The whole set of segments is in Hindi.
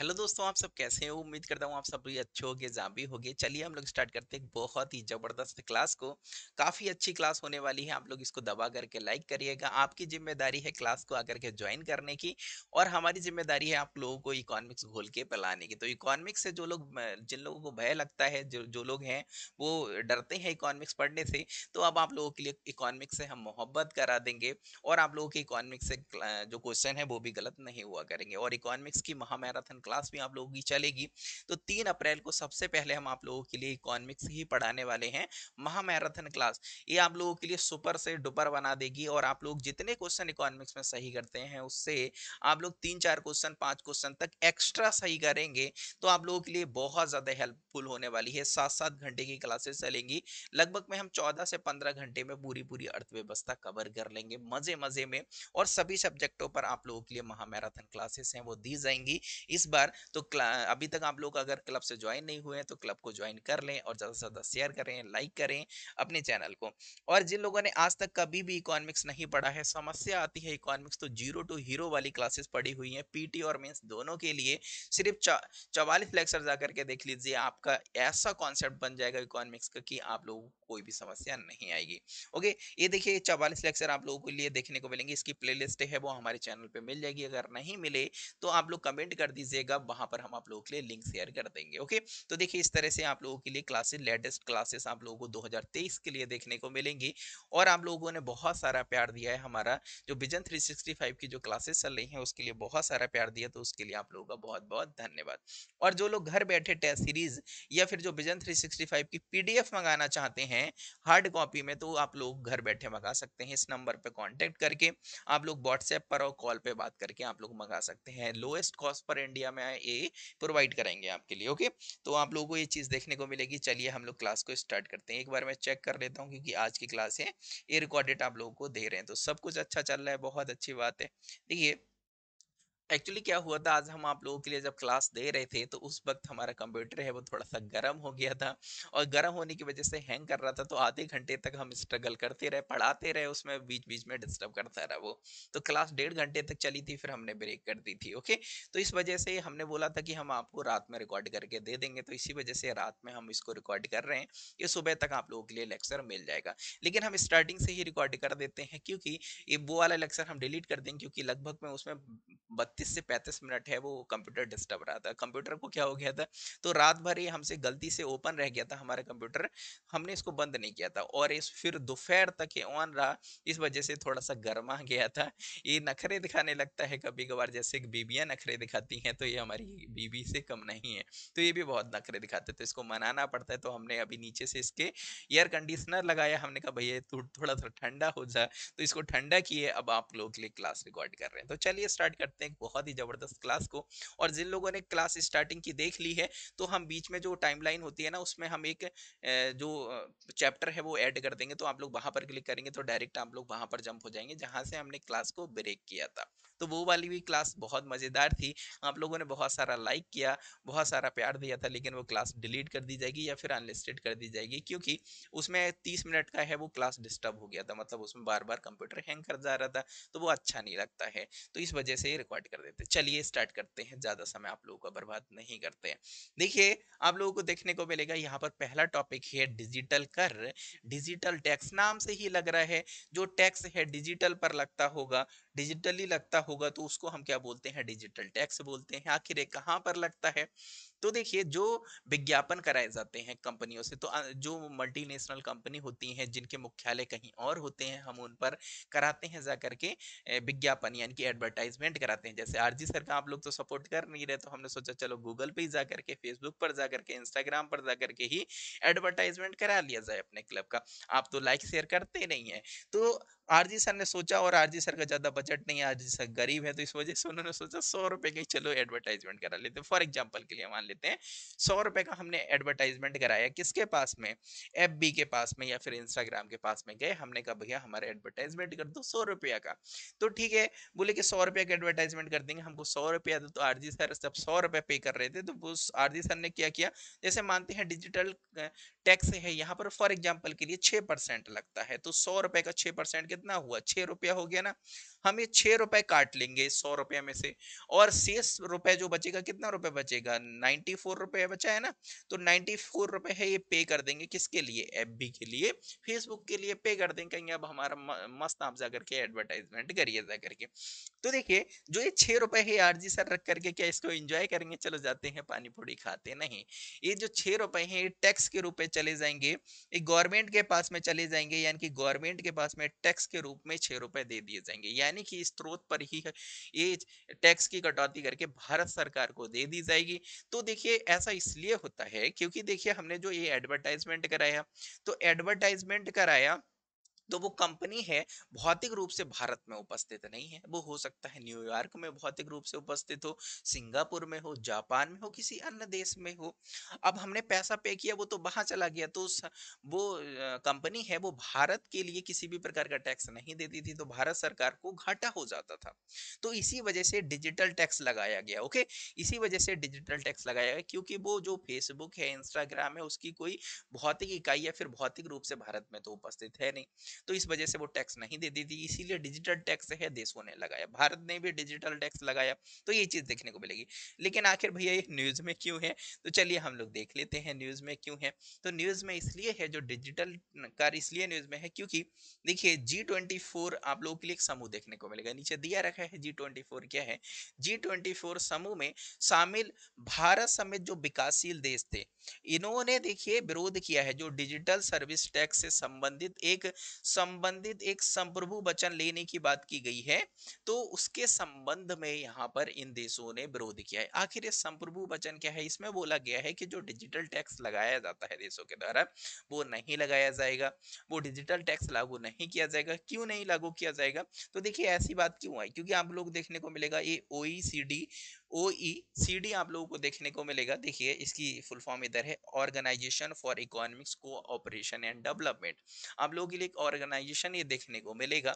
हेलो दोस्तों आप सब कैसे हैं उम्मीद करता हूँ आप सब भी अच्छे होगे जाम्बी होगे चलिए हम लोग स्टार्ट करते हैं बहुत ही ज़बरदस्त क्लास को काफ़ी अच्छी क्लास होने वाली है आप लोग इसको दबा करके लाइक करिएगा आपकी जिम्मेदारी है क्लास को आकर के ज्वाइन करने की और हमारी जिम्मेदारी है आप लोगों को इकोनॉमिक्स घोल के पलाने की तो इकोनॉमिक्स से जो लोग जिन लोगों को भय लगता है जो जो लोग हैं वो डरते हैं इकोनॉमिक्स पढ़ने से तो अब आप लोगों के लिए इकोनॉमिक्स से हम मोहब्बत करा देंगे और आप लोगों के इकोनॉमिक्स से जो क्वेश्चन है वो भी गलत नहीं हुआ करेंगे और इकोनॉमिक्स की महामैराथन क्लास भी आप लोगों की चलेगी तो तीन अप्रैल को सबसे पहले हम आप लोगों के लिए इकोनॉमिक्स ही पढ़ाने वाले हैं महामैराथन क्लास ये आप लोगों के लिए सुपर से डुपर बना देगी और आप लोग जितने क्वेश्चन इकोनॉमिक्स में सही करते हैं उससे आप लोग तीन चार क्वेश्चन पाँच क्वेश्चन तक एक्स्ट्रा सही करेंगे तो आप लोगों के लिए बहुत ज़्यादा हेल्पफुल होने वाली है सात सात घंटे की क्लासेस चलेंगी लगभग में हम चौदह से पंद्रह घंटे में पूरी पूरी अर्थव्यवस्था कवर कर लेंगे मज़े मज़े में और सभी सब्जेक्टों पर आप लोगों के लिए महामैराथन क्लासेस हैं वो दी जाएंगी इस बार तो अभी तक आप लोग अगर क्लब से ज्वाइन नहीं हुए हैं तो क्लब को ज्वाइन कर लें और ज़्यादा से ज़्यादा शेयर करें लाइक करें अपने चैनल को और जिन लोगों ने आज तक कभी भी इकोनॉमिक्स नहीं पढ़ा है समस्या आती है इकोनॉमिक्स तो जीरो टू हीरो वाली क्लासेस पढ़ी हुई हैं पी और मीन्स दोनों के लिए सिर्फ चौवालीस लेक्चर जा करके देख लीजिए आपका ऐसा कॉन्सेप्ट बन जाएगा इकोनॉमिक्स का कि आप लोगों को कोई भी समस्या नहीं आएगी ओके ये देखिए चौवालीस लेक्चर आप लोगों के लिए देखने को मिलेंगे इसकी प्लेलिस्ट है वो हमारे चैनल पे मिल जाएगी अगर नहीं मिले तो आप लोग कमेंट कर दीजिए मिलेगा वहां पर हम आप लोगों के लिए लिंक शेयर कर देंगे ओके तो देखिए इस तरह से आप लोगों के लिए क्लासेस लेटेस्ट क्लासेस आप लोगों को 2023 के लिए देखने को मिलेंगी और आप लोगों ने बहुत सारा प्यार दिया है हमारा जो विजन थ्री की जो क्लासेस चल रही है उसके लिए बहुत सारा प्यार दिया तो उसके लिए आप लोगों का बहुत बहुत धन्यवाद और जो लोग घर बैठे टेस्ट सीरीज या फिर जो विजन थ्री की पी मंगाना चाहते हैं हार्ड कॉपी में तो आप लोग घर बैठे मंगा सकते हैं इस नंबर पर कॉन्टेक्ट करके आप लोग व्हाट्सएप पर और कॉल पर बात करके आप लोग मंगा सकते हैं लोएस्ट कॉस्ट पर इंडिया में ये प्रोवाइड कराएंगे आपके लिए ओके तो आप लोगों को ये चीज़ देखने को मिलेगी चलिए हम लोग क्लास को स्टार्ट करते हैं एक बार मैं चेक कर लेता हूँ क्योंकि आज की क्लास है ये रिकॉर्डेड आप लोगों को दे रहे हैं तो सब कुछ अच्छा चल रहा है बहुत अच्छी बात है देखिए एक्चुअली क्या हुआ था आज हम आप लोगों के लिए जब क्लास दे रहे थे तो उस वक्त हमारा कंप्यूटर है वो थोड़ा सा गर्म हो गया था और गर्म होने की वजह से हैंग कर रहा था तो आधे घंटे तक हम स्ट्रगल करते रहे पढ़ाते रहे उसमें बीच बीच में डिस्टर्ब करता रहा वो तो क्लास डेढ़ घंटे तक चली थी फिर हमने ब्रेक कर दी थी ओके तो इस वजह से हमने बोला था कि हम आपको रात में रिकॉर्ड करके दे देंगे तो इसी वजह से रात में हम इसको रिकॉर्ड कर रहे हैं ये सुबह तक आप लोगों के लिए लेक्चर मिल जाएगा लेकिन हम स्टार्टिंग से ही रिकॉर्ड कर देते हैं क्योंकि वो वाला लेक्चर हम डिलीट कर देंगे क्योंकि लगभग में उसमें बत्तीस से पैंतीस मिनट है वो कंप्यूटर डिस्टर्ब रहा था कंप्यूटर को क्या हो गया था तो रात भर ये हमसे गलती से ओपन रह गया था हमारा कंप्यूटर हमने इसको बंद नहीं किया था और इस फिर दोपहर तक ये ऑन रहा इस वजह से थोड़ा सा गर्मा गया था ये नखरे दिखाने लगता है कभी कभार जैसे बीबियाँ नखरे दिखाती हैं तो ये हमारी बीबी से कम नहीं है तो ये भी बहुत नखरे दिखाते तो इसको मनाना पड़ता है तो हमने अभी नीचे से इसके एयर कंडीशनर लगाया हमने कहा भैया तो थोड़ा सा ठंडा हो जाए तो इसको ठंडा किए अब आप लोग के लिए क्लास रिकॉर्ड कर रहे हैं तो चलिए स्टार्ट करते हैं बहुत ही ज़बरदस्त क्लास को और जिन लोगों ने क्लास स्टार्टिंग की देख ली है तो हम बीच में जो टाइमलाइन होती है ना उसमें हम एक जो चैप्टर है वो ऐड कर देंगे तो आप लोग वहाँ पर क्लिक करेंगे तो डायरेक्ट आप लोग वहाँ पर जंप हो जाएंगे जहाँ से हमने क्लास को ब्रेक किया था तो वो वाली भी क्लास बहुत मज़ेदार थी आप लोगों ने बहुत सारा लाइक किया बहुत सारा प्यार दिया था लेकिन वो क्लास डिलीट कर दी जाएगी या फिर अनलिस्टेड कर दी जाएगी क्योंकि उसमें तीस मिनट का है वो क्लास डिस्टर्ब हो गया था मतलब उसमें बार बार कंप्यूटर हैंग कर जा रहा था तो वो अच्छा नहीं लगता है तो इस वजह से रिकॉर्ड कर देते चलिए स्टार्ट करते हैं ज़्यादा समय आप लोगों का बर्बाद नहीं करते हैं देखिए आप लोगों को देखने को मिलेगा यहाँ पर पहला टॉपिक है डिजिटल कर डिजिटल टैक्स नाम से ही लग रहा है जो टैक्स है डिजिटल पर लगता होगा डिजिटली लगता होगा तो उसको हम क्या बोलते हैं डिजिटल टैक्स बोलते हैं आखिर ये कहाँ पर लगता है तो देखिए जो विज्ञापन कराए जाते हैं कंपनियों से तो जो मल्टीनेशनल कंपनी होती हैं जिनके मुख्यालय कहीं और होते हैं हम उन पर कराते हैं जा करके विज्ञापन यानी कि एडवर्टाइजमेंट कराते हैं जैसे आरजी सर का आप लोग तो सपोर्ट कर नहीं रहे तो हमने सोचा चलो गूगल पे ही जा करके फेसबुक पर जा करके इंस्टाग्राम पर जा करके ही एडवर्टाइजमेंट करा लिया जाए अपने क्लब का आप तो लाइक शेयर करते नहीं है तो आरजी सर ने सोचा और आरजी सर का ज़्यादा बजट नहीं है आरजी सर गरीब है तो इस वजह से उन्होंने सोचा सौ रुपये की चलो एडवर्टाइजमेंट करा लेते हैं फॉर एग्जाम्पल के लिए मान लेते हैं सौ रुपये का हमने एडवर्टाइजमेंट कराया किसके पास में एफ बी के पास में या फिर इंस्टाग्राम के पास में गए हमने कहा भैया हमारा एडवर्टाइजमेंट कर दो सौ रुपया का तो ठीक है बोले कि सौ रुपये का एडवर्टाइजमेंट कर देंगे हमको सौ रुपया दो तो आरजी सर जब सौ रुपये पे कर रहे थे तो आरजी सर ने क्या किया जैसे मानते हैं डिजिटल टैक्स है यहाँ पर फॉर एग्जाम्पल के लिए छः लगता है तो सौ का छः कितना हुआ छह रुपया हो गया ना हम ये छह रुपए काट लेंगे सौ रुपए में से और शेष रुपए जो बचेगा कितना रुपए बचेगा नाइन्टी फोर रुपये बचा है ना तो नाइन्टी फोर रुपए है ये पे कर देंगे किसके लिए एफ के लिए फेसबुक के लिए पे कर देंगे कहीं अब हमारा मस्त आप जाकर के एडवर्टाइजमेंट करिए जा करके तो देखिए जो ये छह रुपए है आर जी सर रख करके क्या इसको इंजॉय करेंगे चलो जाते हैं पानी पूरी खाते नहीं ये जो छह रुपए है ये टैक्स के रूप में चले जाएंगे ये गवर्नमेंट के पास में चले जाएंगे यानी कि गवर्नमेंट के पास में टैक्स के रूप में छह रुपए दे दिए जाएंगे यानी यानी कि स्रोत पर ही ये टैक्स की कटौती करके भारत सरकार को दे दी जाएगी तो देखिए ऐसा इसलिए होता है क्योंकि देखिए हमने जो ये एडवर्टाइजमेंट कराया तो एडवर्टाइजमेंट कराया तो वो कंपनी है भौतिक रूप से भारत में उपस्थित नहीं है वो हो सकता है न्यूयॉर्क में भौतिक रूप से उपस्थित हो सिंगापुर में हो जापान में हो किसी अन्य देश में हो अब हमने पैसा पे किया वो तो वहां चला गया तो वो कंपनी है वो भारत के लिए किसी भी प्रकार का टैक्स नहीं देती थी तो भारत सरकार को घाटा हो जाता था तो इसी वजह से डिजिटल टैक्स लगाया गया ओके इसी वजह से डिजिटल टैक्स लगाया गया क्योंकि वो जो फेसबुक है इंस्टाग्राम है उसकी कोई भौतिक इकाई या फिर भौतिक रूप से भारत में तो उपस्थित है नहीं तो इस वजह से वो टैक्स नहीं देती थी इसीलिए डिजिटल टैक्स है देशों ने लगाया भारत ने भी डिजिटल टैक्स लगाया तो ये चीज़ देखने को मिलेगी लेकिन आखिर भैया ये न्यूज़ में क्यों है तो चलिए हम लोग देख लेते हैं न्यूज़ में क्यों है तो न्यूज़ में इसलिए है जो डिजिटल कार इसलिए न्यूज़ में है क्योंकि देखिए जी आप लोगों के लिए एक समूह देखने को मिलेगा नीचे दिया रखा है जी क्या है जी समूह में शामिल भारत समेत जो विकासशील देश थे इन्होंने देखिए विरोध किया है जो डिजिटल सर्विस टैक्स से संबंधित एक संबंधित एक संप्रभु वचन लेने की बात की गई है तो उसके संबंध में यहाँ पर इन देशों ने विरोध किया है आखिर ये संप्रभु वचन क्या है इसमें बोला गया है कि जो डिजिटल टैक्स लगाया जाता है देशों के द्वारा वो नहीं लगाया जाएगा वो डिजिटल टैक्स लागू नहीं किया जाएगा क्यों नहीं लागू किया जाएगा तो देखिए ऐसी बात क्यों आई क्योंकि आप लोग देखने को मिलेगा ये ओ ओ ई सी डी आप लोगों को देखने को मिलेगा देखिए इसकी फुल फॉर्म इधर है organisation for economics cooperation and development आप लोगों के लिए एक ऑर्गेनाइजेशन ये देखने को मिलेगा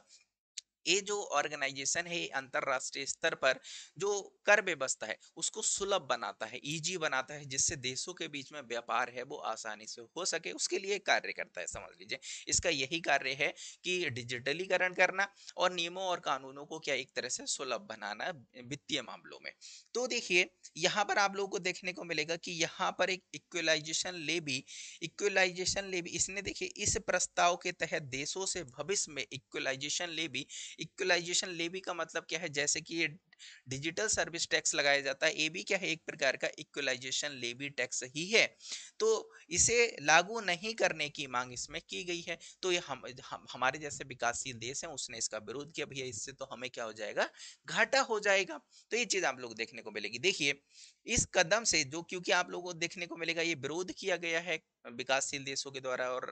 ये जो ऑर्गेनाइजेशन है अंतरराष्ट्रीय स्तर पर जो कर व्यवस्था है उसको सुलभ बनाता है इजी बनाता है जिससे देशों के बीच में व्यापार है वो आसानी से हो सके उसके लिए कार्य करता है समझ लीजिए इसका यही कार्य है कि डिजिटलीकरण करना और नियमों और कानूनों को क्या एक तरह से सुलभ बनाना वित्तीय मामलों में तो देखिए यहाँ पर आप लोगों को देखने को मिलेगा कि यहाँ पर एक इक्वलाइजेशन लेबी इक्वलाइजेशन लेबी इसने देखिए इस प्रस्ताव के तहत देशों से भविष्य में इक्वलाइजेशन लेबी इक्वलाइजेशन लेवी का मतलब क्या है जैसे कि ये डिजिटल सर्विस टैक्स लगाया जाता है ये भी क्या है एक प्रकार का इक्वलाइजेशन लेवी टैक्स ही है तो इसे लागू नहीं करने की मांग इसमें की गई है तो ये हम, हम हमारे जैसे विकासशील देश हैं उसने इसका विरोध किया भैया इससे तो हमें क्या हो जाएगा घाटा हो जाएगा तो ये चीज आप लोग देखने को मिलेगी देखिए इस कदम से जो क्योंकि आप लोगों को देखने को मिलेगा ये विरोध किया गया है विकासशील देशों के द्वारा और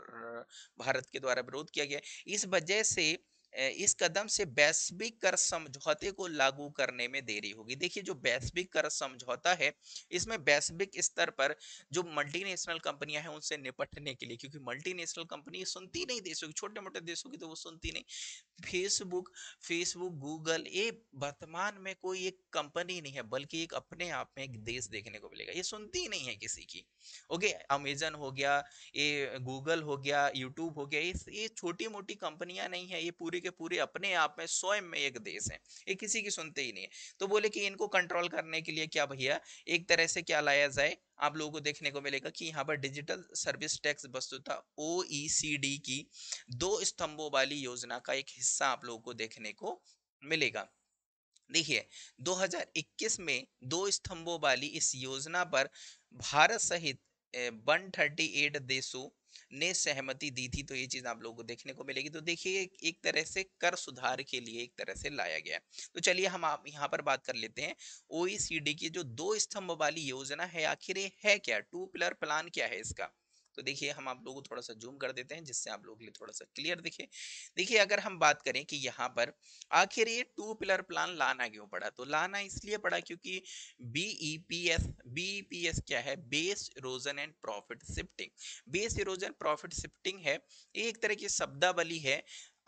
भारत के द्वारा विरोध किया गया इस वजह से इस कदम से वैश्विक कर समझौते को लागू करने में देरी होगी देखिए जो वैश्विक कर समझौता है इसमें वैश्विक स्तर पर जो मल्टीनेशनल कंपनियां हैं उनसे निपटने के लिए क्योंकि मल्टीनेशनल कंपनी सुनती नहीं देशों की छोटे मोटे देशों की तो वो सुनती नहीं फेसबुक फेसबुक गूगल ये वर्तमान में कोई एक कंपनी नहीं है बल्कि एक अपने आप में एक देश देखने को मिलेगा ये सुनती नहीं है किसी की ओके अमेजन हो गया ये गूगल हो गया यूट्यूब हो गया ये छोटी मोटी कंपनियां नहीं है ये पूरी के पूरे अपने आप में स्वयं में एक देश है ये किसी की सुनते ही नहीं है तो बोले कि इनको कंट्रोल करने के लिए क्या भैया एक तरह से क्या लाया जाए आप लोगों को देखने को मिलेगा कि यहाँ पर डिजिटल सर्विस टैक्स वस्तुता ओ की दो स्तंभों वाली योजना का एक हिस्सा आप लोगों को देखने को मिलेगा देखिए 2021 में दो स्तंभों वाली इस योजना पर भारत सहित 138 देशों ने सहमति दी थी तो ये चीज़ आप लोगों को देखने को मिलेगी तो देखिए एक तरह से कर सुधार के लिए एक तरह से लाया गया तो चलिए हम आप यहाँ पर बात कर लेते हैं ओ की जो दो स्तंभ वाली योजना है आखिर है क्या टू पिलर प्लान क्या है इसका तो देखिए हम आप लोगों को थोड़ा सा जूम कर देते हैं जिससे आप लोगों के लिए थोड़ा सा क्लियर दिखे देखिए अगर हम बात करें कि यहाँ पर आखिर ये टू पिलर प्लान लाना क्यों पड़ा तो लाना इसलिए पड़ा क्योंकि बीईपीएस बीईपीएस e e क्या है base erosion and profit shifting base erosion profit shifting है एक तरह की शब्दावली है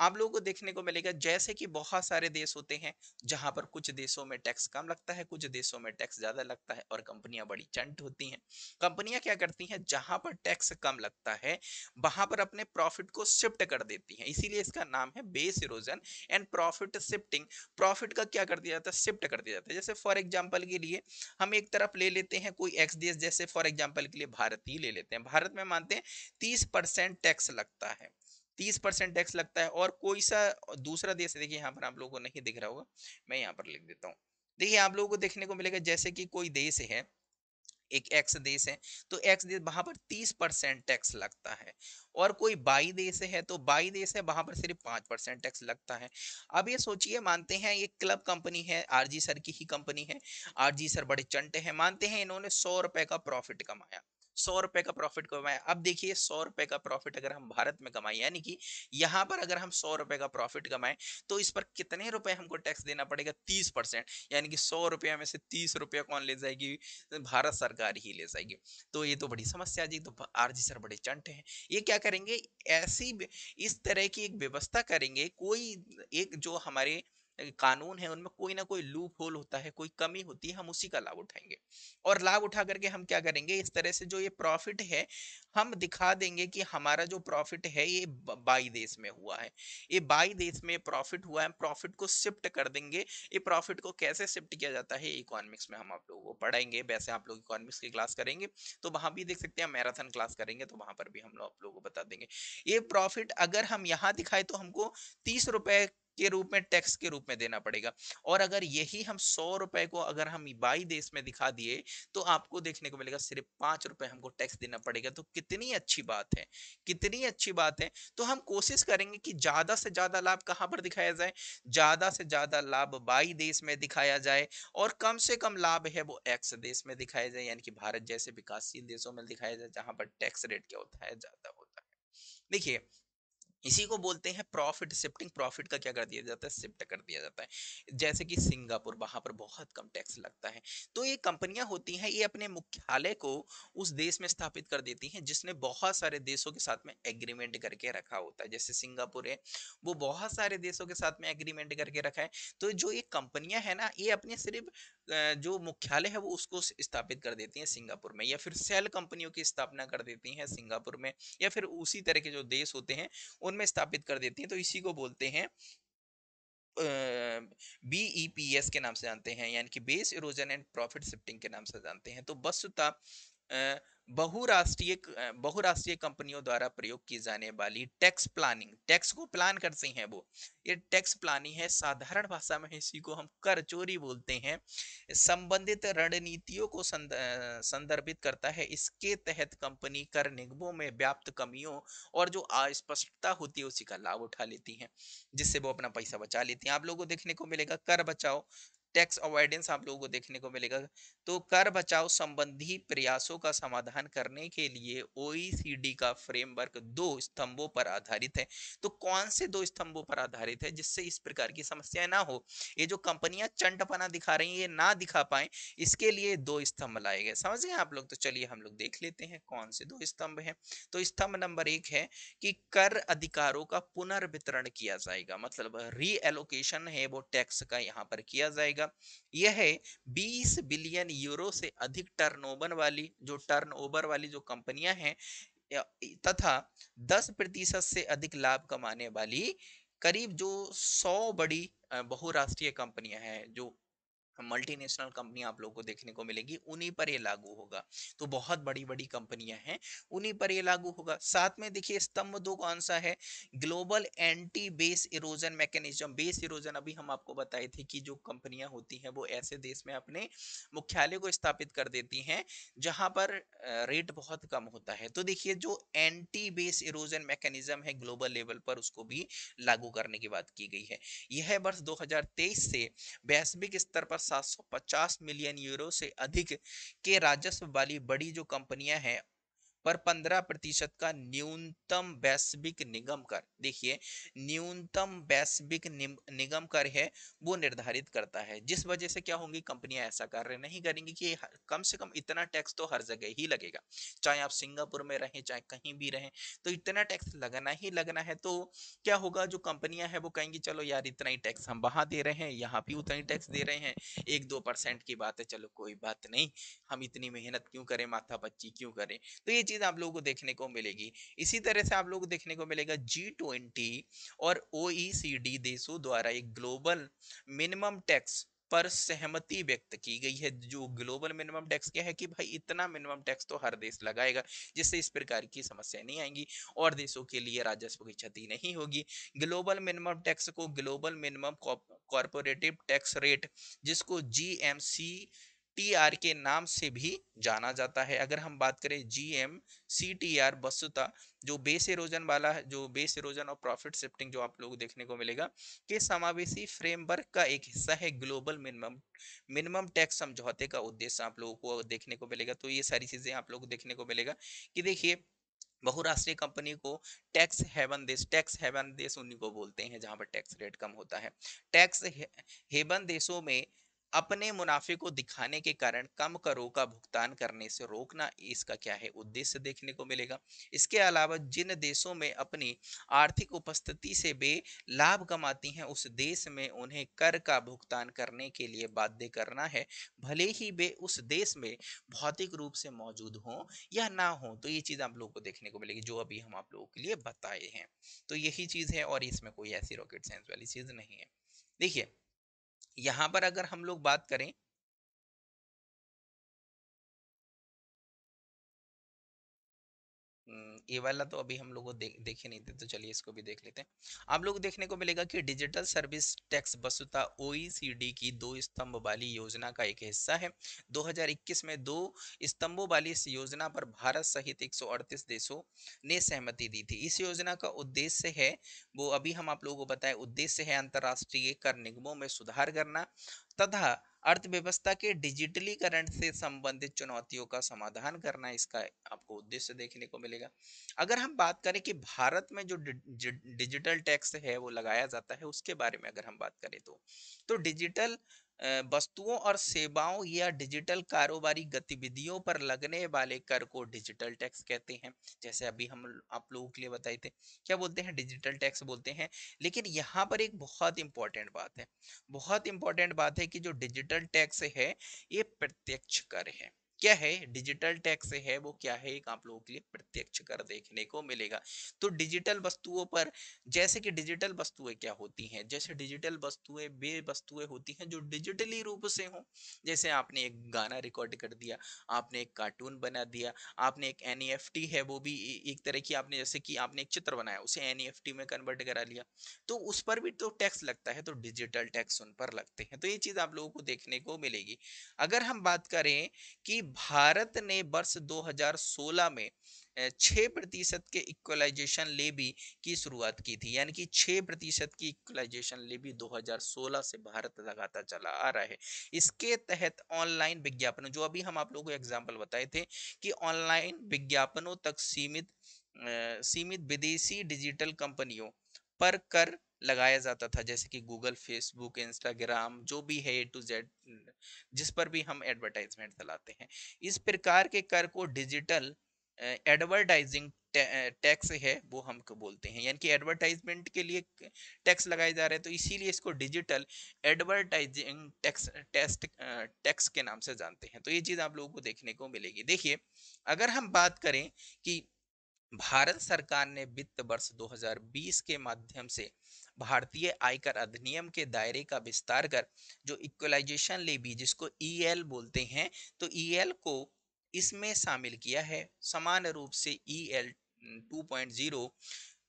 आप लोगों को देखने को मिलेगा जैसे कि बहुत सारे देश होते हैं जहां पर कुछ देशों में टैक्स कम लगता है कुछ देशों में टैक्स ज्यादा लगता है और कंपनियां बड़ी चंट होती हैं कंपनियां क्या करती हैं जहां पर टैक्स कम लगता है वहां पर अपने प्रॉफिट को शिफ्ट कर देती हैं इसीलिए इसका नाम है base erosion and profit shifting profit का क्या कर दिया जाता है शिफ्ट कर दिया जाता है जैसे फॉर एग्जाम्पल के लिए हम एक तरफ ले लेते हैं कोई एक्स देश जैसे फॉर एग्जाम्पल के लिए भारत ही ले लेते हैं भारत में मानते हैं तीस परसेंट टैक्स लगता है तीस परसेंट टैक्स लगता है और कोई सा दूसरा देश देखिए यहाँ पर आप लोगों को नहीं दिख रहा होगा मैं यहाँ पर लिख देता हूँ देखिए आप लोगों को देखने को मिलेगा जैसे कि कोई देश है एक एक्स देश है तो एक्स देश वहां पर तीस परसेंट टैक्स लगता है और कोई बाई देश है तो बाई देश है वहां पर सिर्फ पांच परसेंट टैक्स लगता है अब ये सोचिए मानते हैं ये क्लब कंपनी है आरजी सर की ही कंपनी है आरजी सर बड़े चंटे हैं मानते हैं इन्होंने सौ रुपए का प्रॉफिट कमाया सौ रुपए का प्रॉफिट कमाया अब देखिए सौ रुपए का प्रॉफिट अगर हम भारत में कमाए यानी कि यहाँ पर अगर हम सौ रुपए का प्रॉफिट कमाएं तो इस पर कितने रुपए हमको टैक्स देना पड़ेगा तीस परसेंट यानी कि सौ रुपये में से तीस रुपये कौन ले जाएगी भारत सरकार ही ले जाएगी तो ये तो बड़ी समस्या आ जाएगी तो आरजी सर बड़े चंट हैं ये क्या करेंगे ऐसी इस तरह की एक व्यवस्था करेंगे कोई एक जो हमारे कानून है उनमें कोई ना कोई लूप होल होता है कोई कमी होती है हम उसी का लाभ उठाएंगे और लाभ उठा करके हम क्या करेंगे इस तरह से जो ये प्रॉफिट है हम दिखा देंगे कि हमारा जो प्रॉफिट है ये बाई देश में हुआ है ये बाई देश में प्रॉफिट हुआ है प्रॉफिट को शिफ्ट कर देंगे ये प्रॉफिट को कैसे शिफ्ट किया जाता है इकोनॉमिक्स में हम आप लोगों को पढ़ाएंगे वैसे आप लोग इकोनॉमिक्स की क्लास करेंगे तो वहां भी देख सकते हैं मैराथन क्लास करेंगे तो वहां पर भी हम लोग आप लोगों को बता देंगे ये प्रॉफिट अगर हम यहाँ दिखाए तो हमको तीस रुपए के रूप में टैक्स के रूप में देना पड़ेगा और अगर यही हम सौ रुपए को अगर हम बाई देश में दिखा दिए तो आपको देखने को मिलेगा सिर्फ पांच रुपए हमको टैक्स देना पड़ेगा तो कितनी अच्छी बात है कितनी अच्छी बात है तो हम कोशिश करेंगे कि ज्यादा से ज्यादा लाभ कहाँ पर दिखाया जाए ज्यादा से ज्यादा लाभ बाई देश में दिखाया जाए और कम से कम लाभ है वो एक्स देश में दिखाया जाए यानी कि भारत जैसे विकासशील देशों में दिखाया जाए जहां पर टैक्स रेट क्या होता है ज्यादा होता है देखिए इसी को बोलते हैं प्रॉफिट शिफ्टिंग प्रॉफिट का क्या कर दिया जाता है शिफ्ट कर दिया जाता है जैसे कि सिंगापुर वहां पर बहुत कम टैक्स लगता है तो ये कंपनियां होती हैं ये अपने मुख्यालय को उस देश में स्थापित कर देती हैं जिसने बहुत सारे देशों के साथ में एग्रीमेंट करके रखा होता है जैसे सिंगापुर है वो बहुत सारे देशों के साथ में एग्रीमेंट करके रखा है तो जो ये कंपनियां है ना ये अपने सिर्फ जो मुख्यालय है वो उसको स्थापित कर देती है सिंगापुर में या फिर सेल कंपनियों की स्थापना कर देती है सिंगापुर में या फिर उसी तरह के जो देश होते हैं उन में स्थापित कर देती है तो इसी को बोलते हैं बीईपीएस पी एस के नाम से जानते हैं यानी कि base erosion and profit shifting के नाम से जानते हैं तो वस्तुता बहुराष्ट्रीय बहुराष्ट्रीय कंपनियों द्वारा प्रयोग की जाने वाली टैक्स प्लानिंग टैक्स को प्लान करते हैं वो ये टैक्स प्लानिंग है साधारण भाषा में इसी को हम कर चोरी बोलते हैं संबंधित रणनीतियों को संदर्भित करता है इसके तहत कंपनी कर निगमों में व्याप्त कमियों और जो अस्पष्टता होती है उसी का लाभ उठा लेती है जिससे वो अपना पैसा बचा लेती है आप लोगों को देखने को मिलेगा कर बचाओ टैक्स अवॉइडेंस आप लोगों को देखने को मिलेगा तो कर बचाव संबंधी प्रयासों का समाधान करने के लिए ओईसीडी का फ्रेमवर्क दो स्तंभों पर आधारित है तो कौन से दो स्तंभों पर आधारित है जिससे इस प्रकार की समस्या ना हो ये जो कंपनियां चंटपना दिखा रही है ना दिखा पाए इसके लिए दो स्तंभ लाए गए समझ गए आप लोग तो चलिए हम लोग देख लेते हैं कौन से दो स्तंभ है तो स्तंभ नंबर एक है कि कर अधिकारों का पुनर्वितरण किया जाएगा मतलब रीएलोकेशन है वो टैक्स का यहाँ पर किया जाएगा जाएगा यह है 20 बिलियन यूरो से अधिक टर्नओवर वाली जो टर्नओवर वाली जो कंपनियां हैं तथा 10 प्रतिशत से अधिक लाभ कमाने वाली करीब जो 100 बड़ी बहुराष्ट्रीय कंपनियां हैं जो मल्टीनेशनल कंपनी आप लोगों को देखने को मिलेगी उन्हीं पर ये लागू होगा तो बहुत बड़ी बड़ी कंपनियां हैं उन्हीं पर ये लागू होगा साथ में देखिए स्तंभ दो कौन सा है global anti base erosion mechanism base erosion अभी हम आपको बताए थे कि जो कंपनियां होती हैं वो ऐसे देश में अपने मुख्यालय को स्थापित कर देती हैं जहां पर रेट बहुत कम होता है तो देखिए जो एंटी बेस इरोजन मैकेनिज्म है ग्लोबल लेवल पर उसको भी लागू करने की बात की गई है यह वर्ष दो से वैश्विक स्तर पर 750 मिलियन यूरो से अधिक के राजस्व वाली बड़ी जो कंपनियां हैं पर 15 प्रतिशत का न्यूनतम वैश्विक निगम कर देखिए न्यूनतम वैश्विक निगम कर है वो निर्धारित करता है जिस वजह से क्या होंगी कंपनियां ऐसा कार्य नहीं करेंगी कि कम से कम इतना टैक्स तो हर जगह ही लगेगा चाहे आप सिंगापुर में रहें चाहे कहीं भी रहें तो इतना टैक्स लगाना ही लगना है तो क्या होगा जो कंपनियां हैं वो कहेंगी चलो यार इतना ही टैक्स हम वहां दे रहे हैं यहाँ भी उतना ही टैक्स दे रहे हैं एक दो परसेंट की बात है चलो कोई बात नहीं हम इतनी मेहनत क्यों करें माथा बच्ची क्यों करें तो ये चीज़ चीज़ आप लोगों को देखने को मिलेगी इसी तरह से आप लोगों को देखने को मिलेगा जी ट्वेंटी और ओ e देशों द्वारा एक ग्लोबल मिनिमम टैक्स पर सहमति व्यक्त की गई है जो ग्लोबल मिनिमम टैक्स क्या है कि भाई इतना मिनिमम टैक्स तो हर देश लगाएगा जिससे इस प्रकार की समस्या नहीं आएंगी और देशों के लिए राजस्व की क्षति नहीं होगी ग्लोबल मिनिमम टैक्स को global minimum corporative tax rate जिसको जी टी आर के नाम से भी जाना जाता है अगर हम बात करें G M C T R वस्तुता जो बेस एरोजन वाला है जो बेस एरोजन और प्रॉफिट शिफ्टिंग जो आप लोग देखने को मिलेगा के समावेशी फ्रेमवर्क का एक हिस्सा है ग्लोबल मिनिमम मिनिमम टैक्स समझौते का उद्देश्य आप लोगों को देखने को मिलेगा तो ये सारी चीज़ें आप लोग देखने को मिलेगा कि देखिए बहुराष्ट्रीय कंपनी को टैक्स हेवन देश टैक्स हेवन देश उन्हीं को बोलते हैं जहां पर टैक्स रेट कम होता है टैक्स हेवन देशों में अपने मुनाफे को दिखाने के कारण कम करों का भुगतान करने से रोकना इसका क्या है उद्देश्य देखने को मिलेगा इसके अलावा जिन देशों में अपनी आर्थिक उपस्थिति से वे लाभ कमाती हैं उस देश में उन्हें कर का भुगतान करने के लिए बाध्य करना है भले ही वे उस देश में भौतिक रूप से मौजूद हों या ना हो तो ये चीज़ आप लोगों को देखने को मिलेगी जो अभी हम आप लोगों के लिए बताए हैं तो यही चीज़ है और इसमें कोई ऐसी रॉकेट साइंस वाली चीज़ नहीं है देखिए यहाँ पर अगर हम लोग बात करें ये वाला तो अभी हम लोग दे, देखे नहीं थे तो चलिए इसको भी देख लेते हैं आप लोग देखने को मिलेगा कि डिजिटल सर्विस टैक्स वस्तुता ओ की दो स्तंभ वाली योजना का एक हिस्सा है 2021 में दो स्तंभों वाली इस योजना पर भारत सहित 138 देशों ने सहमति दी थी इस योजना का उद्देश्य है वो अभी हम आप लोगों को बताए उद्देश्य है अंतर्राष्ट्रीय कर निगमों में सुधार करना तथा अर्थव्यवस्था के डिजिटलीकरण से संबंधित चुनौतियों का समाधान करना इसका आपको उद्देश्य देखने को मिलेगा अगर हम बात करें कि भारत में जो डिजिटल टैक्स है वो लगाया जाता है उसके बारे में अगर हम बात करें तो तो डिजिटल वस्तुओं और सेवाओं या डिजिटल कारोबारी गतिविधियों पर लगने वाले कर को डिजिटल टैक्स कहते हैं जैसे अभी हम आप लोगों के लिए बताए थे क्या बोलते हैं डिजिटल टैक्स बोलते हैं लेकिन यहाँ पर एक बहुत इंपॉर्टेंट बात है बहुत इंपॉर्टेंट बात है कि जो डिजिटल टैक्स है ये प्रत्यक्ष कर है क्या है डिजिटल टैक्स है वो क्या है एक आप लोगों के लिए प्रत्यक्ष कर देखने को मिलेगा तो डिजिटल वस्तुओं पर जैसे कि डिजिटल वस्तुएं क्या होती हैं जैसे डिजिटल वस्तुएं वे वस्तुएं होती हैं जो डिजिटली रूप से हों जैसे आपने एक गाना रिकॉर्ड कर दिया आपने एक कार्टून बना दिया आपने एक एन e है वो भी एक तरह की आपने जैसे कि आपने एक चित्र बनाया उसे एन e में कन्वर्ट करा लिया तो उस पर भी तो टैक्स लगता है तो डिजिटल टैक्स उन पर लगते हैं तो ये चीज़ आप लोगों को देखने को मिलेगी अगर हम बात करें कि भारत ने वर्ष 2016 में छः प्रतिशत के इक्वलाइजेशन लेबी की शुरुआत की थी यानी कि छः प्रतिशत की इक्वलाइजेशन लेबी 2016 से भारत लगातार चला आ रहा है इसके तहत ऑनलाइन विज्ञापन जो अभी हम आप लोगों को एग्जाम्पल बताए थे कि ऑनलाइन विज्ञापनों तक सीमित सीमित विदेशी डिजिटल कंपनियों पर कर लगाया जाता था जैसे कि गूगल फेसबुक इंस्टाग्राम जो भी है ए टू जेड जिस पर भी हम एडवर्टाइजमेंट चलाते हैं इस प्रकार के कर को डिजिटल एडवर्टाइजिंग टैक्स है वो हमको बोलते हैं यानी कि एडवर्टाइजमेंट के लिए टैक्स लगाए जा रहे हैं तो इसीलिए इसको digital advertising tax test tax के नाम से जानते हैं तो ये चीज़ आप लोगों को देखने को मिलेगी देखिए अगर हम बात करें कि भारत सरकार ने वित्त वर्ष 2020 के माध्यम से भारतीय आयकर अधिनियम के दायरे का विस्तार कर जो इक्वलाइजेशन लेबी जिसको ईएल e बोलते हैं तो ईएल e को इसमें शामिल किया है समान रूप से ईएल e 2.0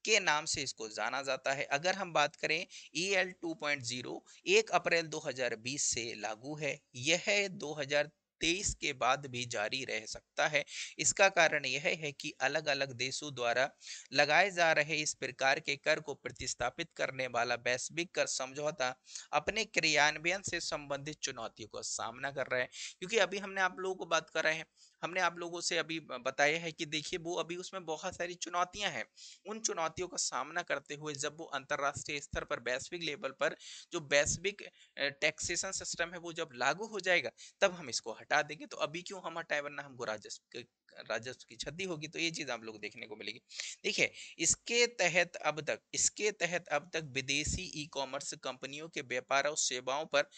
के नाम से इसको जाना जाता है अगर हम बात करें ईएल 2.0 टू एक अप्रैल 2020 से लागू है यह 2000 तेईस के बाद भी जारी रह सकता है इसका कारण यह है कि अलग अलग देशों द्वारा लगाए जा रहे इस प्रकार के कर को प्रतिस्थापित करने वाला वैश्विक कर समझौता अपने क्रियान्वयन से संबंधित चुनौतियों का सामना कर रहा है क्योंकि अभी हमने आप लोगों को बात कर रहे हैं हमने आप लोगों से अभी बताया है कि देखिए वो अभी उसमें बहुत सारी चुनौतियां हैं उन चुनौतियों का सामना करते हुए जब वो अंतर्राष्ट्रीय स्तर पर वैश्विक लेवल पर जो वैश्विक टैक्सेशन सिस्टम है वो जब लागू हो जाएगा तब हम इसको हटा देंगे तो अभी क्यों हम हटाए वरना हमको राजस्व राजस्व की क्षति होगी तो ये चीज आप लोग देखने को मिलेगी देखिए इसके तहत अब तक इसके तहत अब तक विदेशी ई कॉमर्स कंपनियों के व्यापार और सेवाओं पर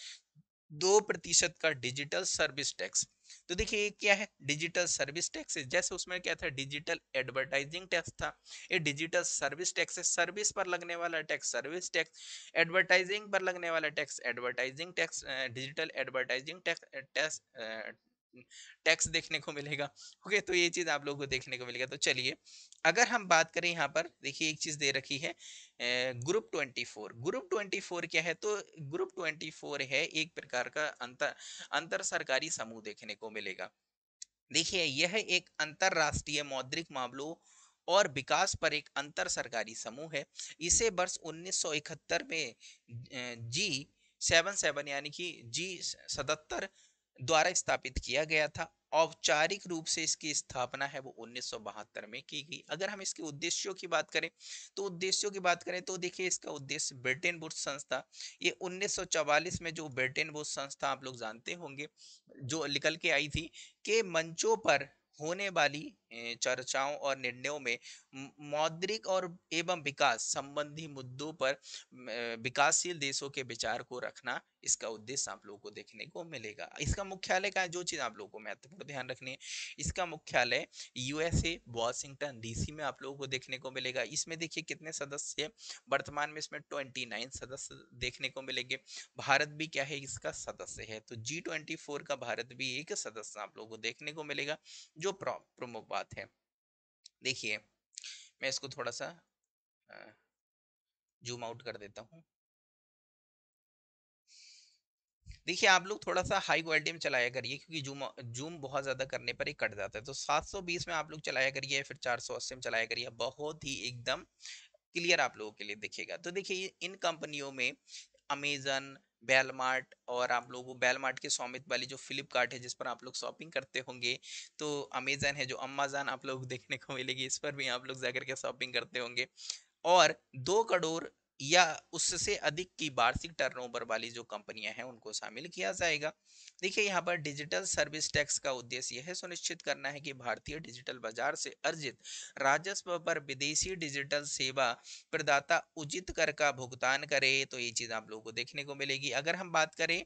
दो प्रतिशत का डिजिटल सर्विस टैक्स तो देखिए क्या है डिजिटल सर्विस टैक्स जैसे उसमें क्या था डिजिटल एडवर्टाइजिंग टैक्स था ये डिजिटल सर्विस टैक्स है सर्विस पर लगने वाला टैक्स सर्विस टैक्स एडवर्टाइजिंग पर लगने वाला tax advertising tax digital advertising tax tax देखने को मिलेगा ओके तो ये चीज़ आप लोगों को देखने को मिलेगा तो चलिए अगर हम बात करें यहाँ पर देखिए एक चीज़ दे रखी है group twenty four group twenty four क्या है तो ग्रुप ट्वेंटी फोर है एक प्रकार का अंतर अंतर सरकारी समूह देखने को मिलेगा देखिए यह एक अंतरराष्ट्रीय मौद्रिक मामलों और विकास पर एक अंतर सरकारी समूह है इसे वर्ष उन्नीस में जी सेवन सेवन यानी कि जी सतहत्तर द्वारा स्थापित किया गया था औपचारिक रूप से इसकी स्थापना है वो उन्नीस में की गई अगर हम इसके उद्देश्यों की बात करें तो उद्देश्यों की बात करें तो देखिए इसका उद्देश्य ब्रिटेन बुर्ज संस्था ये 1944 में जो ब्रिटेन बुर्ज संस्था आप लोग जानते होंगे जो निकल के आई थी के मंचों पर होने वाली चर्चाओं और निर्णयों में मौद्रिक और एवं विकास संबंधी मुद्दों पर विकासशील देशों के विचार को रखना इसका उद्देश्य आप लोगों को देखने को मिलेगा इसका मुख्यालय का जो चीज़ आप लोगों को महत्वपूर्ण ध्यान रखनी है इसका मुख्यालय यूएसए वॉशिंगटन डीसी में आप लोगों को देखने को मिलेगा इसमें देखिए कितने सदस्य है वर्तमान में इसमें ट्वेंटी नाइन सदस्य देखने को मिलेंगे भारत भी क्या है इसका सदस्य है तो जी ट्वेंटी फोर का भारत भी एक सदस्य आप लोगों को देखने को मिलेगा जो प्रमुख बात है देखिए मैं इसको थोड़ा सा जूम आउट कर देता हूँ देखिए आप लोग थोड़ा सा हाई क्वालिटी में चलाया करिए क्योंकि जूम जूम बहुत ज़्यादा करने पर ही कट जाता है तो 720 में आप लोग चलाया करिए फिर 480 में चलाया करिए बहुत ही एकदम क्लियर आप लोगों के लिए दिखेगा तो देखिए इन कंपनियों में अमेजन बेलमार्ट और आप लोग वो बेलमार्ट के स्वामित्व वाली जो फ्लिपकार्ट है जिस पर आप लोग शॉपिंग करते होंगे तो अमेजन है जो अम्माजान आप लोग देखने को मिलेगी इस पर भी आप लोग जाकर के शॉपिंग करते होंगे और दो करोड़ या उससे अधिक की वार्षिक टर्नओवर वाली जो कंपनियां हैं उनको शामिल किया जाएगा देखिए यहाँ पर डिजिटल सर्विस टैक्स का उद्देश्य यह सुनिश्चित करना है कि भारतीय डिजिटल बाजार से अर्जित राजस्व पर विदेशी डिजिटल सेवा प्रदाता उचित कर का भुगतान करे तो ये चीज़ आप लोगों को देखने को मिलेगी अगर हम बात करें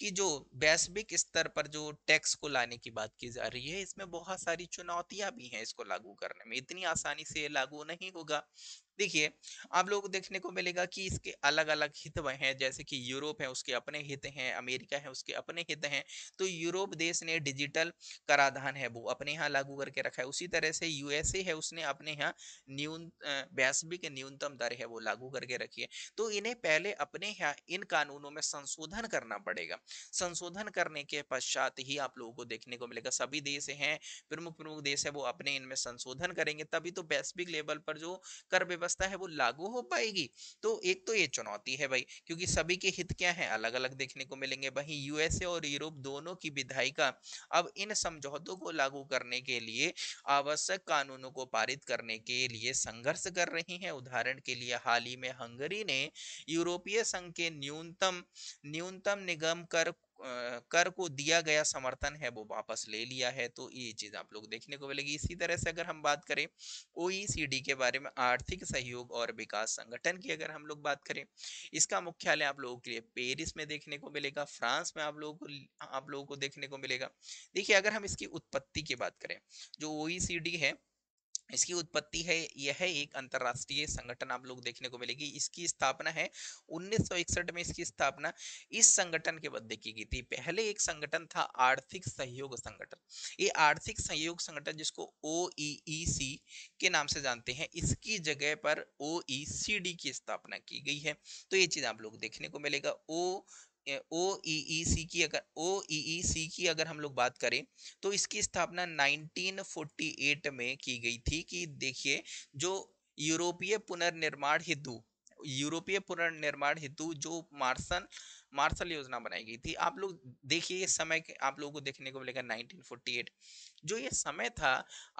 कि जो वैश्विक स्तर पर जो टैक्स को लाने की बात की जा रही है इसमें बहुत सारी चुनौतियां भी हैं इसको लागू करने में इतनी आसानी से लागू नहीं होगा देखिए आप लोग देखने को मिलेगा कि इसके अलग अलग हित हैं जैसे कि यूरोप है उसके अपने हित हैं अमेरिका है उसके अपने हित हैं तो यूरोप देश ने डिजिटल कराधान है वो अपने यहाँ लागू करके रखा है उसी तरह से यूएसए है उसने अपने यहाँ न्यून वैश्विक न्यूनतम दर है वो लागू करके रखी है तो इन्हें पहले अपने यहाँ इन कानूनों में संशोधन करना पड़ेगा संशोधन करने के पश्चात ही आप लोगों को देखने को मिलेगा सभी देश हैं प्रमुख प्रमुख देश है वो अपने इनमें संशोधन करेंगे तभी तो वैश्विक लेवल पर जो कर व्यवस्था है वो लागू हो पाएगी तो एक तो ये चुनौती है भाई क्योंकि सभी के हित क्या है अलग अलग देखने को मिलेंगे वही यूएसए और यूरोप दोनों की विधायिका अब इन समझौतों को लागू करने के लिए आवश्यक कानूनों को पारित करने के लिए संघर्ष कर रही हैं उदाहरण के लिए हाल ही में हंगरी ने यूरोपीय संघ के न्यूनतम न्यूनतम निगम कर कर को दिया गया समर्थन है वो वापस ले लिया है तो ये चीज़ आप लोग देखने को मिलेगी इसी तरह से अगर हम बात करें ओ के बारे में आर्थिक सहयोग और विकास संगठन की अगर हम लोग बात करें इसका मुख्यालय आप लोगों के लिए पेरिस में देखने को मिलेगा फ्रांस में आप लोगों को आप लोगों को देखने को मिलेगा देखिए अगर हम इसकी उत्पत्ति की बात करें जो ओ है इसकी उत्पत्ति है यह है एक अंतरराष्ट्रीय संगठन आप लोग देखने को मिलेगी इसकी स्थापना है 1961 में इसकी स्थापना इस संगठन के मध्य की गई थी पहले एक संगठन था आर्थिक सहयोग संगठन ये आर्थिक सहयोग संगठन जिसको ओ के नाम से जानते हैं इसकी जगह पर ओ की स्थापना की गई है तो ये चीज आप लोग देखने को मिलेगा ओ ओ ई ई सी की अगर ओ ई ई सी की अगर हम लोग बात करें तो इसकी स्थापना 1948 में की गई थी कि देखिए जो यूरोपीय पुनर्निर्माण हेतु यूरोपीय पुनर्निर्माण हेतु जो मार्सल मार्सल योजना बनाई गई थी आप लोग देखिए ये समय के, आप लोगों को देखने को मिलेगा 1948 जो ये समय था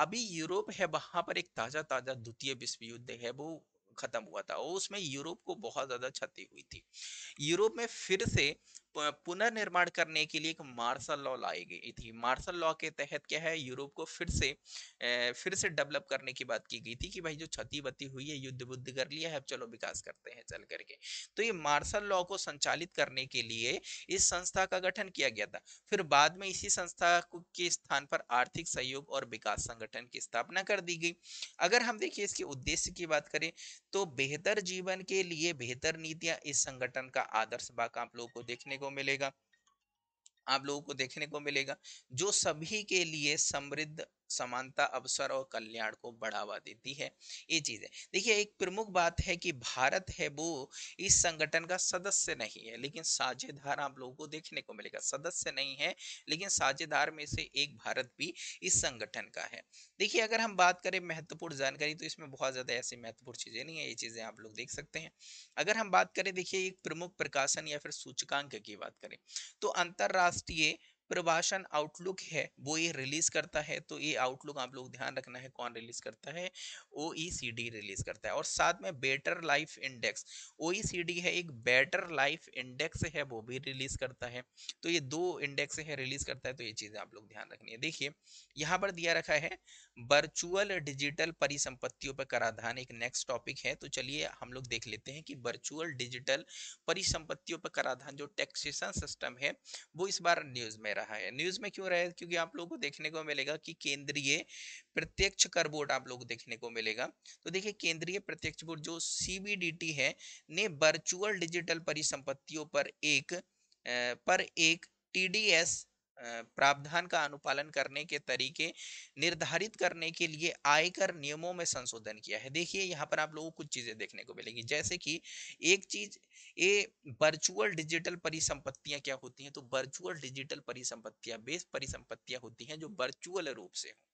अभी यूरोप है वहाँ पर एक ताज़ा ताज़ा द्वितीय विश्व युद्ध है वो खत्म हुआ था और उसमें यूरोप को बहुत ज़्यादा क्षति हुई थी यूरोप में फिर से पुनर्निर्माण करने के लिए एक मार्शल लॉ लाई गई थी मार्शल लॉ के तहत क्या है यूरोप को फिर से फिर से डेवलप करने की बात की गई थी कि भाई जो क्षति बती हुई है युद्ध बुद्ध कर लिया है चलो विकास करते हैं चल करके तो ये मार्शल लॉ को संचालित करने के लिए इस संस्था का गठन किया गया था फिर बाद में इसी संस्था के स्थान पर आर्थिक सहयोग और विकास संगठन की स्थापना कर दी गई अगर हम देखिए इसके उद्देश्य की बात करें तो बेहतर जीवन के लिए बेहतर नीतियां इस संगठन का आदर्श बाक आप लोगों को देखने को को मिलेगा आप लोगों को देखने को मिलेगा जो सभी के लिए समृद्ध समानता अवसर और कल्याण को बढ़ावा देती है ये चीज है देखिए एक प्रमुख बात है कि भारत है वो इस संगठन का सदस्य नहीं है लेकिन साझेदार आप लोगों को देखने को मिलेगा सदस्य नहीं है लेकिन साझेदार में से एक भारत भी इस संगठन का है देखिए अगर हम बात करें महत्वपूर्ण जानकारी तो इसमें बहुत ज्यादा ऐसी महत्वपूर्ण चीजें नहीं है ये चीजें आप लोग देख सकते हैं अगर हम बात करें देखिए एक प्रमुख प्रकाशन या फिर सूचकांक की बात करें तो अंतरराष्ट्रीय class TA प्रभाषण आउटलुक है वो ये रिलीज करता है तो ये आउटलुक आप लोग ध्यान रखना है कौन रिलीज करता है ओ रिलीज e करता है और साथ में बेटर लाइफ इंडेक्स ओ है एक बेटर लाइफ इंडेक्स है वो भी रिलीज करता है तो ये दो इंडेक्स है रिलीज करता है तो ये चीज़ें आप लोग ध्यान रखनी है देखिए यहाँ पर दिया रखा है वर्चुअल डिजिटल परिसंपत्तियों पर कराधान एक नेक्स्ट टॉपिक है तो चलिए हम लोग देख लेते हैं कि वर्चुअल डिजिटल परिसंपत्तियों पर कराधान जो टैक्सेशन सिस्टम है वो इस बार न्यूज में रहा है न्यूज़ में क्यों रहा है क्योंकि आप लोगों को देखने को मिलेगा कि केंद्रीय प्रत्यक्ष कर बोर्ड आप लोग देखने को मिलेगा तो देखिए केंद्रीय प्रत्यक्ष बोर्ड जो सी है ने वर्चुअल डिजिटल परिसंपत्तियों पर एक पर एक टी प्रावधान का अनुपालन करने के तरीके निर्धारित करने के लिए आयकर नियमों में संशोधन किया है देखिए यहाँ पर आप लोगों को कुछ चीज़ें देखने को मिलेगी जैसे कि एक चीज ये वर्चुअल डिजिटल परिसंपत्तियां क्या होती हैं तो वर्चुअल डिजिटल परिसंपत्तियां बेस परिसंपत्तियां होती हैं जो वर्चुअल रूप से हों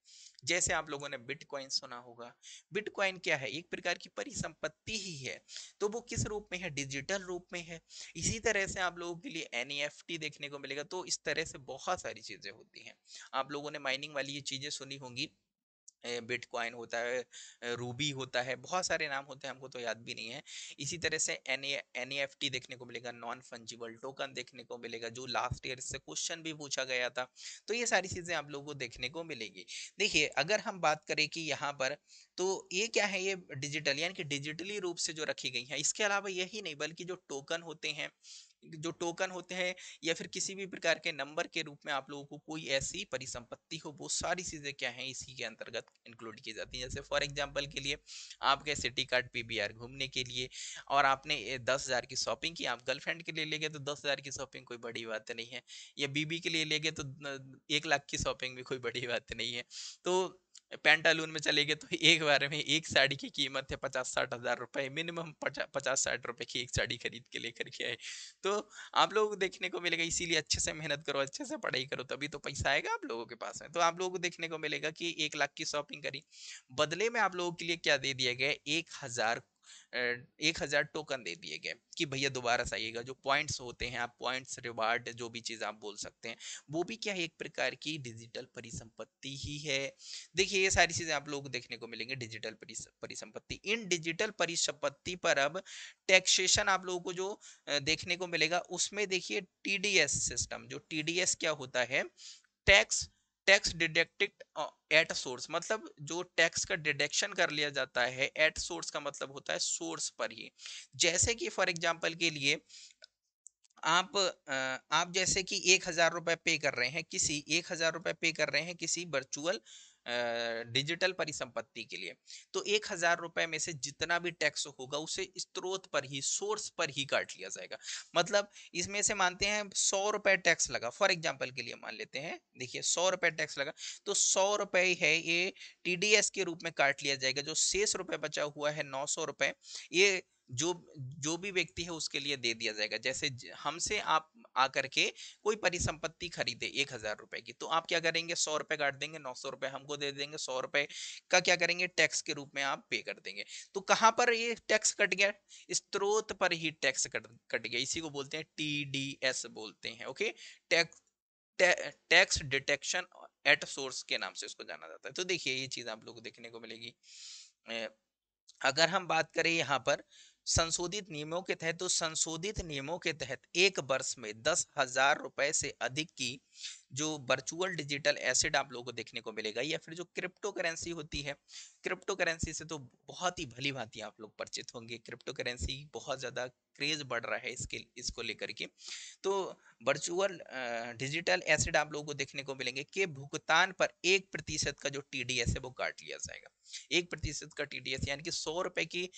जैसे आप लोगों ने बिटकॉइन सुना होगा बिटकॉइन क्या है एक प्रकार की परिसंपत्ति ही है तो वो किस रूप में है डिजिटल रूप में है इसी तरह से आप लोगों के लिए एन e देखने को मिलेगा तो इस तरह से बहुत सारी चीज़ें होती हैं आप लोगों ने माइनिंग वाली ये चीज़ें सुनी होंगी बिटकॉइन होता है रूबी होता है बहुत सारे नाम होते हैं हमको तो याद भी नहीं है इसी तरह से एन एन e, e देखने को मिलेगा नॉन फंजिबल टोकन देखने को मिलेगा जो लास्ट ईयर से क्वेश्चन भी पूछा गया था तो ये सारी चीज़ें आप लोगों को देखने को मिलेगी देखिए अगर हम बात करें कि यहाँ पर तो ये क्या है ये डिजिटल यानी कि डिजिटली रूप से जो रखी गई है इसके अलावा यही नहीं बल्कि जो टोकन होते हैं जो टोकन होते हैं या फिर किसी भी प्रकार के नंबर के रूप में आप लोगों को कोई ऐसी परिसंपत्ति हो वो सारी चीज़ें क्या हैं इसी के अंतर्गत इंक्लूड की जाती हैं जैसे फॉर एग्जांपल के लिए आप गए सिटी कार्ड पीबीआर घूमने के लिए और आपने दस हज़ार की शॉपिंग की आप गर्लफ्रेंड के लिए ले गए तो दस हज़ार की शॉपिंग कोई बड़ी बात नहीं है या बीबी के लिए ले गए तो एक लाख की शॉपिंग भी कोई बड़ी बात नहीं है तो पेंटालून में चले गए तो एक बार में एक साड़ी की कीमत है पचास साठ हजार रुपए मिनिमम पचा, पचास साठ रुपए की एक साड़ी खरीद के लेकर के आए तो आप लोगों को देखने को मिलेगा इसीलिए अच्छे से मेहनत करो अच्छे से पढ़ाई करो तभी तो पैसा आएगा आप लोगों के पास में तो आप लोगों को देखने को मिलेगा कि एक लाख की शॉपिंग करी बदले में आप लोगों के लिए क्या दे दिया गया एक हजार एक हज़ार टोकन दे दिए गए कि भैया दोबारा से आइएगा जो पॉइंट्स होते हैं आप पॉइंट्स रिवार्ड जो भी चीज़ आप बोल सकते हैं वो भी क्या है एक प्रकार की डिजिटल परिसंपत्ति ही है देखिए ये सारी चीज़ें आप लोग देखने को मिलेंगे डिजिटल परिसंपत्ति इन डिजिटल परिसंपत्ति पर अब टैक्सेशन आप लोगों को जो देखने को मिलेगा उसमें देखिए टीडीएस सिस्टम जो टीडीएस क्या होता है tax tax deducted at source मतलब जो टैक्स का डिडक्शन कर लिया जाता है एट सोर्स का मतलब होता है सोर्स पर ही जैसे कि फॉर एग्जांपल के लिए आप आप जैसे कि एक हजार रुपए पे कर रहे हैं किसी एक हजार रुपए पे कर रहे हैं किसी वर्चुअल डिजिटल परिसंपत्ति के लिए तो एक हजार रुपए में से जितना भी टैक्स होगा उसे स्त्रोत पर ही सोर्स पर ही काट लिया जाएगा मतलब इसमें से मानते हैं सौ रुपए टैक्स लगा फॉर एग्जांपल के लिए मान लेते हैं देखिए सौ रुपए टैक्स लगा तो सौ रुपए है ये टीडीएस के रूप में काट लिया जाएगा जो शेष रुपए बचा हुआ है नौ रुपए ये जो जो भी व्यक्ति है उसके लिए दे दिया जाएगा जैसे हमसे आप आकर के कोई परिसंपत्ति खरीदे एक हजार रुपए की तो आप क्या करेंगे सौ रुपए काट देंगे नौ सौ रुपए हमको दे देंगे सौ रुपए का क्या करेंगे टैक्स के रूप में आप पे कर देंगे तो कहाँ पर ये टैक्स कट गया स्त्रोत पर ही टैक्स कट कट गया इसी को बोलते हैं टी बोलते हैं okay tax tax detection at source के नाम से इसको जाना जाता है तो देखिए ये चीज आप लोग को देखने को मिलेगी अगर हम बात करें यहाँ पर संशोधित नियमों के तहत तो संशोधित नियमों के तहत एक वर्ष में दस हजार रुपए से अधिक की जो वर्चुअल डिजिटल एसेट आप लोगों को देखने को मिलेगा या फिर जो क्रिप्टो करेंसी होती है क्रिप्टो करेंसी से तो बहुत ही भली भांति आप लोग परिचित होंगे क्रिप्टो करेंसी बहुत ज़्यादा क्रेज बढ़ रहा है इसके इसको लेकर के तो वर्चुअल डिजिटल एसेट आप लोगों को देखने को मिलेंगे कि भुगतान पर एक प्रतिशत का जो टीडीएस है वो काट लिया जाएगा एक प्रतिशत का टीडीएस यानी कि सौ रुपए की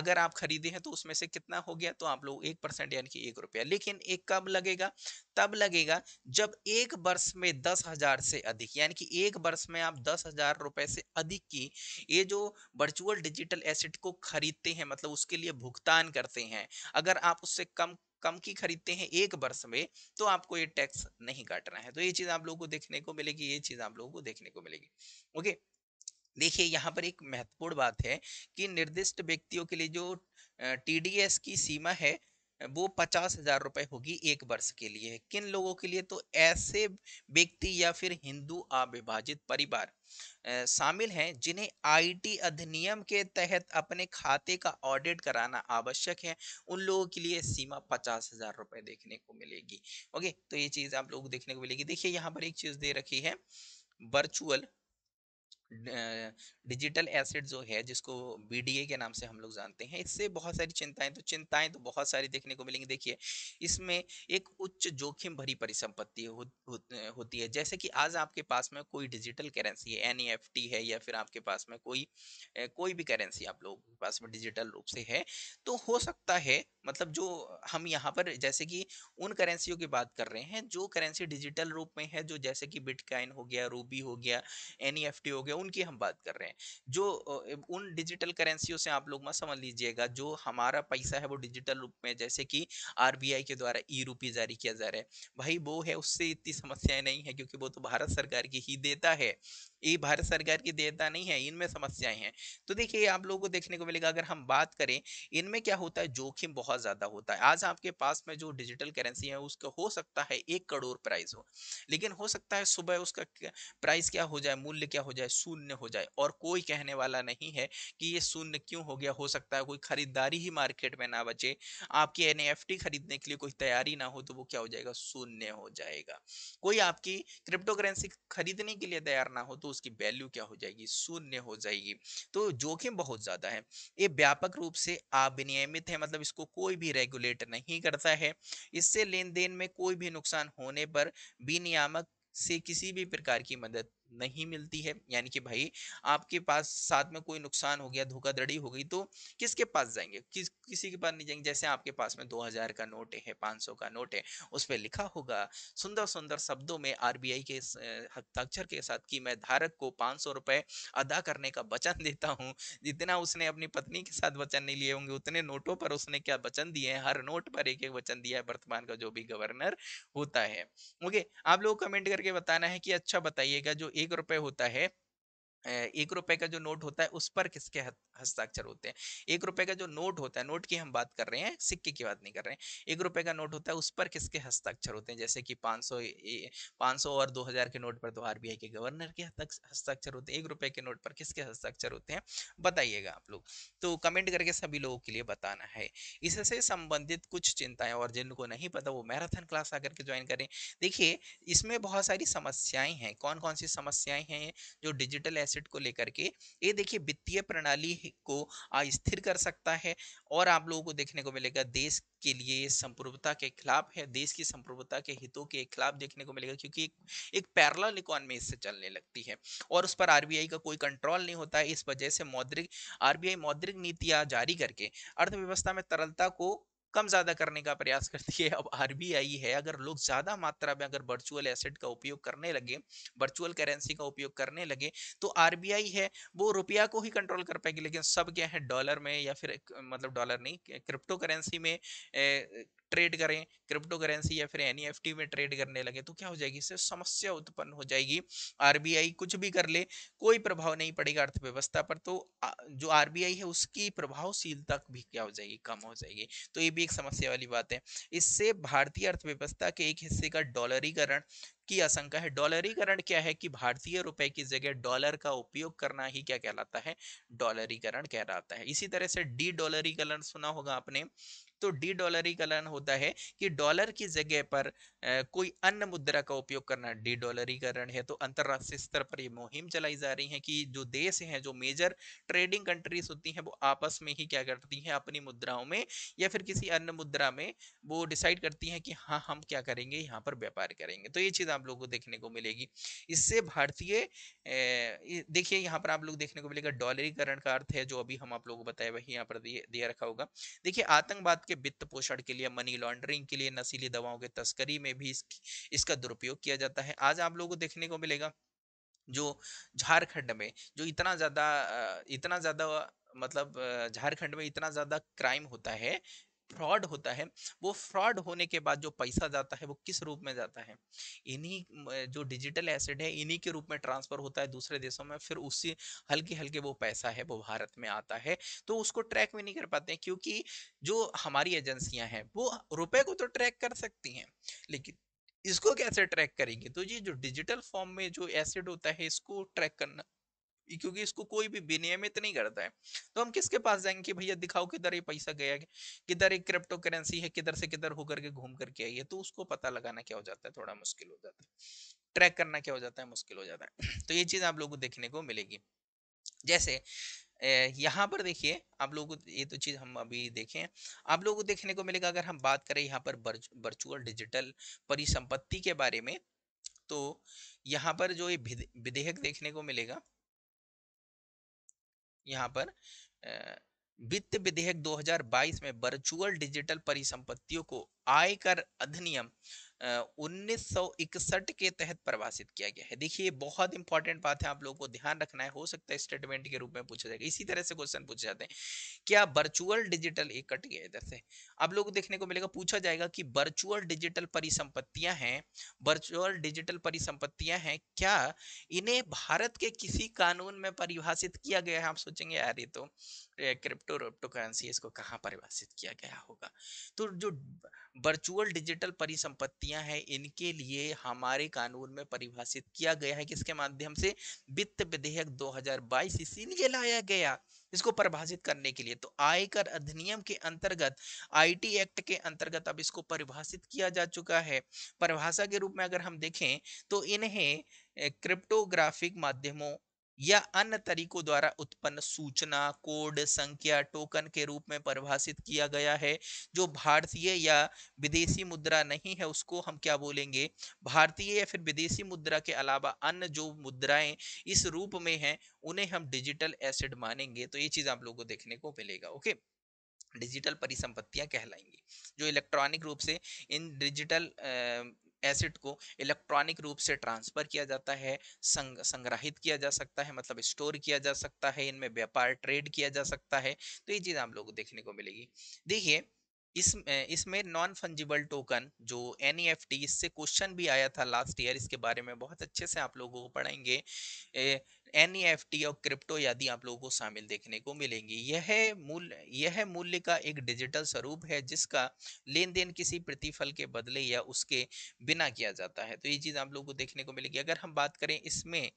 अगर आप खरीदे हैं तो उसमें से कितना हो गया तो आप लोग एक परसेंट यानी कि एक रुपया लेकिन एक कब लगेगा तब लगेगा जब एक वर्ष में दस हजार से अधिक यानी कि एक वर्ष में आप दस हजार रुपए से अधिक की ये जो वर्चुअल डिजिटल एसेट को खरीदते हैं मतलब उसके लिए भुगतान करते हैं अगर अगर आप उससे कम कम की खरीदते हैं एक वर्ष में तो आपको ये टैक्स नहीं काटना है तो ये चीज आप लोगों को देखने को मिलेगी ये चीज आप लोगों को देखने को मिलेगी ओके देखिए यहाँ पर एक महत्वपूर्ण बात है कि निर्दिष्ट व्यक्तियों के लिए जो टीडीएस की सीमा है वो पचास हजार रुपए होगी एक वर्ष के लिए किन लोगों के लिए तो ऐसे व्यक्ति या फिर हिंदू अविभाजित परिवार शामिल हैं जिन्हें आईटी अधिनियम के तहत अपने खाते का ऑडिट कराना आवश्यक है उन लोगों के लिए सीमा पचास हजार रुपए देखने को मिलेगी ओके तो ये चीज़ आप लोग देखने को मिलेगी देखिए यहाँ पर एक चीज़ दे रखी है वर्चुअल डिजिटल एसिड जो है जिसको बी के नाम से हम लोग जानते हैं इससे बहुत सारी चिंताएं तो चिंताएं तो बहुत सारी देखने को मिलेंगी देखिए इसमें एक उच्च जोखिम भरी परिसंपत्ति हो, हो, होती है जैसे कि आज आपके पास में कोई डिजिटल करेंसी है एन e है या फिर आपके पास में कोई कोई भी करेंसी आप लोगों के पास में डिजिटल रूप से है तो हो सकता है मतलब जो हम यहाँ पर जैसे कि उन करेंसियों की बात कर रहे हैं जो करेंसी डिजिटल रूप में है जो जैसे कि बिटकॉइन हो गया रूबी हो गया एन e हो गया है उनकी हम बात कर रहे हैं जो उन डिजिटल करेंसियों से आप लोग मत समझ लीजिएगा जो हमारा पैसा है वो डिजिटल रूप में जैसे कि आर के द्वारा ई रूपी जारी किया जा रहा है भाई वो है उससे इतनी समस्याएं नहीं है क्योंकि वो तो भारत सरकार की ही देता है ये भारत सरकार की देता नहीं है इनमें समस्याएं हैं तो देखिए आप लोगों को देखने को मिलेगा अगर हम बात करें इनमें क्या होता है जोखिम बहुत ज़्यादा होता है आज आपके पास में जो डिजिटल करेंसी है उसका हो सकता है एक करोड़ प्राइस हो लेकिन हो सकता है सुबह उसका प्राइस क्या हो जाए मूल्य क्या हो जाए शून्य हो जाए और कोई कहने वाला नहीं है कि ये शून्य क्यों हो गया हो सकता है कोई खरीदारी ही मार्केट में ना बचे आपकी एन खरीदने के लिए कोई तैयारी ना हो तो वो क्या हो जाएगा शून्य हो जाएगा कोई आपकी क्रिप्टो करेंसी खरीदने के लिए तैयार ना हो तो उसकी वैल्यू क्या हो जाएगी शून्य हो जाएगी तो जोखिम बहुत ज्यादा है ये व्यापक रूप से अविनियमित है मतलब इसको कोई भी रेगुलेट नहीं करता है इससे लेन देन में कोई भी नुकसान होने पर विनियामक से किसी भी प्रकार की मदद नहीं मिलती है यानी कि भाई आपके पास साथ में कोई नुकसान हो गया धोखाधड़ी हो गई तो किसके पास जाएंगे किस किसी के पास नहीं जाएंगे जैसे आपके पास में 2000 का नोट है 500 का नोट है उस पर लिखा होगा सुंदर सुंदर शब्दों में आरबीआई के हस्ताक्षर के साथ कि मैं धारक को पाँच सौ अदा करने का वचन देता हूँ जितना उसने अपनी पत्नी के साथ वचन नहीं लिए होंगे उतने नोटों पर उसने क्या वचन दिए हैं हर नोट पर एक एक वचन दिया है वर्तमान का जो भी गवर्नर होता है ओके आप लोग कमेंट करके बताना है कि अच्छा बताइएगा जो एक रुपये होता है एक रुपए का जो नोट होता है उस पर किसके हस्ताक्षर होते हैं एक रुपए का जो नोट होता है नोट की हम बात कर रहे हैं सिक्के की बात नहीं कर रहे हैं एक रुपए का नोट होता है उस पर किसके हस्ताक्षर होते हैं जैसे कि 500 500 और 2000 के नोट पर तो आरबीआई के गवर्नर के हस्ताक्षर होते हैं एक रुपए के नोट पर किसके हस्ताक्षर होते हैं बताइएगा आप लोग तो कमेंट करके सभी लोगों के लिए बताना है इससे संबंधित कुछ चिंताएं और जिनको नहीं पता वो मैराथन क्लास आकर के ज्वाइन करें देखिए इसमें बहुत सारी समस्याएं हैं कौन कौन सी समस्याएं हैं जो डिजिटल एस डेफिसिट को लेकर के ये देखिए वित्तीय प्रणाली को अस्थिर कर सकता है और आप लोगों को देखने को मिलेगा देश के लिए संप्रभुता के खिलाफ है देश की संप्रभुता के हितों के खिलाफ देखने को मिलेगा क्योंकि एक, एक पैरल इकोनॉमी इससे चलने लगती है और उस पर आरबीआई का कोई कंट्रोल नहीं होता है इस वजह से मौद्रिक आरबीआई मौद्रिक नीतियां जारी करके अर्थव्यवस्था में तरलता को कम ज़्यादा करने का प्रयास करती है अब आरबीआई है अगर लोग ज़्यादा मात्रा में अगर वर्चुअल एसेट का उपयोग करने लगे वर्चुअल करेंसी का उपयोग करने लगे तो आरबीआई है वो रुपया को ही कंट्रोल कर पाएगी लेकिन सब क्या है डॉलर में या फिर मतलब डॉलर नहीं क्रिप्टो करेंसी में ए, ट्रेड करें क्रिप्टो करेंसी या फिर एन में ट्रेड करने लगे तो क्या हो जाएगी इससे समस्या उत्पन्न हो जाएगी आरबीआई कुछ भी कर ले कोई प्रभाव नहीं पड़ेगा अर्थव्यवस्था पर तो जो आरबीआई है उसकी प्रभावशीलता भी क्या हो जाएगी कम हो जाएगी तो ये भी एक समस्या वाली बात है इससे भारतीय अर्थव्यवस्था के एक हिस्से का डॉलरीकरण की आशंका है डॉलरीकरण क्या है कि भारतीय रुपए की जगह डॉलर का उपयोग करना ही क्या कहलाता है डॉलरीकरण कहलाता है इसी तरह से डी डॉलरीकरण सुना होगा आपने तो डी डॉलरीकरण होता है कि डॉलर की जगह पर कोई अन्य मुद्रा का उपयोग करना डी डॉलरीकरण है तो अंतर्राष्ट्रीय स्तर पर ये मुहिम चलाई जा रही है कि जो देश हैं जो मेजर ट्रेडिंग कंट्रीज होती हैं वो आपस में ही क्या करती हैं अपनी मुद्राओं में या फिर किसी अन्य मुद्रा में वो डिसाइड करती हैं कि हाँ हम क्या करेंगे यहाँ पर व्यापार करेंगे तो ये चीज़ आप लोगों को देखने को मिलेगी इससे भारतीय देखिए यहाँ पर आप लोग देखने को मिलेगा डॉलरीकरण का अर्थ है जो अभी हम आप लोगों को बताए वही यहाँ पर दिया रखा होगा देखिए आतंकवाद के वित्त पोषण के लिए मनी लॉन्ड्रिंग के लिए नशीली दवाओं के तस्करी में भी इसका दुरुपयोग किया जाता है आज आप लोगों को देखने को मिलेगा जो झारखंड में जो इतना ज़्यादा इतना ज़्यादा मतलब झारखंड में इतना ज़्यादा क्राइम होता है फ्रॉड होता है वो फ्रॉड होने के बाद जो पैसा जाता है वो किस रूप में जाता है इन्हीं जो डिजिटल एसेट है इन्हीं के रूप में ट्रांसफर होता है दूसरे देशों में फिर उसी हल्के हल्के वो पैसा है वो भारत में आता है तो उसको ट्रैक भी नहीं कर पाते क्योंकि जो हमारी एजेंसियां हैं वो रुपए को तो ट्रैक कर सकती हैं लेकिन इसको कैसे ट्रैक करेंगे तो ये जो डिजिटल फॉर्म में जो एसिड होता है इसको ट्रैक करना क्योंकि इसको कोई भी विनियमित नहीं करता है तो हम किसके पास जाएंगे कि भैया दिखाओ किधर ये पैसा गया है किधर एक क्रिप्टो करेंसी है किधर से किधर होकर के घूम करके आई है तो उसको पता लगाना क्या हो जाता है थोड़ा मुश्किल हो जाता है ट्रैक करना क्या हो जाता है मुश्किल हो जाता है तो ये चीज़ आप लोगों को देखने को मिलेगी जैसे यहाँ पर देखिए आप लोगों को ये तो चीज़ हम अभी देखें आप लोगों को देखने को मिलेगा अगर हम बात करें यहाँ पर वर्चुअल डिजिटल परिसंपत्ति के बारे में तो यहाँ पर जो ये विधेयक देखने को मिलेगा यहाँ पर वित्त विधेयक 2022 में वर्चुअल डिजिटल परिसंपत्तियों को आयकर अधिनियम 1961 के तहत प्रवासित किया गया है देखिए बहुत इंपॉर्टेंट बात है आप लोगों को ध्यान रखना है हो सकता है स्टेटमेंट के रूप में पूछा जाएगा इसी तरह से क्वेश्चन पूछे जाते हैं क्या वर्चुअल डिजिटल एक कट गया इधर से आप लोगों को देखने को मिलेगा पूछा जाएगा कि वर्चुअल डिजिटल परिसंपत्तियां हैं वर्चुअल डिजिटल परिसंपत्तियां हैं क्या इन्हें भारत के किसी कानून में परिभाषित किया गया है आप सोचेंगे यार ये तो क्रिप्टो रोप्टो करेंसी इसको कहाँ परिभाषित किया गया होगा तो जो वर्चुअल डिजिटल परिसंपत्ति व्यक्तियां हैं इनके लिए हमारे कानून में परिभाषित किया गया है किसके माध्यम से वित्त विधेयक 2022 इसीलिए लाया गया इसको परिभाषित करने के लिए तो आयकर अधिनियम के अंतर्गत आईटी एक्ट के अंतर्गत अब इसको परिभाषित किया जा चुका है परिभाषा के रूप में अगर हम देखें तो इन्हें क्रिप्टोग्राफिक माध्यमों या अन्य तरीकों द्वारा उत्पन्न सूचना कोड संख्या टोकन के रूप में परिभाषित किया गया है जो भारतीय या विदेशी मुद्रा नहीं है उसको हम क्या बोलेंगे भारतीय या फिर विदेशी मुद्रा के अलावा अन्य जो मुद्राएं इस रूप में हैं उन्हें हम डिजिटल एसिड मानेंगे तो ये चीज आप लोगों को देखने को मिलेगा ओके डिजिटल परिसंपत्तियां कहलाएंगी जो इलेक्ट्रॉनिक रूप से इन डिजिटल एसिड को इलेक्ट्रॉनिक रूप से ट्रांसफ़र किया जाता है संग, संग्रहित किया जा सकता है मतलब स्टोर किया जा सकता है इनमें व्यापार ट्रेड किया जा सकता है तो ये चीज़ आप लोगों को देखने को मिलेगी देखिए इस इसमें नॉन फंजिबल टोकन जो एन e इससे क्वेश्चन भी आया था लास्ट ईयर इसके बारे में बहुत अच्छे से आप लोगों को पढ़ाएंगे एन e और क्रिप्टो यदि आप लोगों को शामिल देखने को मिलेंगी यह मूल्य यह मूल्य का एक डिजिटल स्वरूप है जिसका लेन देन किसी प्रतिफल के बदले या उसके बिना किया जाता है तो ये चीज़ आप लोगों को देखने को मिलेगी अगर हम बात करें इसमें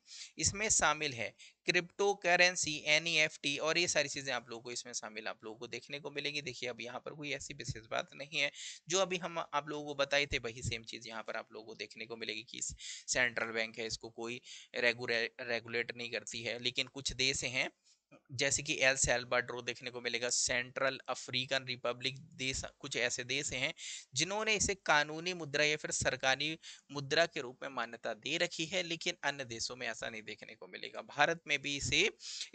इसमें शामिल है क्रिप्टो करेंसी एन e और ये सारी चीज़ें आप लोगों को इसमें शामिल आप लोगों को देखने को मिलेगी देखिए अब यहाँ पर कोई ऐसी विशेष बात नहीं है जो अभी हम आप लोगों को बताए थे वही सेम चीज़ यहाँ पर आप लोगों को देखने को मिलेगी कि सेंट्रल बैंक है इसको कोई रेगुलेट नहीं करती है लेकिन कुछ देश हैं जैसे कि एल सेल्बाड्रो देखने को मिलेगा सेंट्रल अफ्रीकन रिपब्लिक देश कुछ ऐसे देश हैं जिन्होंने इसे कानूनी मुद्रा या फिर सरकारी मुद्रा के रूप में मान्यता दे रखी है लेकिन अन्य देशों में ऐसा नहीं देखने को मिलेगा भारत में भी इसे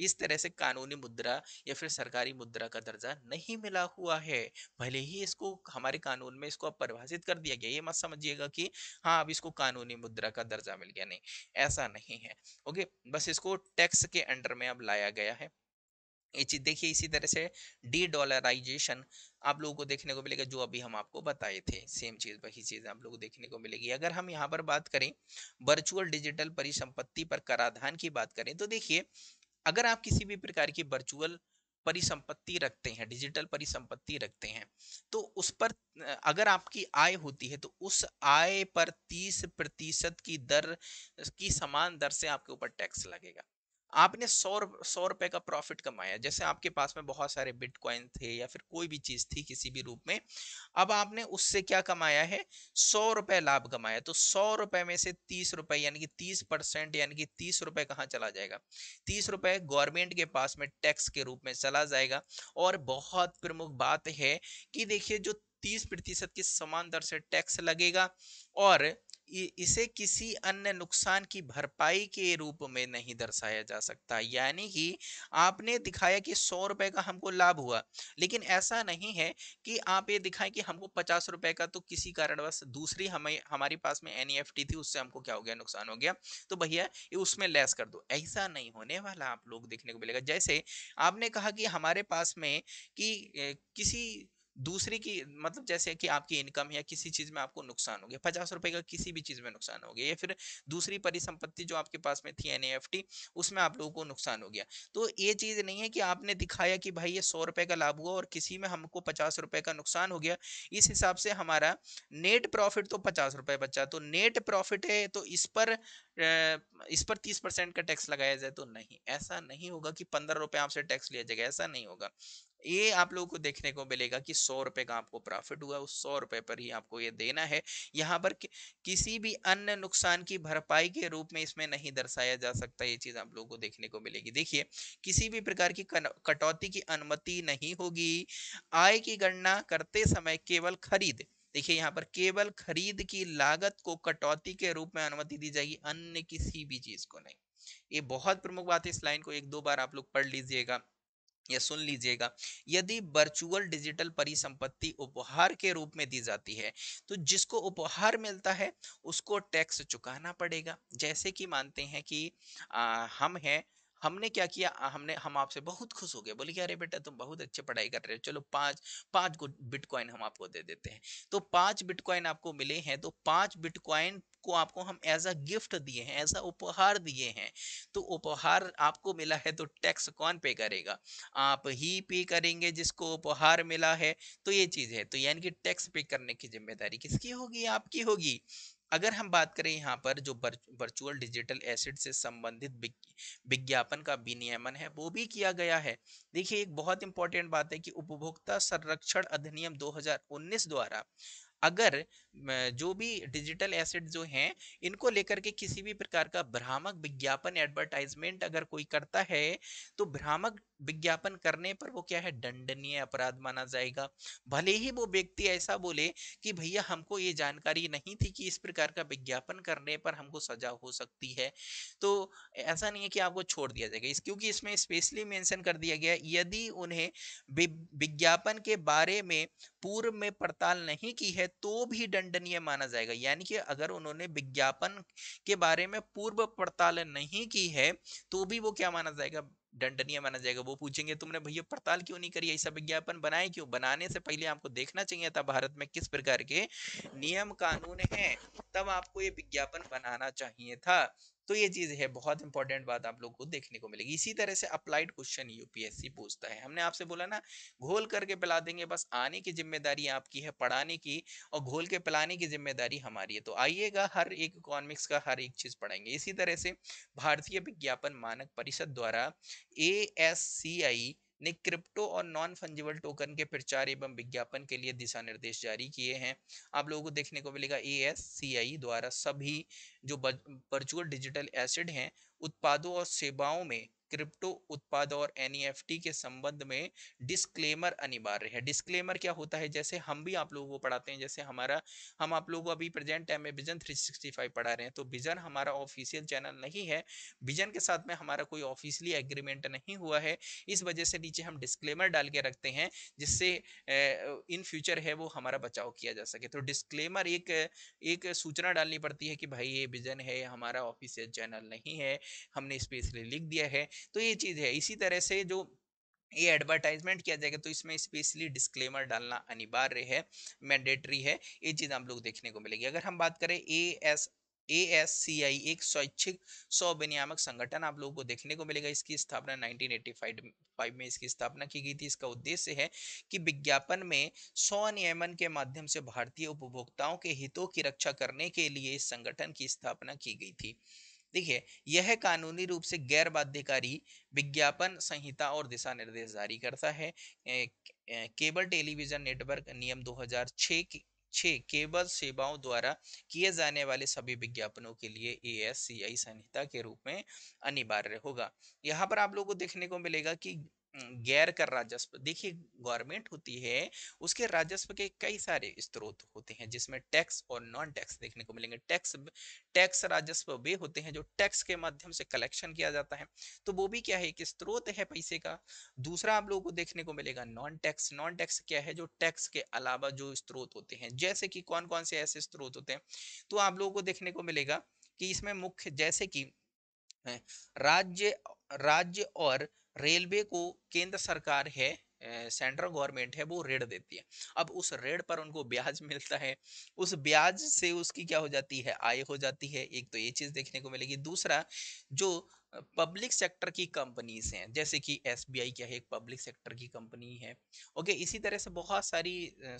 इस तरह से कानूनी मुद्रा या फिर सरकारी मुद्रा का दर्जा नहीं मिला हुआ है भले ही इसको हमारे कानून में इसको अब परिभाषित कर दिया गया ये मत समझिएगा कि हाँ अब इसको कानूनी मुद्रा का दर्जा मिल गया नहीं ऐसा नहीं है ओके बस इसको टैक्स के अंडर में अब लाया गया है देखिए इसी तरह से डी डॉलराइजेशन आप लोगों को देखने को मिलेगा जो अभी हम आपको बताए थे सेम चीज़ वही चीज़ आप लोगों को देखने को मिलेगी अगर हम यहाँ पर बात करें वर्चुअल डिजिटल परिसंपत्ति पर कराधान की बात करें तो देखिए अगर आप किसी भी प्रकार की वर्चुअल परिसंपत्ति रखते हैं डिजिटल परिसंपत्ति रखते हैं तो उस पर अगर आपकी आय होती है तो उस आय पर 30 प्रतिशत की दर की समान दर से आपके ऊपर टैक्स लगेगा आपने सौ सौ रुपए का प्रॉफिट कमाया जैसे आपके पास में बहुत सारे बिटकॉइन थे या फिर कोई भी चीज थी किसी भी रूप में अब आपने उससे क्या कमाया है सौ रुपए लाभ कमाया तो सौ रुपए में से तीस रुपए यानी कि तीस परसेंट यानी कि तीस रुपए कहाँ चला जाएगा तीस रुपए गवर्नमेंट के पास में टैक्स के रूप में चला जाएगा और बहुत प्रमुख बात है कि देखिए जो तीस प्रतिशत के समान दर से टैक्स लगेगा और इसे किसी अन्य नुकसान की भरपाई के रूप में नहीं दर्शाया जा सकता यानी कि आपने दिखाया कि सौ रुपये का हमको लाभ हुआ लेकिन ऐसा नहीं है कि आप ये दिखाएं कि हमको पचास रुपये का तो किसी कारणवश दूसरी हमें हमारे पास में एन e थी उससे हमको क्या हो गया नुकसान हो गया तो भैया ये उसमें लेस कर दो ऐसा नहीं होने वाला आप लोग देखने को मिलेगा जैसे आपने कहा कि हमारे पास में कि किसी दूसरी की मतलब जैसे कि आपकी इनकम या किसी चीज में आपको नुकसान हो गया पचास रुपए का किसी भी चीज में नुकसान हो गया या फिर दूसरी परिसंपत्ति जो आपके पास में थी एन उसमें आप लोगों को नुकसान हो गया तो ये चीज नहीं है कि आपने दिखाया कि भाई ये सौ रुपए का लाभ हुआ और किसी में हमको पचास रुपए का नुकसान हो गया इस हिसाब से हमारा नेट प्रॉफिट तो पचास रुपए बचा तो नेट प्रॉफिट है तो इस पर इस पर तीस परसेंट का टैक्स लगाया जाए तो नहीं ऐसा नहीं होगा कि पंद्रह रुपए आपसे टैक्स लिया जाएगा ऐसा नहीं होगा ये आप लोगों को देखने को मिलेगा कि सौ रुपए का आपको प्रॉफिट हुआ उस सौ रुपए पर ही आपको ये देना है यहाँ पर कि, किसी भी अन्य नुकसान की भरपाई के रूप में इसमें नहीं दर्शाया जा सकता ये चीज़ आप लोगों को देखने को मिलेगी देखिए किसी भी प्रकार की कटौती की अनुमति नहीं होगी आय की गणना करते समय केवल खरीद देखिए यहाँ पर केवल खरीद की लागत को कटौती के रूप में अनुमति दी जाएगी अन्य किसी भी चीज़ को नहीं ये बहुत प्रमुख बात है इस लाइन को एक दो बार आप लोग पढ़ लीजिएगा यह सुन लीजिएगा यदि वर्चुअल डिजिटल परिसंपत्ति उपहार के रूप में दी जाती है तो जिसको उपहार मिलता है उसको टैक्स चुकाना पड़ेगा जैसे कि मानते हैं कि आ, हम हैं हमने क्या किया हमने हम आपसे बहुत खुश हो गए बोले कि अरे बेटा तुम बहुत अच्छे पढ़ाई कर रहे हो चलो पांच पाँच बिटकॉइन हम आपको दे देते हैं तो पांच बिटकॉइन आपको मिले हैं तो पांच बिटकॉइन को आपको हम एज अ गिफ्ट दिए हैं एज अ उपहार दिए हैं तो उपहार आपको मिला है तो टैक्स कौन पे करेगा आप ही पे करेंगे जिसको उपहार मिला है तो ये चीज़ है तो यानी कि टैक्स पे करने की जिम्मेदारी किसकी होगी आपकी होगी अगर हम बात करें यहाँ पर जो वर्चुअल डिजिटल एसिड से संबंधित विज्ञापन का विनियमन है वो भी किया गया है देखिए एक बहुत इंपॉर्टेंट बात है कि उपभोक्ता संरक्षण अधिनियम 2019 द्वारा अगर जो भी डिजिटल एसेट जो हैं इनको लेकर के किसी भी प्रकार का भ्रामक विज्ञापन एडवर्टाइजमेंट अगर कोई करता है तो भ्रामक विज्ञापन करने पर वो क्या है दंडनीय अपराध माना जाएगा भले ही वो व्यक्ति ऐसा बोले कि भैया हमको ये जानकारी नहीं थी कि इस प्रकार का विज्ञापन करने पर हमको सजा हो सकती है तो ऐसा नहीं है कि आपको छोड़ दिया जाएगा इस क्योंकि इसमें स्पेशली मेंशन कर दिया गया यदि उन्हें विज्ञापन के बारे में पूर्व में पड़ताल नहीं की है है तो भी दंडनीय माना जाएगा यानी कि अगर उन्होंने विज्ञापन के बारे में पूर्व पड़ताल नहीं की है तो भी वो क्या माना जाएगा दंडनीय माना जाएगा वो पूछेंगे तुमने भैया पड़ताल क्यों नहीं करी ऐसा विज्ञापन बनाए क्यों बनाने से पहले आपको देखना चाहिए था भारत में किस प्रकार के नियम कानून हैं तब आपको ये विज्ञापन बनाना चाहिए था तो ये चीज़ है बहुत इंपॉर्टेंट बात आप लोग को देखने को मिलेगी इसी तरह से अप्लाइड क्वेश्चन यूपीएससी पूछता है हमने आपसे बोला ना घोल करके पिला देंगे बस आने की जिम्मेदारी आपकी है पढ़ाने की और घोल के पिलाने की जिम्मेदारी हमारी है तो आइएगा हर एक इकोनॉमिक्स का हर एक चीज़ पढ़ाएंगे इसी तरह से भारतीय विज्ञापन मानक परिषद द्वारा ए एस सी आई ने क्रिप्टो और नॉन फंजिबल टोकन के प्रचार एवं विज्ञापन के लिए दिशा निर्देश जारी किए हैं आप लोगों को देखने को मिलेगा ए द्वारा सभी जो वर्चुअल डिजिटल एसिड हैं उत्पादों और सेवाओं में क्रिप्टो उत्पाद और एन e के संबंध में डिस्क्लेमर अनिवार्य है डिस्क्लेमर क्या होता है जैसे हम भी आप लोगों को पढ़ाते हैं जैसे हमारा हम आप लोगों को अभी प्रेजेंट टाइम में विजन 365 पढ़ा रहे हैं तो विजन हमारा ऑफिशियल चैनल नहीं है विजन के साथ में हमारा कोई ऑफिशियली एग्रीमेंट नहीं हुआ है इस वजह से नीचे हम डिस्क्लेमर डाल के रखते हैं जिससे इन फ्यूचर है वो हमारा बचाव किया जा सके तो डिस्क्लेमर एक एक सूचना डालनी पड़ती है कि भाई ये विजन है हमारा ऑफिशियल चैनल नहीं है हमने स्पेशली लिख दिया है तो ये चीज़ है इसी तरह से जो ये एडवर्टाइजमेंट किया जाएगा तो इसमें स्पेशली डिस्क्लेमर डालना अनिवार्य है मैंडेटरी है ये चीज़ आप लोग देखने को मिलेगी अगर हम बात करें A S A S C आई एक स्वैच्छिक स्व संगठन आप लोगों को देखने को मिलेगा इसकी स्थापना 1985 में इसकी स्थापना की गई थी इसका उद्देश्य है कि विज्ञापन में स्वनियमन के माध्यम से भारतीय उपभोक्ताओं के हितों की रक्षा करने के लिए इस संगठन की स्थापना की गई थी देखिए यह कानूनी रूप से गैर बाध्यकारी विज्ञापन संहिता और दिशा निर्देश जारी करता है केबल टेलीविजन नेटवर्क नियम 2006 हजार केबल सेवाओं द्वारा किए जाने वाले सभी विज्ञापनों के लिए ए संहिता के रूप में अनिवार्य होगा यहाँ पर आप लोगों को देखने को मिलेगा कि गैर कर राजस्व देखिए गवर्नमेंट होती है उसके राजस्व के कई सारे स्रोत होते हैं जिसमें टैक्स और नॉन टैक्स देखने को मिलेंगे टैक्स टैक्स राजस्व वे होते हैं जो टैक्स के माध्यम से कलेक्शन किया जाता है तो वो भी क्या है एक स्रोत है पैसे का दूसरा आप लोगों को देखने को मिलेगा नॉन टैक्स नॉन टैक्स क्या है जो टैक्स के अलावा जो स्त्रोत होते हैं जैसे कि कौन कौन से ऐसे स्त्रोत होते हैं तो आप लोगों को देखने को मिलेगा कि इसमें मुख्य जैसे कि राज्य राज्य और रेलवे को केंद्र सरकार है सेंट्रल गवर्नमेंट है वो ऋण देती है अब उस ऋण पर उनको ब्याज मिलता है उस ब्याज से उसकी क्या हो जाती है आय हो जाती है एक तो ये चीज देखने को मिलेगी दूसरा जो पब्लिक सेक्टर की कंपनीज हैं जैसे कि एस क्या है एक पब्लिक सेक्टर की कंपनी है ओके इसी तरह से बहुत सारी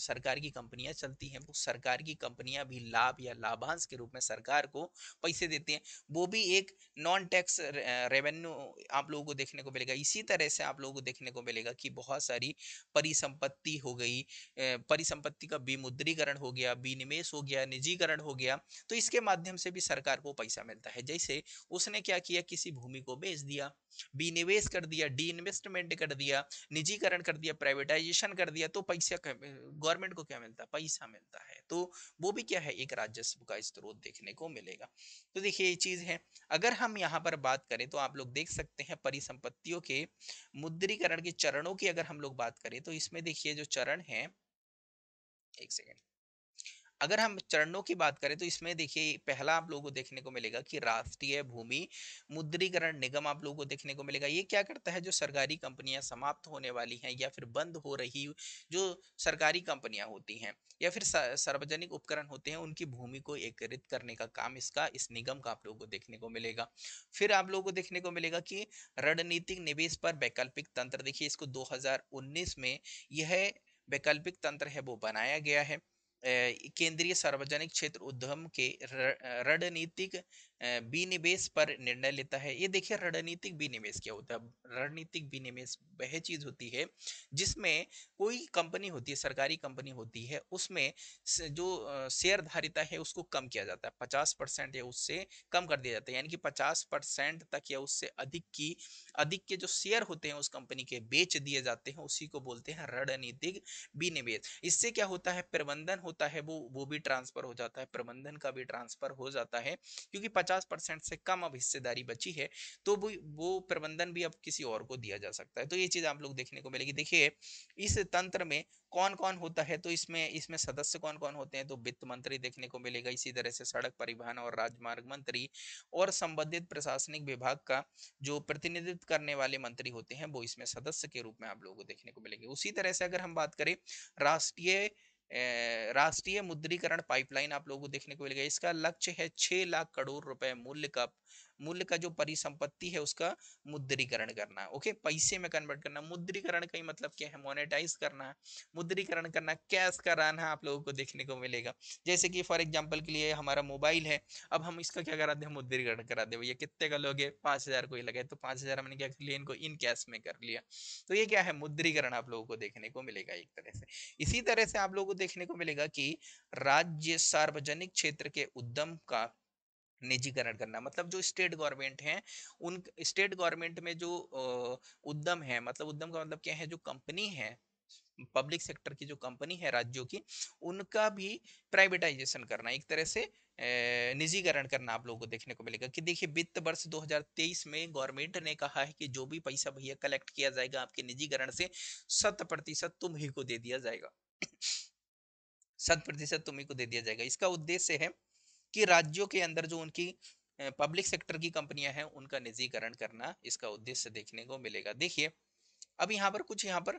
सरकार की कंपनियां चलती हैं वो सरकार की कंपनियां भी लाभ या लाभांश के रूप में सरकार को पैसे देती हैं वो भी एक नॉन टैक्स रेवेन्यू आप लोगों को देखने को मिलेगा इसी तरह से आप लोगों को देखने को मिलेगा कि बहुत सारी परिसंपत्ति हो गई परिसंपत्ति का विमुद्रीकरण हो गया विनिवेश हो गया निजीकरण हो गया तो इसके माध्यम से भी सरकार को पैसा मिलता है जैसे उसने क्या किया किसी भूमि को बेच दिया बी निवेश कर दिया डी इन्वेस्टमेंट कर दिया निजीकरण कर दिया प्राइवेटाइजेशन कर दिया तो पैसा गवर्नमेंट को क्या मिलता पैसा मिलता है तो वो भी क्या है एक राजस्व का स्त्रोत देखने को मिलेगा तो देखिए ये चीज है अगर हम यहाँ पर बात करें तो आप लोग देख सकते हैं परिसंपत्तियों के मुद्रीकरण के चरणों की अगर हम लोग बात करें तो इसमें देखिए जो चरण है एक सेकेंड अगर हम चरणों की बात करें तो इसमें देखिए पहला आप लोगों को देखने को मिलेगा कि राष्ट्रीय भूमि मुद्रीकरण निगम आप लोगों को देखने को मिलेगा ये क्या करता है जो सरकारी कंपनियां समाप्त होने वाली हैं या फिर बंद हो रही जो सरकारी कंपनियां होती हैं या फिर सार्वजनिक उपकरण होते हैं उनकी भूमि को एकत्रित करने का काम इसका इस निगम का आप लोगों को देखने को मिलेगा फिर आप लोगों को देखने को मिलेगा कि रणनीतिक निवेश पर वैकल्पिक तंत्र देखिए इसको दो में यह वैकल्पिक तंत्र है वो बनाया गया है केंद्रीय सार्वजनिक क्षेत्र उद्यम के रणनीतिक विनिवेश पर निर्णय लेता है ये देखिए रणनीतिक विनिवेश क्या होता है रणनीतिक विनिवेश वह चीज होती है जिसमें कोई कंपनी होती है सरकारी कंपनी होती है उसमें जो शेयर धारिता है उसको कम किया जाता है पचास परसेंट या उससे कम कर दिया जाता है यानी कि पचास परसेंट तक या उससे अधिक की अधिक के जो शेयर होते हैं उस कंपनी के बेच दिए जाते हैं उसी को बोलते हैं रणनीतिक विनिवेश इससे क्या होता है प्रबंधन होता है वो वो भी ट्रांसफर हो जाता है प्रबंधन का भी ट्रांसफर हो जाता है क्योंकि 50 परसेंट से कम अब हिस्सेदारी बची है तो वो वो प्रबंधन भी अब किसी और को दिया जा सकता है तो ये चीज़ आप लोग देखने को मिलेगी देखिए इस तंत्र में कौन कौन होता है तो इसमें इसमें सदस्य कौन कौन होते हैं तो वित्त मंत्री देखने को मिलेगा इसी तरह से सड़क परिवहन और राजमार्ग मंत्री और संबंधित प्रशासनिक विभाग का जो प्रतिनिधित्व करने वाले मंत्री होते हैं वो इसमें सदस्य के रूप में आप लोगों को देखने को मिलेंगे उसी तरह से अगर हम बात करें राष्ट्रीय राष्ट्रीय मुद्रीकरण पाइपलाइन आप लोगों को देखने को मिलेगा इसका लक्ष्य है छह लाख करोड़ रुपए मूल्य का मूल्य का जो परिसंपत्ति है उसका मुद्रीकरण करना ओके पैसे में कन्वर्ट करना मुद्रीकरण का ही मतलब क्या है मोनेटाइज करना मुद्रीकरण करना कैश कराना आप लोगों को देखने को मिलेगा जैसे कि फॉर एग्जाम्पल के लिए हमारा मोबाइल है अब हम इसका क्या करा दें मुद्रीकरण करा दे भैया कितने का लोगे पांच हज़ार को ही लगे तो पांच हज़ार हमने क्या कर लिया इनको इन कैश में कर लिया तो ये क्या है मुद्रीकरण आप लोगों को देखने को मिलेगा एक तरह से इसी तरह से आप लोगों को देखने को मिलेगा कि राज्य सार्वजनिक क्षेत्र के उद्यम का निजीकरण करना मतलब जो स्टेट गवर्नमेंट हैं उन स्टेट गवर्नमेंट में जो उद्यम है मतलब उद्यम का मतलब क्या है जो कंपनी है पब्लिक सेक्टर की जो कंपनी है राज्यों की उनका भी प्राइवेटाइजेशन करना एक तरह से निजीकरण करना आप लोगों को देखने को मिलेगा कि देखिए वित्त वर्ष 2023 में गवर्नमेंट ने कहा है कि जो भी पैसा भैया कलेक्ट किया जाएगा आपके निजीकरण से शत प्रतिशत तुम ही को दे दिया जाएगा शत प्रतिशत तुम्हें को दे दिया जाएगा इसका उद्देश्य है कि राज्यों के अंदर जो उनकी पब्लिक सेक्टर की कंपनियां हैं उनका निजीकरण करना इसका उद्देश्य देखने को मिलेगा देखिए अब यहाँ पर कुछ यहाँ पर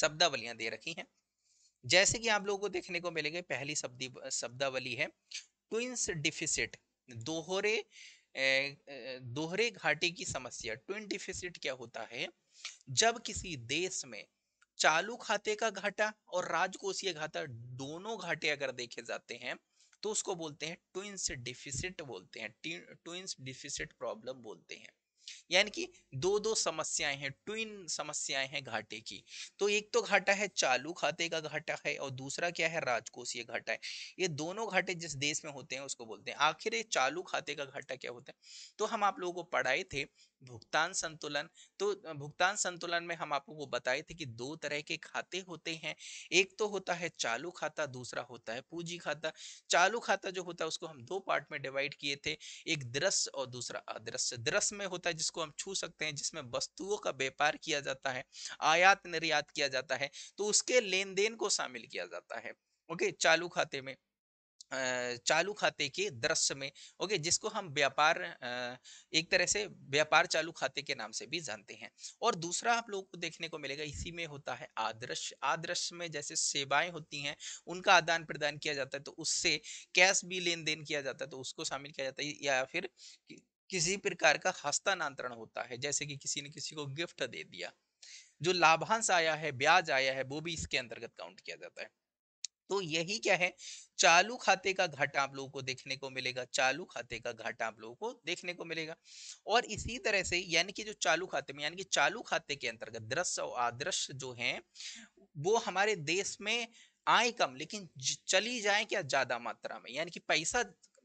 शब्दावलियां दे रखी हैं जैसे कि आप लोगों को देखने को मिलेंगे पहली शब्दी शब्दावली है ट्विंस डिफिसिट दोहरे दोहरे घाटे की समस्या ट्विन डिफिसिट क्या होता है जब किसी देश में चालू खाते का घाटा और राजकोषीय घाटा दोनों घाटे अगर देखे जाते हैं तो उसको बोलते हैं ट्विंस डिफिसिट बोलते हैं ट्विंस डिफिसिट प्रॉब्लम बोलते हैं यानी कि दो दो समस्याएं हैं ट्विन समस्याएं हैं घाटे की तो एक तो घाटा है चालू खाते का घाटा है और दूसरा क्या है राजकोषीय घाटा है ये दोनों घाटे जिस देश में होते हैं उसको बोलते हैं आखिर ये चालू खाते का घाटा क्या होता है तो हम आप लोगों को पढ़ाए थे भुगतान संतुलन तो भुगतान संतुलन में हम आपको वो बताए थे कि दो तरह के खाते होते हैं एक तो होता है चालू खाता दूसरा होता है पूंजी खाता चालू खाता जो होता है उसको हम दो पार्ट में डिवाइड किए थे एक दृश्य और दूसरा अदृश्य दृश्य में होता है जिसको हम छू सकते हैं जिसमें वस्तुओं का व्यापार किया जाता है आयात निर्यात किया जाता है तो उसके लेन देन को शामिल किया जाता है ओके चालू खाते में चालू खाते के दृश्य में ओके जिसको हम व्यापार एक तरह से व्यापार चालू खाते के नाम से भी जानते हैं और दूसरा आप लोगों को देखने को मिलेगा इसी में होता है आदर्श आदर्श में जैसे सेवाएं होती हैं उनका आदान प्रदान किया जाता है तो उससे कैश भी लेन देन किया जाता है तो उसको शामिल किया जाता है या फिर किसी प्रकार का हस्तानांतरण होता है जैसे कि किसी ने किसी को गिफ्ट दे दिया जो लाभांश आया है ब्याज आया है वो भी इसके अंतर्गत काउंट किया जाता है तो यही क्या है चालू खाते का घाटा आप लोगों को देखने को मिलेगा चालू खाते का घाटा आप लोगों को देखने को मिलेगा और इसी तरह से यानी कि जो चालू खाते में यानी कि चालू खाते के अंतर्गत दृश्य और आदृश्य जो है वो हमारे देश में आए कम लेकिन चली जाए क्या ज्यादा मात्रा में यानी कि पैसा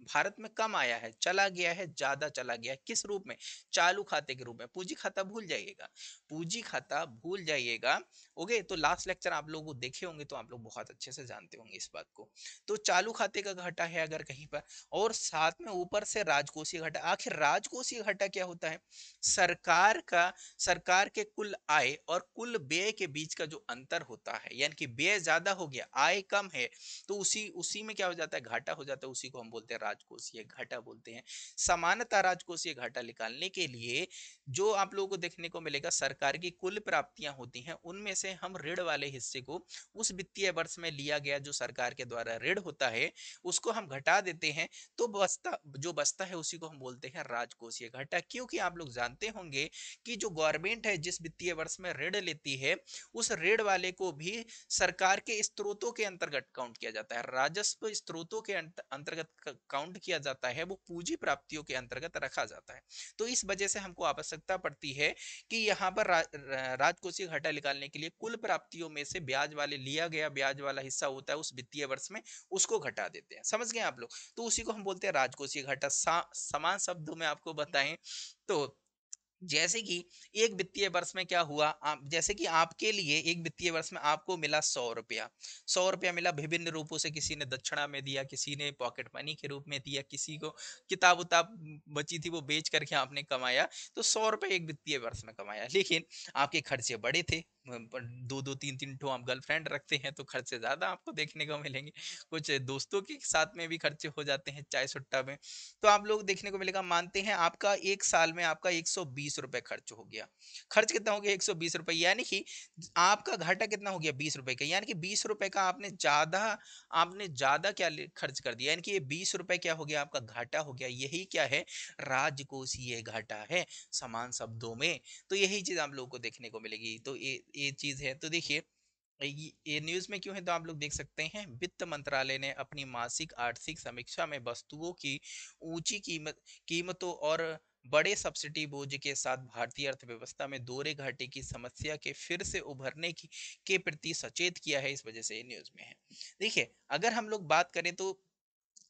भारत में कम आया है चला गया है ज्यादा चला गया है किस रूप में चालू खाते के रूप में पूंजी खाता भूल जाइएगा पूंजी खाता भूल जाइएगा ओके तो लास्ट लेक्चर आप लोग देखे होंगे तो आप लोग बहुत अच्छे से जानते होंगे इस बात को तो चालू खाते का घाटा है अगर कहीं पर और साथ में ऊपर से राजकोषीय घाटा आखिर राजकोषीय घाटा क्या होता है सरकार का सरकार के कुल आय और कुल व्यय के बीच का जो अंतर होता है यानी कि व्यय ज्यादा हो गया आय कम है तो उसी उसी में क्या हो जाता है घाटा हो जाता है उसी को हम बोलते हैं राजकोषीय घाटा बोलते हैं समानता राजकोषीय घाटा निकालने के लिए जो आप लोगों को देखने को मिलेगा सरकार की कुल प्राप्तियां होती हैं उनमें से हम ऋण वाले हिस्से को उस वित्तीय वर्ष में लिया गया जो सरकार के द्वारा ऋण होता है उसको हम घटा देते हैं तो बस्ता जो बस्ता है उसी को हम बोलते हैं राजकोषीय घाटा क्योंकि आप लोग जानते होंगे कि जो गवर्नमेंट है जिस वित्तीय वर्ष में ऋण लेती है उस ऋण वाले को भी सरकार के स्त्रोतों के अंतर्गत काउंट किया जाता है राजस्व स्त्रोतों के अंतर्गत काउंट किया जाता है वो पूंजी प्राप्तियों के अंतर्गत रखा जाता है तो इस वजह से हमको आवश्यकता पड़ती है कि यहाँ पर रा, राजकोषीय घाटा निकालने के लिए कुल प्राप्तियों में से ब्याज वाले लिया गया ब्याज वाला हिस्सा होता है उस वित्तीय वर्ष में उसको घटा देते हैं समझ गए आप लोग तो उसी को हम बोलते हैं राजकोषीय घाटा समान शब्दों में आपको बताएं तो जैसे कि एक वित्तीय वर्ष में क्या हुआ आप जैसे कि आपके लिए एक वित्तीय वर्ष में आपको मिला सौ रुपया सौ रुपया मिला विभिन्न रूपों से किसी ने दक्षिणा में दिया किसी ने पॉकेट मनी के रूप में दिया किसी को किताब उताब बची थी वो बेच करके आपने कमाया तो सौ रुपये एक वित्तीय वर्ष में कमाया लेकिन आपके खर्चे बड़े थे दो दो तीन तीन ठो आप गर्लफ्रेंड रखते हैं तो खर्चे ज़्यादा आपको देखने को मिलेंगे कुछ दोस्तों के साथ में भी खर्चे हो जाते हैं चाय सुट्टा में तो आप लोग देखने को मिलेगा मानते हैं आपका एक साल में आपका एक सौ खर्च हो गया खर्च कितना हो गया एक सौ यानी कि आपका घाटा कितना हो गया बीस रुपये का यानी कि बीस रुपये का आपने ज़्यादा आपने ज़्यादा क्या खर्च कर दिया यानी कि ये बीस रुपये क्या हो गया आपका घाटा हो गया यही क्या है राजकोषीय घाटा है समान शब्दों में तो यही चीज़ आप लोगों को देखने को मिलेगी तो ये ये चीज़ है तो देखिए ये न्यूज़ में क्यों है तो आप लोग देख सकते हैं वित्त मंत्रालय ने अपनी मासिक आर्थिक समीक्षा में वस्तुओं की ऊंची कीमत कीमतों और बड़े सब्सिडी बोझ के साथ भारतीय अर्थव्यवस्था में दोहरे घाटे की समस्या के फिर से उभरने की के प्रति सचेत किया है इस वजह से ये न्यूज़ में है देखिए अगर हम लोग बात करें तो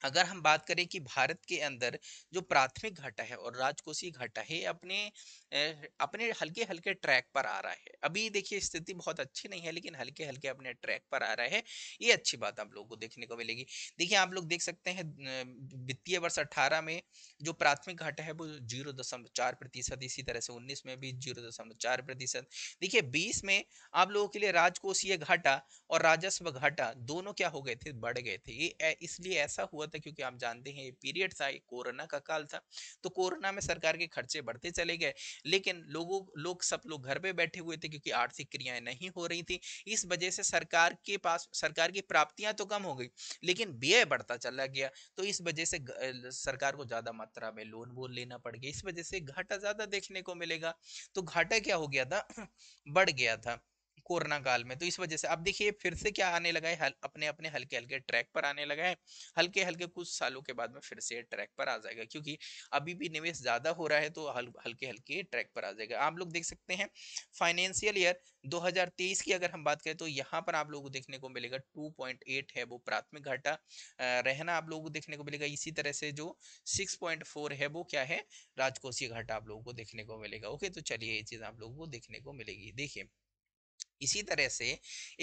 अगर हम बात करें कि भारत के अंदर जो प्राथमिक घाटा है और राजकोषीय घाटा है अपने अपने हल्के हल्के ट्रैक पर आ रहा है अभी देखिए स्थिति बहुत अच्छी नहीं है लेकिन हल्के हल्के अपने ट्रैक पर आ रहा है ये अच्छी बात आप लोगों को देखने को मिलेगी देखिए आप लोग देख सकते हैं वित्तीय वर्ष अट्ठारह में जो प्राथमिक घाटा है वो जीरो दशमलव चार प्रतिशत इसी तरह से उन्नीस में भी जीरो दशमलव चार प्रतिशत देखिए बीस में आप लोगों के लिए राजकोषीय घाटा और राजस्व घाटा दोनों क्या हो गए थे बढ़ गए थे ये इसलिए ऐसा हुआ था क्योंकि आप जानते हैं ये पीरियड था ये कोरोना का काल था तो कोरोना में सरकार के खर्चे बढ़ते चले गए लेकिन लोगों लोग सब लोग घर पे बैठे हुए थे क्योंकि आर्थिक क्रियाएं नहीं हो रही थी इस वजह से सरकार के पास सरकार की प्राप्तियां तो कम हो गई लेकिन व्यय बढ़ता चला गया तो इस वजह से सरकार को ज़्यादा मात्रा में लोन वोन लेना पड़ गया इस वजह से घाटा ज़्यादा देखने को मिलेगा तो घाटा क्या हो गया था बढ़ गया था कोरोना काल में तो इस वजह से अब देखिए फिर से क्या आने लगा है हल, अपने अपने हल्के हल्के ट्रैक पर आने लगा है हल्के हल्के कुछ सालों के बाद में फिर से ट्रैक पर आ जाएगा क्योंकि अभी भी निवेश ज़्यादा हो रहा है तो हल, हल्के हल्के ट्रैक पर आ जाएगा आप लोग देख सकते हैं फाइनेंशियल ईयर 2023 की अगर हम बात करें तो यहाँ पर आप लोगों को देखने को मिलेगा 2.8 है वो प्राथमिक घाटा रहना आप लोगों को देखने को मिलेगा इसी तरह से जो 6.4 है वो क्या है राजकोषीय घाटा आप लोगों को देखने को मिलेगा ओके तो चलिए ये चीज़ आप लोगों को देखने को मिलेगी देखिए इसी तरह से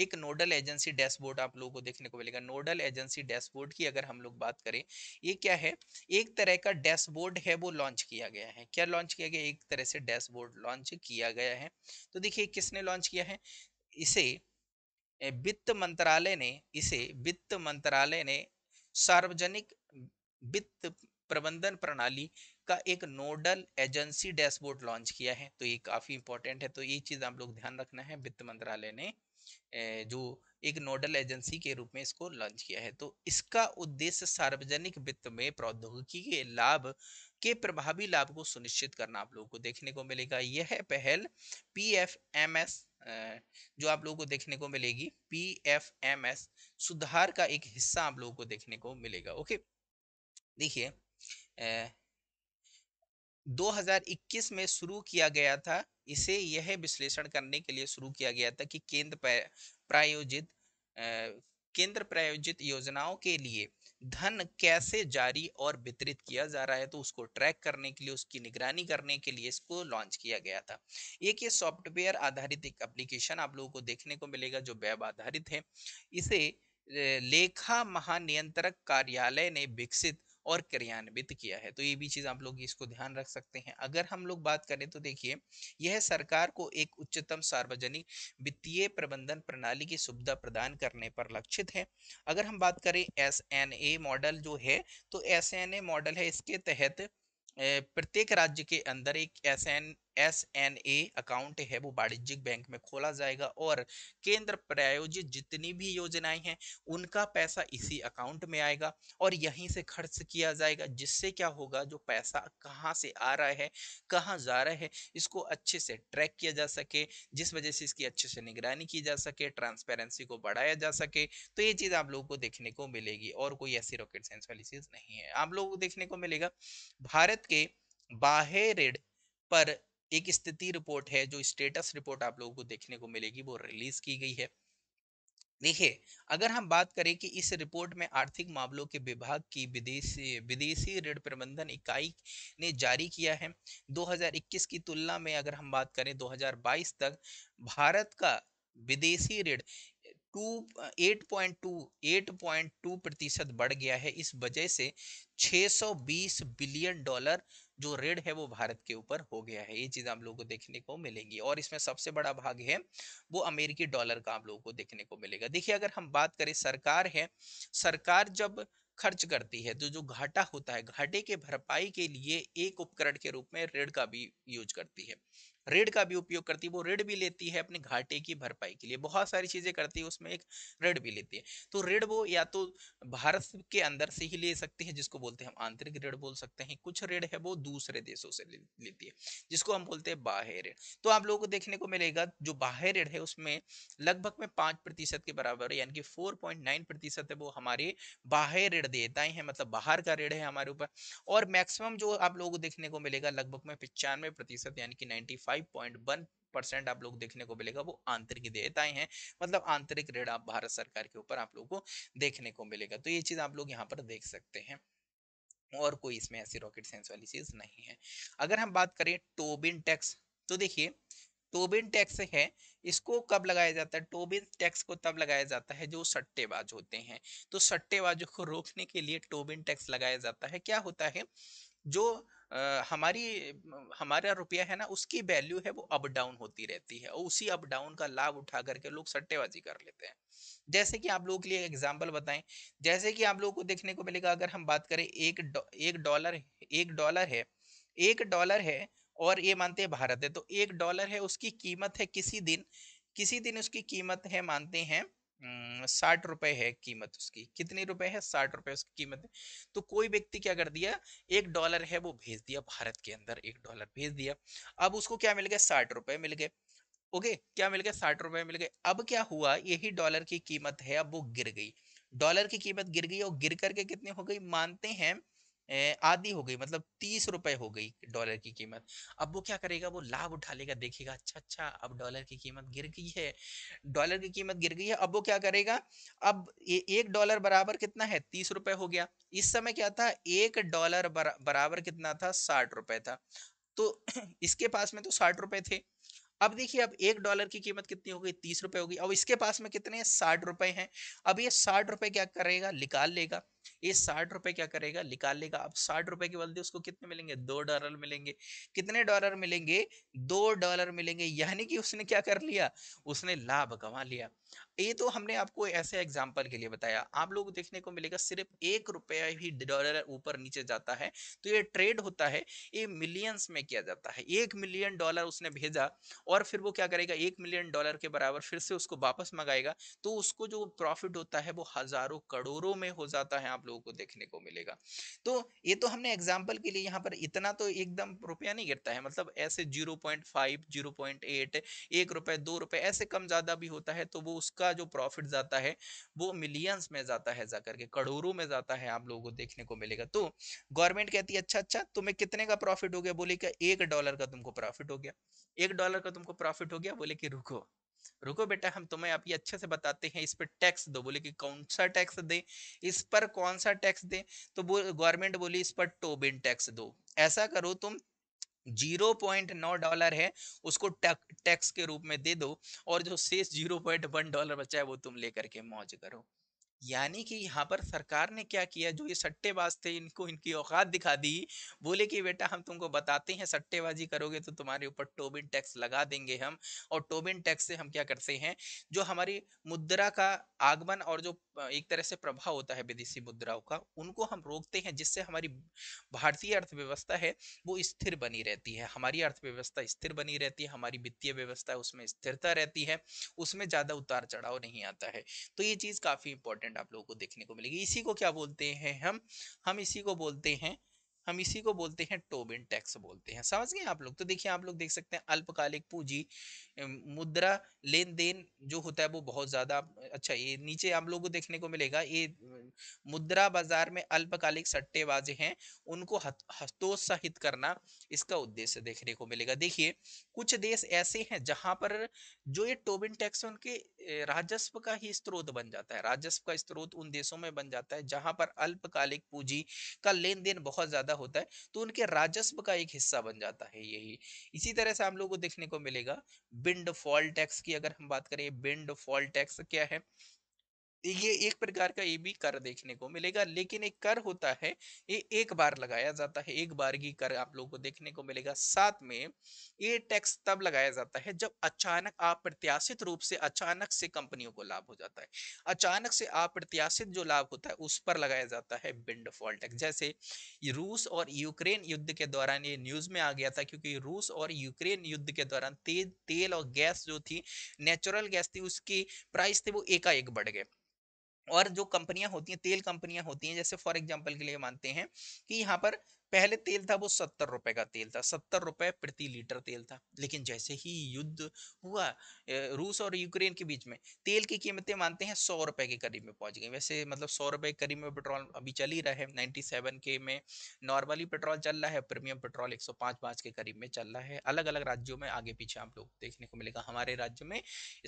एक नोडल एजेंसी डैशबोर्ड आप लोगों को देखने को मिलेगा नोडल एजेंसी डैशबोर्ड की अगर हम लोग बात करें ये क्या है एक तरह का डैशबोर्ड है वो लॉन्च किया गया है क्या लॉन्च किया गया एक तरह से डैशबोर्ड लॉन्च किया गया है तो देखिए किसने लॉन्च किया है इसे वित्त मंत्रालय ने इसे वित्त मंत्रालय ने सार्वजनिक वित्त प्रबंधन प्रणाली का एक नोडल एजेंसी डैशबोर्ड लॉन्च किया है तो ये काफ़ी इंपॉर्टेंट है तो ये चीज़ आप लोग ध्यान रखना है वित्त मंत्रालय ने जो एक नोडल एजेंसी के रूप में इसको लॉन्च किया है तो इसका उद्देश्य सार्वजनिक वित्त में प्रौद्योगिकी के लाभ के प्रभावी लाभ को सुनिश्चित करना आप लोगों को देखने को मिलेगा यह पहल पी एफ एम एस जो आप लोगों को देखने को मिलेगी पी एफ एम एस सुधार का एक हिस्सा आप लोगों को देखने को मिलेगा ओके देखिए 2021 में शुरू किया गया था इसे यह विश्लेषण करने के लिए शुरू किया गया था कि केंद्र प्रायोजित केंद्र प्रायोजित योजनाओं के लिए धन कैसे जारी और वितरित किया जा रहा है तो उसको ट्रैक करने के लिए उसकी निगरानी करने के लिए इसको लॉन्च किया गया था एक ये सॉफ्टवेयर आधारित एक एप्लीकेशन आप लोगों को देखने को मिलेगा जो वेब आधारित है इसे लेखा महानियंत्रक कार्यालय ने विकसित और क्रियान्वित किया है तो ये भी चीज़ आप लोग इसको ध्यान रख सकते हैं अगर हम लोग बात करें तो देखिए यह सरकार को एक उच्चतम सार्वजनिक वित्तीय प्रबंधन प्रणाली की सुविधा प्रदान करने पर लक्षित है अगर हम बात करें एस मॉडल जो है तो एस मॉडल है इसके तहत प्रत्येक राज्य के अंदर एक S S N A account है वो वाणिज्यिक बैंक में खोला जाएगा और केंद्र प्रायोजित जितनी भी योजनाएं हैं उनका पैसा इसी अकाउंट में आएगा और यहीं से खर्च किया जाएगा जिससे क्या होगा जो पैसा कहाँ से आ रहा है कहाँ जा रहा है इसको अच्छे से ट्रैक किया जा सके जिस वजह से इसकी अच्छे से निगरानी की जा सके ट्रांसपेरेंसी को बढ़ाया जा सके तो ये चीज़ आप लोगों को देखने को मिलेगी और कोई ऐसी रॉकेट साइंस वाली चीज़ नहीं है आप लोगों को देखने को मिलेगा भारत के बाहर पर एक स्थिति रिपोर्ट है जो स्टेटस रिपोर्ट आप लोगों को देखने को मिलेगी वो रिलीज की गई है देखिए अगर हम बात करें कि इस रिपोर्ट में आर्थिक मामलों के विभाग की विदेशी विदेशी ऋण प्रबंधन इकाई ने जारी किया है 2021 की तुलना में अगर हम बात करें 2022 तक भारत का विदेशी ऋण टू प्रतिशत बढ़ गया है इस वजह से 620 बिलियन डॉलर जो रेड है वो भारत के ऊपर हो गया है ये चीज़ आप लोगों को देखने को मिलेगी और इसमें सबसे बड़ा भाग है वो अमेरिकी डॉलर का आप लोगों को देखने को मिलेगा देखिए अगर हम बात करें सरकार है सरकार जब खर्च करती है तो जो घाटा होता है घाटे के भरपाई के लिए एक उपकरण के रूप में ऋण का भी यूज करती है रेड का भी उपयोग करती है वो रेड भी लेती है अपने घाटे की भरपाई के लिए बहुत सारी चीज़ें करती है उसमें एक रेड भी लेती है तो रेड वो या तो भारत के अंदर से ही ले सकती है जिसको बोलते हैं हम आंतरिक रेड बोल सकते हैं कुछ रेड है वो दूसरे देशों से लेती है जिसको हम बोलते हैं बाहे रेड तो आप लोगों को देखने को मिलेगा जो बाहे रेड है उसमें लगभग में पांच प्रतिशत के बराबर यानी कि फोर पॉइंट नाइन प्रतिशत है वो हमारे बाहे रेड देता है मतलब बाहर का रेड है हमारे ऊपर और मैक्सिमम जो आप लोगों को देखने को मिलेगा लगभग में पिचानवे प्रतिशत यानी कि नाइन्टी फाइव परसेंट आप लोग देखने को मिलेगा वो आंतरिक देयताएं हैं मतलब आंतरिक ऋण आप भारत सरकार के ऊपर आप लोगों को देखने को मिलेगा तो ये चीज आप लोग यहाँ पर देख सकते हैं और कोई इसमें ऐसी रॉकेट साइंस वाली चीज नहीं है अगर हम बात करें टोबिन टैक्स तो देखिए टोबिन टैक्स है इसको कब लगाया जाता है टोबिन टैक्स को तब लगाया जाता है जो सट्टेबाज होते हैं तो सट्टेबाजों को रोकने के लिए टोबिन टैक्स लगाया जाता है क्या होता है जो हमारी हमारा रुपया है ना उसकी वैल्यू है वो अप डाउन होती रहती है और उसी अप डाउन का लाभ उठा करके लोग सट्टेबाजी कर लेते हैं जैसे कि आप लोगों के लिए एग्जाम्पल बताएं जैसे कि आप लोगों को देखने को मिलेगा अगर हम बात करें एक डौ, एक डॉलर एक डॉलर है एक डॉलर है और ये मानते हैं भारत है तो एक डॉलर है उसकी कीमत है किसी दिन किसी दिन उसकी कीमत है मानते हैं साठ रुपए है कीमत उसकी कितनी रुपए है साठ रुपए उसकी कीमत है तो कोई व्यक्ति क्या कर दिया एक डॉलर है वो भेज दिया भारत के अंदर एक डॉलर भेज दिया अब उसको क्या मिल गया साठ रुपए मिल गए ओके क्या मिल गया साठ रुपए मिल गए अब क्या हुआ यही डॉलर की कीमत है अब वो गिर गई डॉलर की कीमत गिर गई और गिर करके कितनी हो गई मानते हैं आधी हो गई मतलब तीस रुपए हो गई डॉलर की कीमत अब वो क्या करेगा वो लाभ उठा लेगा देखेगा अच्छा अच्छा अब डॉलर की कीमत गिर गई है डॉलर की कीमत गिर गई है अब वो क्या करेगा अब ए, एक डॉलर बराबर कितना है तीस रुपए हो गया इस समय क्या था एक डॉलर बराबर कितना था साठ रुपए था तो इसके पास में तो साठ रुपए थे अब देखिए अब एक डॉलर की कीमत कितनी हो गई तीस रुपए होगी अब इसके पास में कितने साठ रुपए हैं अब ये साठ रुपए क्या करेगा निकाल लेगा ये साठ रुपए क्या करेगा निकाल लेगा अब साठ रुपए के बदले उसको कितने मिलेंगे दो डॉलर मिलेंगे कितने डॉलर मिलेंगे दो डॉलर मिलेंगे यानी कि उसने क्या कर लिया उसने लाभ कमा लिया ये तो हमने आपको ऐसे एग्जाम्पल के लिए बताया आप लोग देखने को मिलेगा सिर्फ एक रुपया ही डॉलर ऊपर नीचे जाता है तो ये ट्रेड होता है ये मिलियंस में किया जाता है एक मिलियन डॉलर उसने भेजा और फिर वो क्या करेगा एक मिलियन डॉलर के बराबर फिर से उसको वापस मंगाएगा तो उसको जो प्रॉफिट होता है वो हजारों करोड़ों में हो जाता है आप लोगों को देखने को मिलेगा तो ये तो हमने एग्जाम्पल के लिए यहाँ पर इतना तो एकदम रुपया नहीं गिरता है मतलब ऐसे zero point five zero point eight एक रुपए दो रुपए ऐसे कम ज़्यादा भी होता है तो वो उसका जो प्रॉफिट जाता है वो मिलियंस में जाता है जाकर के करोड़ों में जाता है आप लोगों को देखने को मिलेगा तो गवर्नमेंट कहती है अच्छा अच्छा तुम्हें कितने का प्रॉफिट हो गया बोले क्या एक डॉलर का तुमको प्रॉफिट हो गया एक डॉलर का तुमको प्रॉफिट हो गया बोले कि रुको रुको बेटा हम तुम्हें अभी अच्छे से बताते हैं इस पर टैक्स दो बोले कि कौन सा टैक्स दे इस पर कौन सा टैक्स दे तो गवर्नमेंट बोली इस पर टोबिन टैक्स दो ऐसा करो तुम जीरो पॉइंट नौ डॉलर है उसको टैक्स के रूप में दे दो और जो शेष जीरो पॉइंट वन डॉलर बचा है वो तुम लेकर के मौज करो यानी कि यहाँ पर सरकार ने क्या किया जो ये सट्टेबाज थे इनको इनकी औकात दिखा दी बोले कि बेटा हम तुमको बताते हैं सट्टेबाजी करोगे तो तुम्हारे ऊपर टोबिन टैक्स लगा देंगे हम और टोबिन टैक्स से हम क्या करते हैं जो हमारी मुद्रा का आगमन और जो एक तरह से प्रभाव होता है विदेशी मुद्राओं का उनको हम रोकते हैं जिससे हमारी भारतीय अर्थव्यवस्था है वो स्थिर बनी रहती है हमारी अर्थव्यवस्था स्थिर बनी रहती है हमारी वित्तीय व्यवस्था उसमें स्थिरता रहती है उसमें ज़्यादा उतार चढ़ाव नहीं आता है तो ये चीज़ काफ़ी इंपॉर्टेंट इंपॉर्टेंट आप लोगों को देखने को मिलेगी इसी को क्या बोलते हैं हम हम इसी को बोलते हैं हम इसी को बोलते हैं टोबिन टैक्स बोलते हैं समझ गए आप लोग तो देखिए आप लोग देख सकते हैं अल्पकालिक पूंजी मुद्रा लेन देन जो होता है वो बहुत ज़्यादा अच्छा ये नीचे आप लोगों को देखने को मिलेगा ये मुद्रा बाजार में अल्पकालिक सट्टेबाजे हैं उनको हतोत्साहित करना इसका उद्देश्य देखने को मिलेगा देखिए कुछ देश ऐसे हैं जहां पर जो ये टोबिन टैक्स उनके राजस्व का ही स्रोत बन जाता है राजस्व का स्रोत उन देशों में बन जाता है जहां पर अल्पकालिक पूंजी का लेन देन बहुत ज्यादा होता है तो उनके राजस्व का एक हिस्सा बन जाता है यही इसी तरह से हम लोग को देखने को मिलेगा बिंड फॉल टैक्स की अगर हम बात करें बिंड फॉल टैक्स क्या है ये एक प्रकार का ये भी कर देखने को मिलेगा लेकिन एक कर होता है ये एक बार लगाया जाता है एक बार की कर आप लोगों को देखने को मिलेगा साथ में ये टैक्स तब लगाया जाता है जब अचानक प्रत्याशित रूप से अचानक से कंपनियों को लाभ हो जाता है अचानक से अप्रत्याशित जो लाभ होता है उस पर लगाया जाता है बिंड टैक्स जैसे रूस और यूक्रेन युद्ध के दौरान ये न्यूज में आ गया था क्योंकि रूस और यूक्रेन युद्ध के दौरान तेज तेल और गैस जो थी नेचुरल गैस थी उसकी प्राइस थी वो एकाएक बढ़ गए और जो कंपनियां होती हैं तेल कंपनियां होती हैं जैसे फॉर एग्जांपल के लिए मानते हैं कि यहाँ पर पहले तेल था वो सत्तर रुपए का तेल था सत्तर रुपए प्रति लीटर तेल था लेकिन जैसे ही युद्ध हुआ रूस और यूक्रेन के बीच में तेल की कीमतें मानते हैं सौ रुपए के करीब में पहुंच गई वैसे मतलब सौ रुपए के करीब में पेट्रोल अभी चल ही रहा है नाइन्टी सेवन के में नॉर्मली पेट्रोल चल रहा है प्रीमियम पेट्रोल एक सौ के करीब में चल रहा है अलग अलग राज्यों में आगे पीछे आप लोग देखने को मिलेगा हमारे राज्य में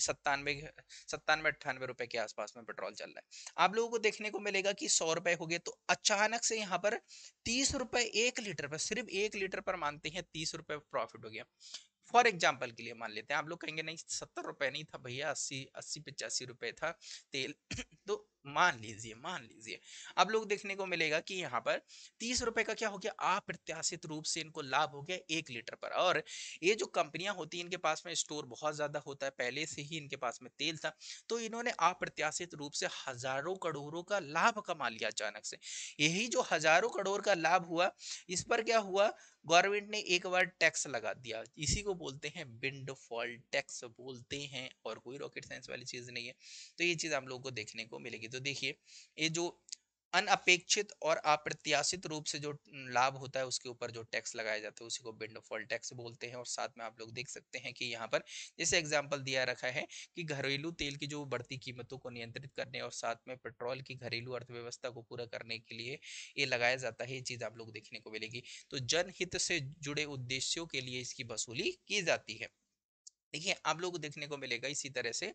सत्तानवे सत्तानवे अट्ठानवे रुपए के आसपास में पेट्रोल चल रहा है आप लोगों को देखने को मिलेगा कि सौ रुपए हो गए तो अचानक से यहाँ पर तीस रुपए एक लीटर पर सिर्फ एक लीटर पर मानते हैं तीस रुपये प्रॉफिट हो गया फॉर एग्जाम्पल के लिए मान लेते हैं आप लोग कहेंगे नहीं सत्तर रुपये नहीं था भैया अस्सी अस्सी पचासी रुपये था तेल तो मान लीजिए मान लीजिए अब लोग देखने को मिलेगा कि यहाँ पर तीस रुपए का क्या हो गया अप्रत्याशित रूप से इनको लाभ हो गया एक लीटर पर और ये जो कंपनियां होती हैं इनके पास में स्टोर बहुत ज्यादा होता है पहले से ही इनके पास में तेल था तो इन्होंने अप्रत्याशित रूप से हजारों करोड़ों का लाभ कमा लिया अचानक से यही जो हजारों करोड़ का लाभ हुआ इस पर क्या हुआ गवर्नमेंट ने एक बार टैक्स लगा दिया इसी को बोलते हैं फॉल टैक्स बोलते हैं और कोई रॉकेट साइंस वाली चीज़ नहीं है तो ये चीज़ हम लोगों को देखने को मिलेगी तो देखिए ये जो अनअपेक्षित और अप्रत्याशित रूप से जो लाभ होता है उसके ऊपर जो टैक्स लगाया जाता है उसी को बिंडोफॉल टैक्स बोलते हैं और साथ में आप लोग देख सकते हैं कि यहाँ पर जैसे एग्जाम्पल दिया रखा है कि घरेलू तेल की जो बढ़ती कीमतों को नियंत्रित करने और साथ में पेट्रोल की घरेलू अर्थव्यवस्था को पूरा करने के लिए ये लगाया जाता है ये चीज़ आप लोग देखने को मिलेगी तो जनहित से जुड़े उद्देश्यों के लिए इसकी वसूली की जाती है देखिए आप लोग देखने को मिलेगा इसी तरह से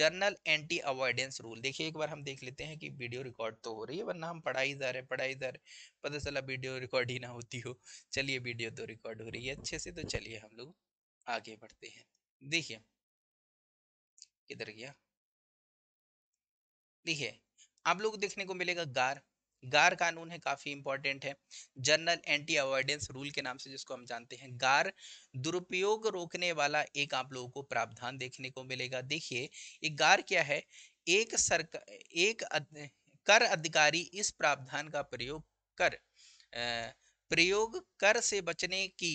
जर्नल एंटी अवॉइडेंस रूल देखिए एक बार हम देख लेते हैं कि वीडियो रिकॉर्ड तो हो रही है वरना हम पढ़ाई जा रहे पढ़ाई जा रहे पता चला वीडियो रिकॉर्ड ही ना होती हो चलिए वीडियो तो रिकॉर्ड हो रही है अच्छे से तो चलिए हम लोग आगे बढ़ते हैं देखिए किधर गया देखिए आप लोग देखने को मिलेगा गार गार कानून है काफ़ी इंपॉर्टेंट है जनरल एंटी अवॉइडेंस रूल के नाम से जिसको हम जानते हैं गार दुरुपयोग रोकने वाला एक आप लोगों को प्रावधान देखने को मिलेगा देखिए ये गार क्या है एक सरकार एक अद, कर अधिकारी इस प्रावधान का प्रयोग कर प्रयोग कर से बचने की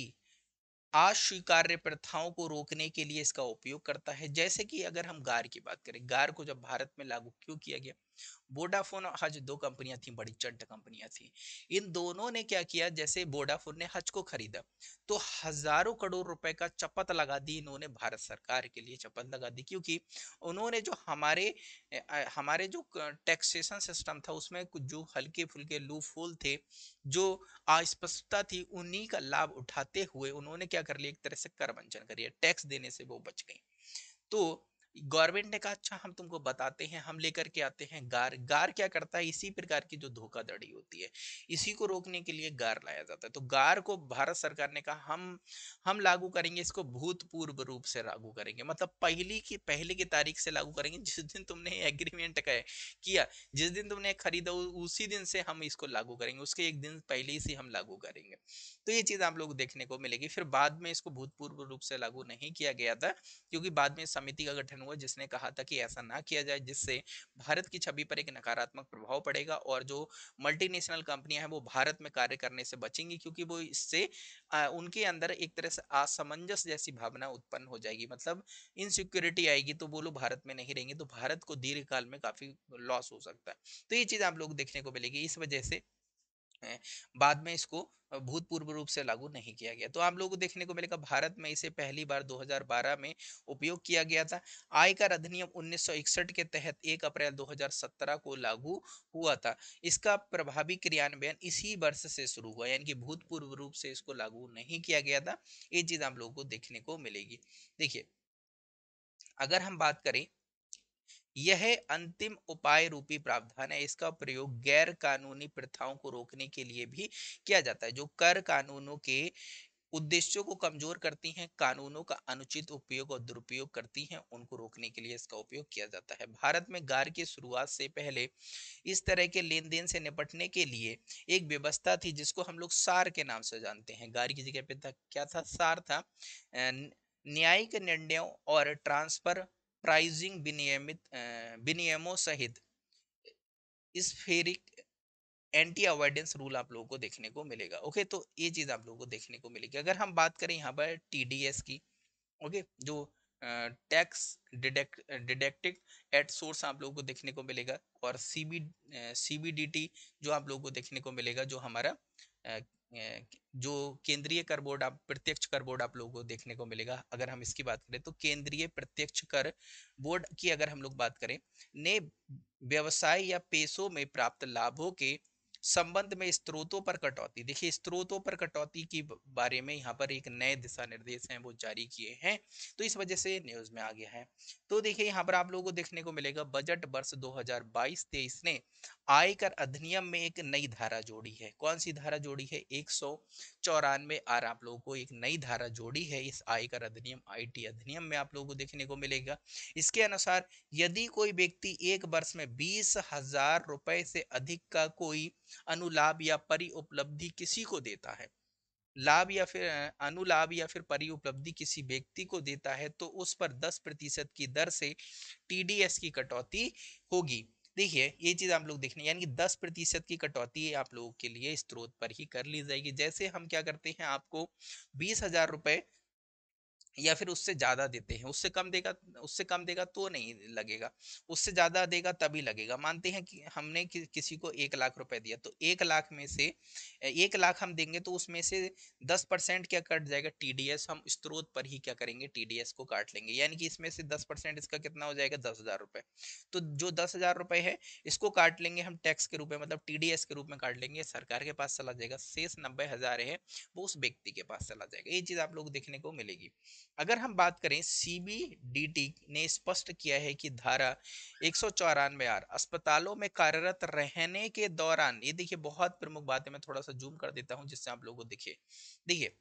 अस्वीकार्य प्रथाओं को रोकने के लिए इसका उपयोग करता है जैसे कि अगर हम गार की बात करें गार को जब भारत में लागू क्यों किया गया वोडाफोन और हज दो कंपनियां थी बड़ी चंट कंपनियां थी इन दोनों ने क्या किया जैसे वोडाफोन ने हज को खरीदा तो हजारों करोड़ रुपए का चपत लगा दी इन्होंने भारत सरकार के लिए चपत लगा दी क्योंकि उन्होंने जो हमारे हमारे जो टैक्सेशन सिस्टम था उसमें कुछ जो हल्के फुल्के लू होल थे जो अस्पष्टता थी उन्हीं का लाभ उठाते हुए उन्होंने क्या कर लिया एक तरह से कर वंचन करिए टैक्स देने से वो बच गई तो गवर्नमेंट ने कहा अच्छा हम तुमको बताते हैं हम लेकर के आते हैं गार गार क्या करता है इसी प्रकार की जो धोखाधड़ी होती है इसी को रोकने के लिए गार लाया जाता है तो गार को भारत सरकार ने कहा हम हम लागू करेंगे इसको भूतपूर्व रूप से लागू करेंगे मतलब पहली की पहले की तारीख से लागू करेंगे जिस दिन तुमने एग्रीमेंट किया जिस दिन तुमने खरीदा उसी दिन से हम इसको लागू करेंगे उसके एक दिन पहले से हम लागू करेंगे तो ये चीज़ आप लोग देखने को मिलेगी फिर बाद में इसको भूतपूर्व रूप से लागू नहीं किया गया था क्योंकि बाद में समिति का गठन हुआ जिसने कहा था कि ऐसा ना किया जाए जिससे भारत की छवि पर एक नकारात्मक प्रभाव पड़ेगा और जो मल्टीनेशनल कंपनियां हैं वो भारत में कार्य करने से बचेंगी क्योंकि वो इससे उनके अंदर एक तरह से असमंजस जैसी भावना उत्पन्न हो जाएगी मतलब इनसिक्योरिटी आएगी तो वो लोग भारत में नहीं रहेंगे तो भारत को दीर्घकाल में काफ़ी लॉस हो सकता है तो ये चीज़ आप लोग देखने को मिलेगी इस वजह से बाद में इसको भूतपूर्व रूप से लागू नहीं किया गया तो आप लोगों को देखने को मिलेगा भारत में इसे पहली बार 2012 में उपयोग किया गया था आयकर अधिनियम 1961 के तहत 1 अप्रैल 2017 को लागू हुआ था इसका प्रभावी क्रियान्वयन इसी वर्ष से शुरू हुआ यानी कि भूतपूर्व रूप से इसको लागू नहीं किया गया था ये चीज आप लोगों को देखने को मिलेगी देखिए अगर हम बात करें यह अंतिम उपाय रूपी प्रावधान है इसका प्रयोग गैर कानूनी प्रथाओं को रोकने के लिए भी किया जाता है जो कर कानूनों के उद्देश्यों को कमजोर करती हैं कानूनों का अनुचित उपयोग और दुरुपयोग करती हैं उनको रोकने के लिए इसका उपयोग किया जाता है भारत में गार की शुरुआत से पहले इस तरह के लेन देन से निपटने के लिए एक व्यवस्था थी जिसको हम लोग सार के नाम से जानते हैं गार की जगह पे था क्या था सार था न्यायिक निर्णयों और ट्रांसफर प्राइजिंग विनियमित विनियमों सहित स्फेरिक एंटी अवॉइडेंस रूल आप लोगों को देखने को मिलेगा ओके तो ये चीज़ आप लोगों को देखने को मिलेगी अगर हम बात करें यहाँ पर टीडीएस की ओके जो टैक्स डिडक्ट एट सोर्स आप लोगों को देखने को मिलेगा और सी बी जो आप लोगों को देखने को मिलेगा जो हमारा जो केंद्रीय कर बोर्ड आप प्रत्यक्ष कर बोर्ड आप लोगों को देखने को मिलेगा अगर हम इसकी बात करें तो केंद्रीय प्रत्यक्ष कर बोर्ड की अगर हम लोग बात करें ने व्यवसाय या पेशों में प्राप्त लाभों के संबंध में स्त्रोतों पर कटौती देखिए स्त्रोतों पर कटौती के बारे में यहाँ पर एक नए दिशा निर्देश हैं वो जारी किए हैं तो इस वजह से न्यूज में आ गया है तो देखिए यहाँ पर आप लोगों को देखने को मिलेगा बजट वर्ष 2022 हजार ने आयकर अधिनियम में एक नई धारा जोड़ी है कौन सी धारा जोड़ी है एक सौ आर आप लोगों को एक नई धारा जोड़ी है इस आयकर अधिनियम आई अधिनियम में आप लोगों को देखने को मिलेगा इसके अनुसार यदि कोई व्यक्ति एक वर्ष में बीस रुपए से अधिक का कोई अनुलाभ या परि उपलब्धि किसी को देता है लाभ या फिर अनुलाभ या फिर परि उपलब्धि किसी व्यक्ति को देता है तो उस पर 10 प्रतिशत की दर से टीडीएस की कटौती होगी देखिए ये चीज़ आप लोग देखने यानी कि 10 प्रतिशत की कटौती आप लोगों के लिए स्त्रोत पर ही कर ली जाएगी जैसे हम क्या करते हैं आपको बीस हजार रुपए या फिर उससे ज़्यादा देते हैं उससे कम देगा उससे कम देगा तो नहीं लगेगा उससे ज़्यादा देगा तभी लगेगा मानते हैं कि हमने कि, किसी को एक लाख रुपए दिया तो एक लाख में से एक लाख हम देंगे तो उसमें से दस परसेंट क्या कट जाएगा टीडीएस हम स्त्रोत पर ही क्या करेंगे टीडीएस को काट लेंगे यानी कि इसमें से दस परसेंट इसका कितना हो जाएगा दस हज़ार रुपये तो जो दस हज़ार रुपये है इसको काट लेंगे हम टैक्स के रूप में मतलब टी के रूप में काट लेंगे सरकार के पास चला जाएगा शेष नब्बे हज़ार है वो उस व्यक्ति के पास चला जाएगा ये चीज़ आप लोग देखने को मिलेगी अगर हम बात करें सीबीडीटी ने स्पष्ट किया है कि धारा एक सौ आर अस्पतालों में कार्यरत रहने के दौरान ये देखिए बहुत प्रमुख बात है मैं थोड़ा सा जूम कर देता हूँ जिससे आप लोगों को दिखे देखिए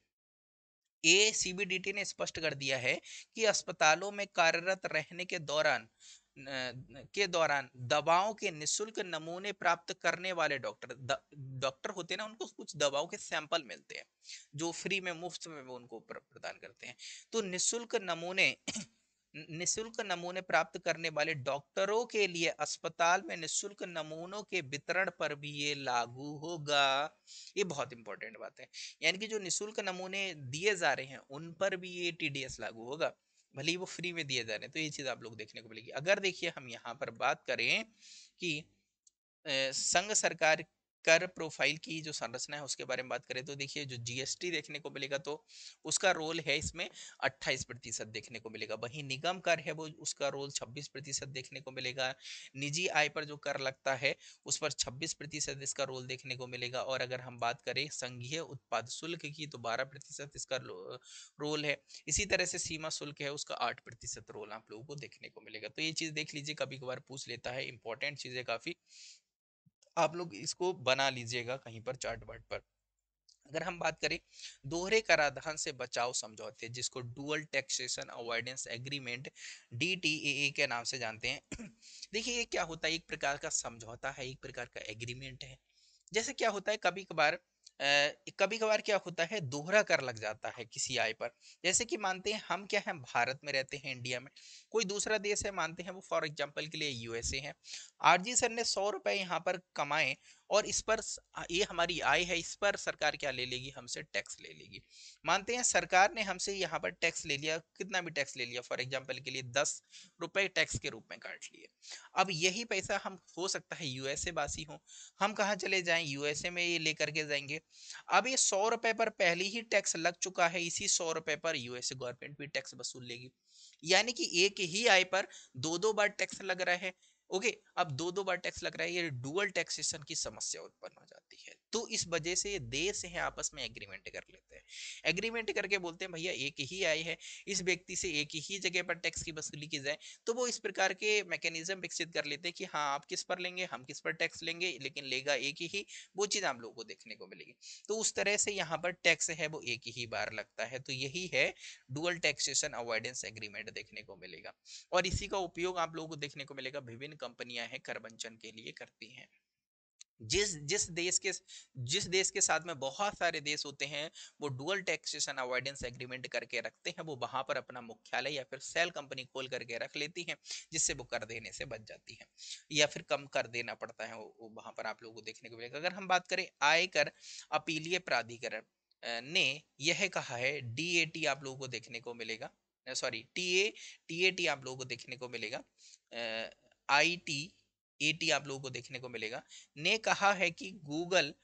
ए सीबीडीटी ने स्पष्ट कर दिया है कि अस्पतालों में कार्यरत रहने के दौरान के दौरान दवाओं के निशुल्क नमूने प्राप्त करने वाले डॉक्टर डॉक्टर होते हैं ना उनको कुछ दवाओं के सैंपल मिलते हैं जो फ्री में मुफ्त में वो उनको प्रदान करते हैं तो निशुल्क नमूने निशुल्क नमूने प्राप्त करने वाले डॉक्टरों के लिए अस्पताल में निशुल्क नमूनों के वितरण पर भी ये लागू होगा ये बहुत इंपॉर्टेंट बात है यानी कि जो निशुल्क नमूने दिए जा रहे हैं उन पर भी ये टीडीएस लागू होगा भले ही वो फ्री में दिए जा रहे हैं तो ये चीज़ आप लोग देखने को मिलेगी अगर देखिए हम यहाँ पर बात करें कि संघ सरकार कर प्रोफाइल की जो संरचना है उसके बारे में बात करें तो देखिए जो जीएसटी देखने को मिलेगा तो उसका रोल है इसमें 28 प्रतिशत देखने को मिलेगा वही निगम कर है वो उसका रोल 26 प्रतिशत देखने को मिलेगा निजी आय पर जो कर लगता है उस पर 26 प्रतिशत इसका रोल देखने को मिलेगा और अगर हम बात करें संघीय उत्पाद शुल्क की तो बारह प्रतिशत इसका रोल है इसी तरह से सीमा शुल्क है उसका आठ प्रतिशत रोल आप लोगों को देखने को मिलेगा तो ये चीज़ देख लीजिए कभी कभार पूछ लेता है इंपॉर्टेंट चीज़ें काफ़ी आप लोग इसको बना लीजिएगा कहीं पर चार्ट वार्ट पर अगर हम बात करें दोहरे कराधान से बचाव समझौते जिसको dual taxation avoidance agreement D के नाम से जानते हैं देखिए ये क्या होता है एक प्रकार का समझौता है एक प्रकार का एग्रीमेंट है जैसे क्या होता है कभी कभार कभी कभार क्या होता है दोहरा कर लग जाता है किसी आय पर जैसे कि मानते हैं हम क्या हैं भारत में रहते हैं इंडिया में कोई दूसरा देश है मानते हैं वो फॉर एग्जाम्पल के लिए यूएसए है आरजी सर ने सौ रुपए यहाँ पर कमाए और इस पर ये हमारी आय है इस पर सरकार क्या ले लेगी हमसे टैक्स ले लेगी मानते हैं सरकार ने हमसे यहाँ पर टैक्स ले लिया कितना भी टैक्स ले लिया फॉर एग्जाम्पल के लिए दस रुपए टैक्स के रूप में काट लिए अब यही पैसा हम हो सकता है यूएसए वासी हो हम कहाँ चले जाएं यूएसए में ये लेकर के जाएंगे अब ये सौ रुपए पर पहले ही टैक्स लग चुका है इसी सौ रुपए पर यूएसए गवर्नमेंट भी टैक्स वसूल लेगी यानी कि एक ही आय पर दो दो बार टैक्स लग रहा है ओके अब दो दो बार टैक्स लग रहा है ये डुअल टैक्सेशन की समस्या उत्पन्न हो जाती है तो इस वजह से ये देश है आपस में एग्रीमेंट कर लेते हैं एग्रीमेंट करके बोलते हैं भैया एक ही आय है इस व्यक्ति से एक ही जगह पर टैक्स की वसूली की जाए तो वो इस प्रकार के मैकेनिज्म विकसित कर लेते हैं कि हाँ आप किस पर लेंगे हम किस पर टैक्स लेंगे लेकिन लेगा एक ही वो चीज़ आप लोगों को देखने को मिलेगी तो उस तरह से यहाँ पर टैक्स है वो एक ही बार लगता है तो यही है डुअल टैक्सेशन अवॉइडेंस एग्रीमेंट देखने को मिलेगा और इसी का उपयोग आप लोगों को देखने को मिलेगा विभिन्न कंपनियां हैं करबंचन के लिए करती हैं जिस जिस देश के जिस देश के साथ में बहुत सारे देश होते हैं वो डुअल टैक्सेशन अवॉइडेंस एग्रीमेंट करके रखते हैं वो वहां पर अपना मुख्यालय या फिर सेल कंपनी खोल करके रख लेती हैं जिससे वो कर देने से बच जाती हैं या फिर कम कर देना पड़ता है वो, वहां पर आप लोगों को देखने को मिलेगा अगर हम बात करें आयकर अपीलीय प्राधिकरण ने यह कहा है डी आप लोगों को देखने को मिलेगा sorry T A T A T आप लोगों को देखने को मिलेगा ए टी आप लोगों को देखने को मिलेगा ने कहा है कि गूगल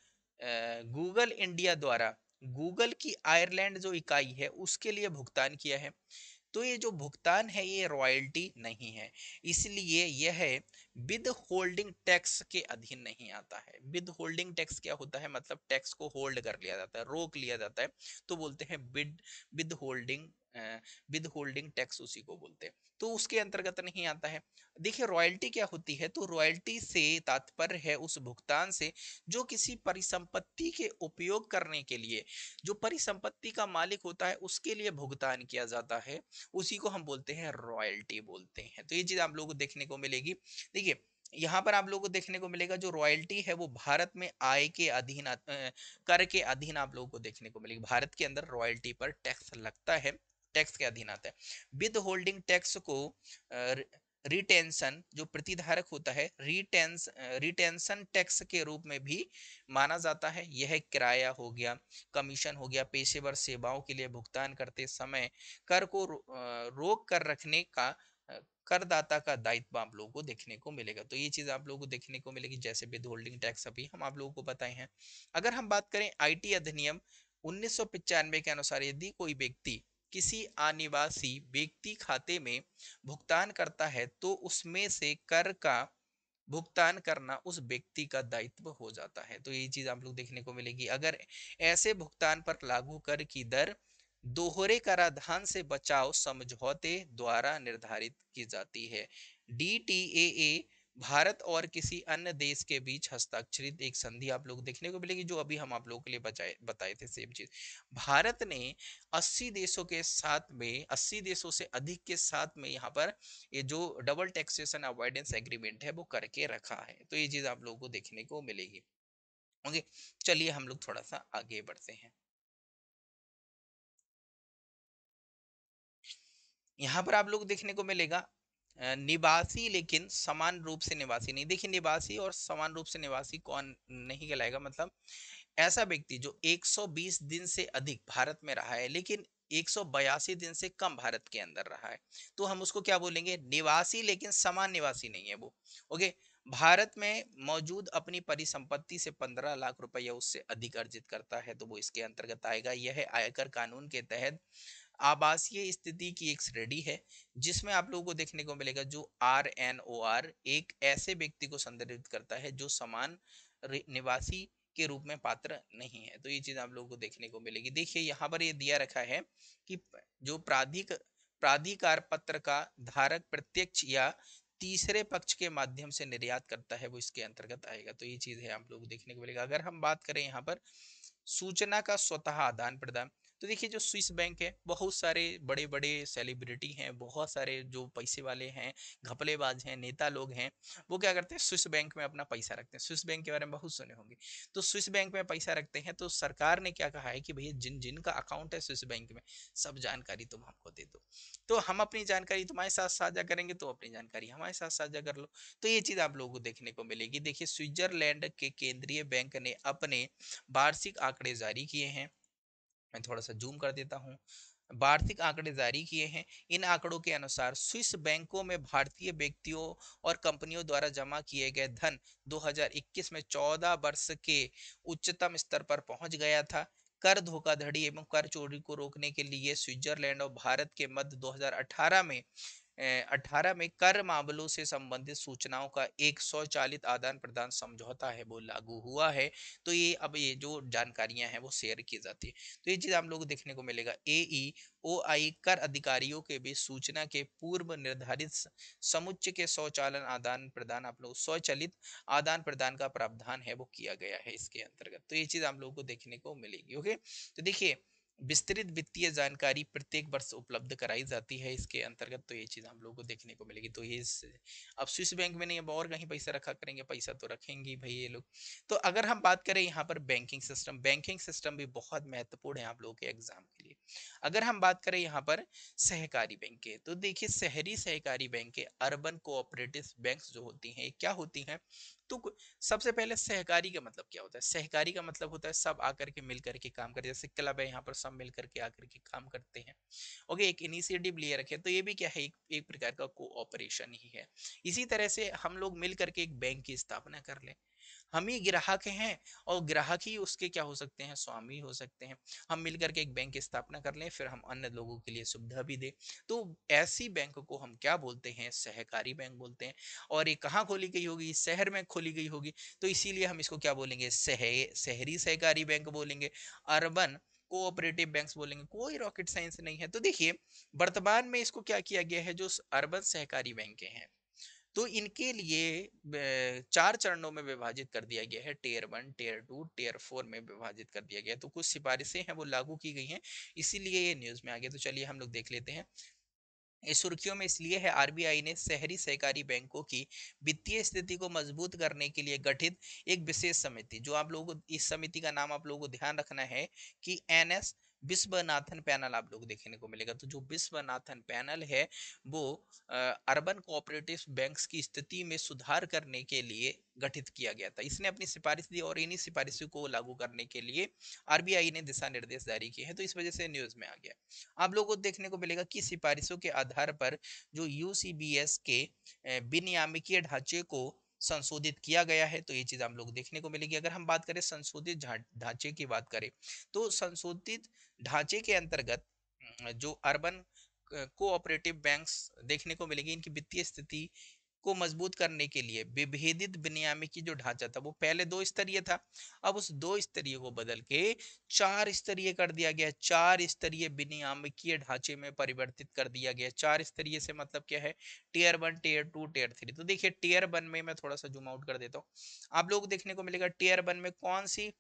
गूगल इंडिया द्वारा गूगल की आयरलैंड जो इकाई है उसके लिए भुगतान किया है तो ये जो भुगतान है ये रॉयल्टी नहीं है इसलिए यह विद होल्डिंग टैक्स के अधीन नहीं आता है विद होल्डिंग टैक्स क्या होता है मतलब टैक्स को होल्ड कर लिया जाता है रोक लिया जाता है तो बोलते हैं with withholding withholding tax उसी को बोलते हैं तो उसके अंतर्गत नहीं आता है देखिए रॉयल्टी क्या होती है तो रॉयल्टी से तात्पर्य है उस भुगतान से जो किसी परिसंपत्ति के उपयोग करने के लिए जो परिसंपत्ति का मालिक होता है उसके लिए भुगतान किया जाता है उसी को हम बोलते हैं रॉयल्टी बोलते हैं तो ये चीज़ आप लोगों को देखने को मिलेगी देखिए यहाँ पर आप लोगों को देखने को मिलेगा जो रॉयल्टी है वो भारत में आय के अधीन कर के अधीन आप लोगों को देखने को मिलेगी भारत के अंदर रॉयल्टी पर टैक्स लगता है टैक्स के अधीन आता है विद होल्डिंग टैक्स को रिटेंशन जो प्रतिधारक होता है रिटेंस रिटेंशन टैक्स के रूप में भी माना जाता है यह किराया हो गया कमीशन हो गया पेशेवर सेवाओं के लिए भुगतान करते समय कर को रो, रोक कर रखने का करदाता का दायित्व आप लोगों को देखने को मिलेगा तो ये चीज आप लोगों को देखने को मिलेगी जैसे विद होल्डिंग टैक्स अभी हम आप लोगों को बताए हैं अगर हम बात करें आई अधिनियम उन्नीस के अनुसार यदि कोई व्यक्ति किसी अनिवासी व्यक्ति खाते में भुगतान करता है तो उसमें से कर का भुगतान करना उस व्यक्ति का दायित्व हो जाता है तो ये चीज आप लोग देखने को मिलेगी अगर ऐसे भुगतान पर लागू कर की दर दोहरे कराधान से बचाव समझौते द्वारा निर्धारित की जाती है डी टी ए भारत और किसी अन्य देश के बीच हस्ताक्षरित एक संधि आप लोग देखने को मिलेगी जो अभी हम आप लोगों के लिए बचाए बताए थे सेम चीज भारत ने 80 देशों के साथ में 80 देशों से अधिक के साथ में यहाँ पर ये जो डबल टैक्सेशन अवॉइडेंस एग्रीमेंट है वो करके रखा है तो ये चीज आप लोगों को देखने को मिलेगी ओके चलिए हम लोग थोड़ा सा आगे बढ़ते हैं यहाँ पर आप लोग देखने को मिलेगा निवासी लेकिन समान रूप से निवासी नहीं देखिए निवासी और समान रूप से निवासी कौन नहीं कहलाएगा मतलब ऐसा व्यक्ति जो 120 दिन से अधिक भारत में रहा है लेकिन एक दिन से कम भारत के अंदर रहा है तो हम उसको क्या बोलेंगे निवासी लेकिन समान निवासी नहीं है वो ओके भारत में मौजूद अपनी परिसंपत्ति से 15 लाख रुपया उससे अधिक अर्जित करता है तो वो इसके अंतर्गत आएगा यह आयकर कानून के तहत आवासीय स्थिति की एक श्रेणी है जिसमें आप लोगों को देखने को मिलेगा जो आर एन ओ आर एक ऐसे व्यक्ति को संदर्भित करता है जो समान निवासी के रूप में पात्र नहीं है तो ये चीज आप लोगों को देखने को मिलेगी देखिए यहाँ पर ये दिया रखा है कि जो प्राधिक प्राधिकार पत्र का धारक प्रत्यक्ष या तीसरे पक्ष के माध्यम से निर्यात करता है वो इसके अंतर्गत आएगा तो ये चीज है आप लोग देखने को मिलेगा अगर हम बात करें यहाँ पर सूचना का स्वतः आदान प्रदान तो देखिए जो स्विस बैंक है बहुत सारे बड़े बड़े सेलिब्रिटी हैं बहुत सारे जो पैसे वाले हैं घपलेबाज हैं नेता लोग हैं वो क्या करते हैं स्विस बैंक में अपना पैसा रखते हैं स्विस बैंक के बारे में बहुत सुने होंगे तो स्विस बैंक में पैसा रखते हैं तो सरकार ने क्या कहा है कि भैया जिन जिन का अकाउंट है स्विस बैंक में सब जानकारी तुम हमको दे दो तो हम अपनी जानकारी तुम्हारे साथ साझा करेंगे तो अपनी जानकारी हमारे साथ साझा कर लो तो ये चीज़ आप लोगों को देखने को मिलेगी देखिए स्विट्जरलैंड के केंद्रीय बैंक ने अपने वार्षिक आंकड़े जारी किए हैं मैं थोड़ा सा जूम कर देता हूँ वार्षिक आंकड़े जारी किए हैं इन आंकड़ों के अनुसार स्विस बैंकों में भारतीय व्यक्तियों और कंपनियों द्वारा जमा किए गए धन 2021 में 14 वर्ष के उच्चतम स्तर पर पहुंच गया था कर धोखाधड़ी एवं कर चोरी को रोकने के लिए स्विट्जरलैंड और भारत के मध्य 2018 में 18 में कर मामलों से संबंधित सूचनाओं का एक स्वचालित आदान प्रदान समझौता है वो लागू हुआ है तो ये अब ये जो जानकारियां हैं वो शेयर की जाती है तो ये चीज़ हम लोग देखने को मिलेगा ए ई ओ आई कर अधिकारियों के बीच सूचना के पूर्व निर्धारित समुच्च के स्वचालन आदान प्रदान आप लोग स्वचालित आदान प्रदान का प्रावधान है वो किया गया है इसके अंतर्गत तो ये चीज़ हम लोग को देखने को मिलेगी ओके तो देखिए विस्तृत वित्तीय जानकारी प्रत्येक वर्ष उपलब्ध कराई जाती है इसके अंतर्गत तो ये चीज़ हम लोगों को देखने को मिलेगी तो ये अब स्विस बैंक में नहीं अब और कहीं पैसा रखा करेंगे पैसा तो रखेंगे भाई ये लोग तो अगर हम बात करें यहाँ पर बैंकिंग सिस्टम बैंकिंग सिस्टम भी बहुत महत्वपूर्ण है आप लोगों के एग्जाम के अगर हम बात करें यहाँ पर सहकारी बैंक के तो देखिए शहरी सहकारी बैंक के अर्बन कोऑपरेटिव बैंक्स जो होती हैं क्या होती हैं तो सबसे पहले सहकारी का मतलब क्या होता है सहकारी का मतलब होता है सब आकर के मिल करके काम करते जैसे क्लब है यहाँ पर सब मिल करके आकर के काम करते हैं ओके एक इनिशिएटिव लिए रखे तो ये भी क्या है एक, एक प्रकार का कोऑपरेशन ही है इसी तरह से हम लोग मिल करके एक बैंक की स्थापना कर लें हम ही ग्राहक हैं और ग्राहक ही उसके क्या हो सकते हैं स्वामी हो सकते हैं हम मिलकर के एक बैंक की स्थापना कर लें फिर हम अन्य लोगों के लिए सुविधा भी दें तो ऐसी बैंक को हम क्या बोलते हैं सहकारी बैंक बोलते हैं और ये कहाँ खोली गई होगी शहर में खोली गई होगी तो इसीलिए हम इसको क्या बोलेंगे सह शहरी सहकारी बैंक बोलेंगे अर्बन कोऑपरेटिव बैंक्स बोलेंगे कोई रॉकेट साइंस नहीं है तो देखिए वर्तमान में इसको क्या किया गया है जो अर्बन सहकारी बैंकें हैं तो इनके लिए चार चरणों में विभाजित कर दिया गया है tier one tier two tier four में विभाजित कर दिया गया है तो कुछ सिफारिशें हैं वो लागू की गई हैं इसीलिए ये न्यूज़ में आ गया तो चलिए हम लोग देख लेते हैं इस सुर्खियों में इसलिए है आरबीआई ने शहरी सहकारी बैंकों की वित्तीय स्थिति को मजबूत करने के लिए गठित एक विशेष समिति जो आप लोगों इस समिति का नाम आप लोगों को ध्यान रखना है कि एन एस विश्वनाथन पैनल आप लोग देखने को मिलेगा तो जो विश्वनाथन पैनल है वो अर्बन कोऑपरेटिव बैंक्स की स्थिति में सुधार करने के लिए गठित किया गया था इसने अपनी सिफारिश दी और इन्हीं सिफारिशों को लागू करने के लिए आरबीआई ने दिशा निर्देश जारी किए हैं तो इस वजह से न्यूज में आ गया आप लोगों को देखने को मिलेगा कि सिफारिशों के आधार पर जो यू के विनियामिकीय ढांचे को संशोधित किया गया है तो ये चीज़ हम लोग देखने को मिलेगी अगर हम बात करें संशोधित ढांचे की बात करें तो संशोधित ढांचे के अंतर्गत जो अर्बन कोऑपरेटिव बैंक्स देखने को मिलेगी इनकी वित्तीय स्थिति को मजबूत करने के लिए विभेदित बिनियामी की जो ढांचा था वो पहले दो स्तरीय था अब उस दो स्तरीय को बदल के चार स्तरीय कर दिया गया चार स्तरीय बिनियामकीय ढांचे में परिवर्तित कर दिया गया चार स्तरीय से मतलब क्या है tier one tier two tier three तो देखिए टीयर वन में मैं थोड़ा सा जूम आउट कर देता हूँ आप लोग देखने को मिलेगा टीयर वन में कौन सी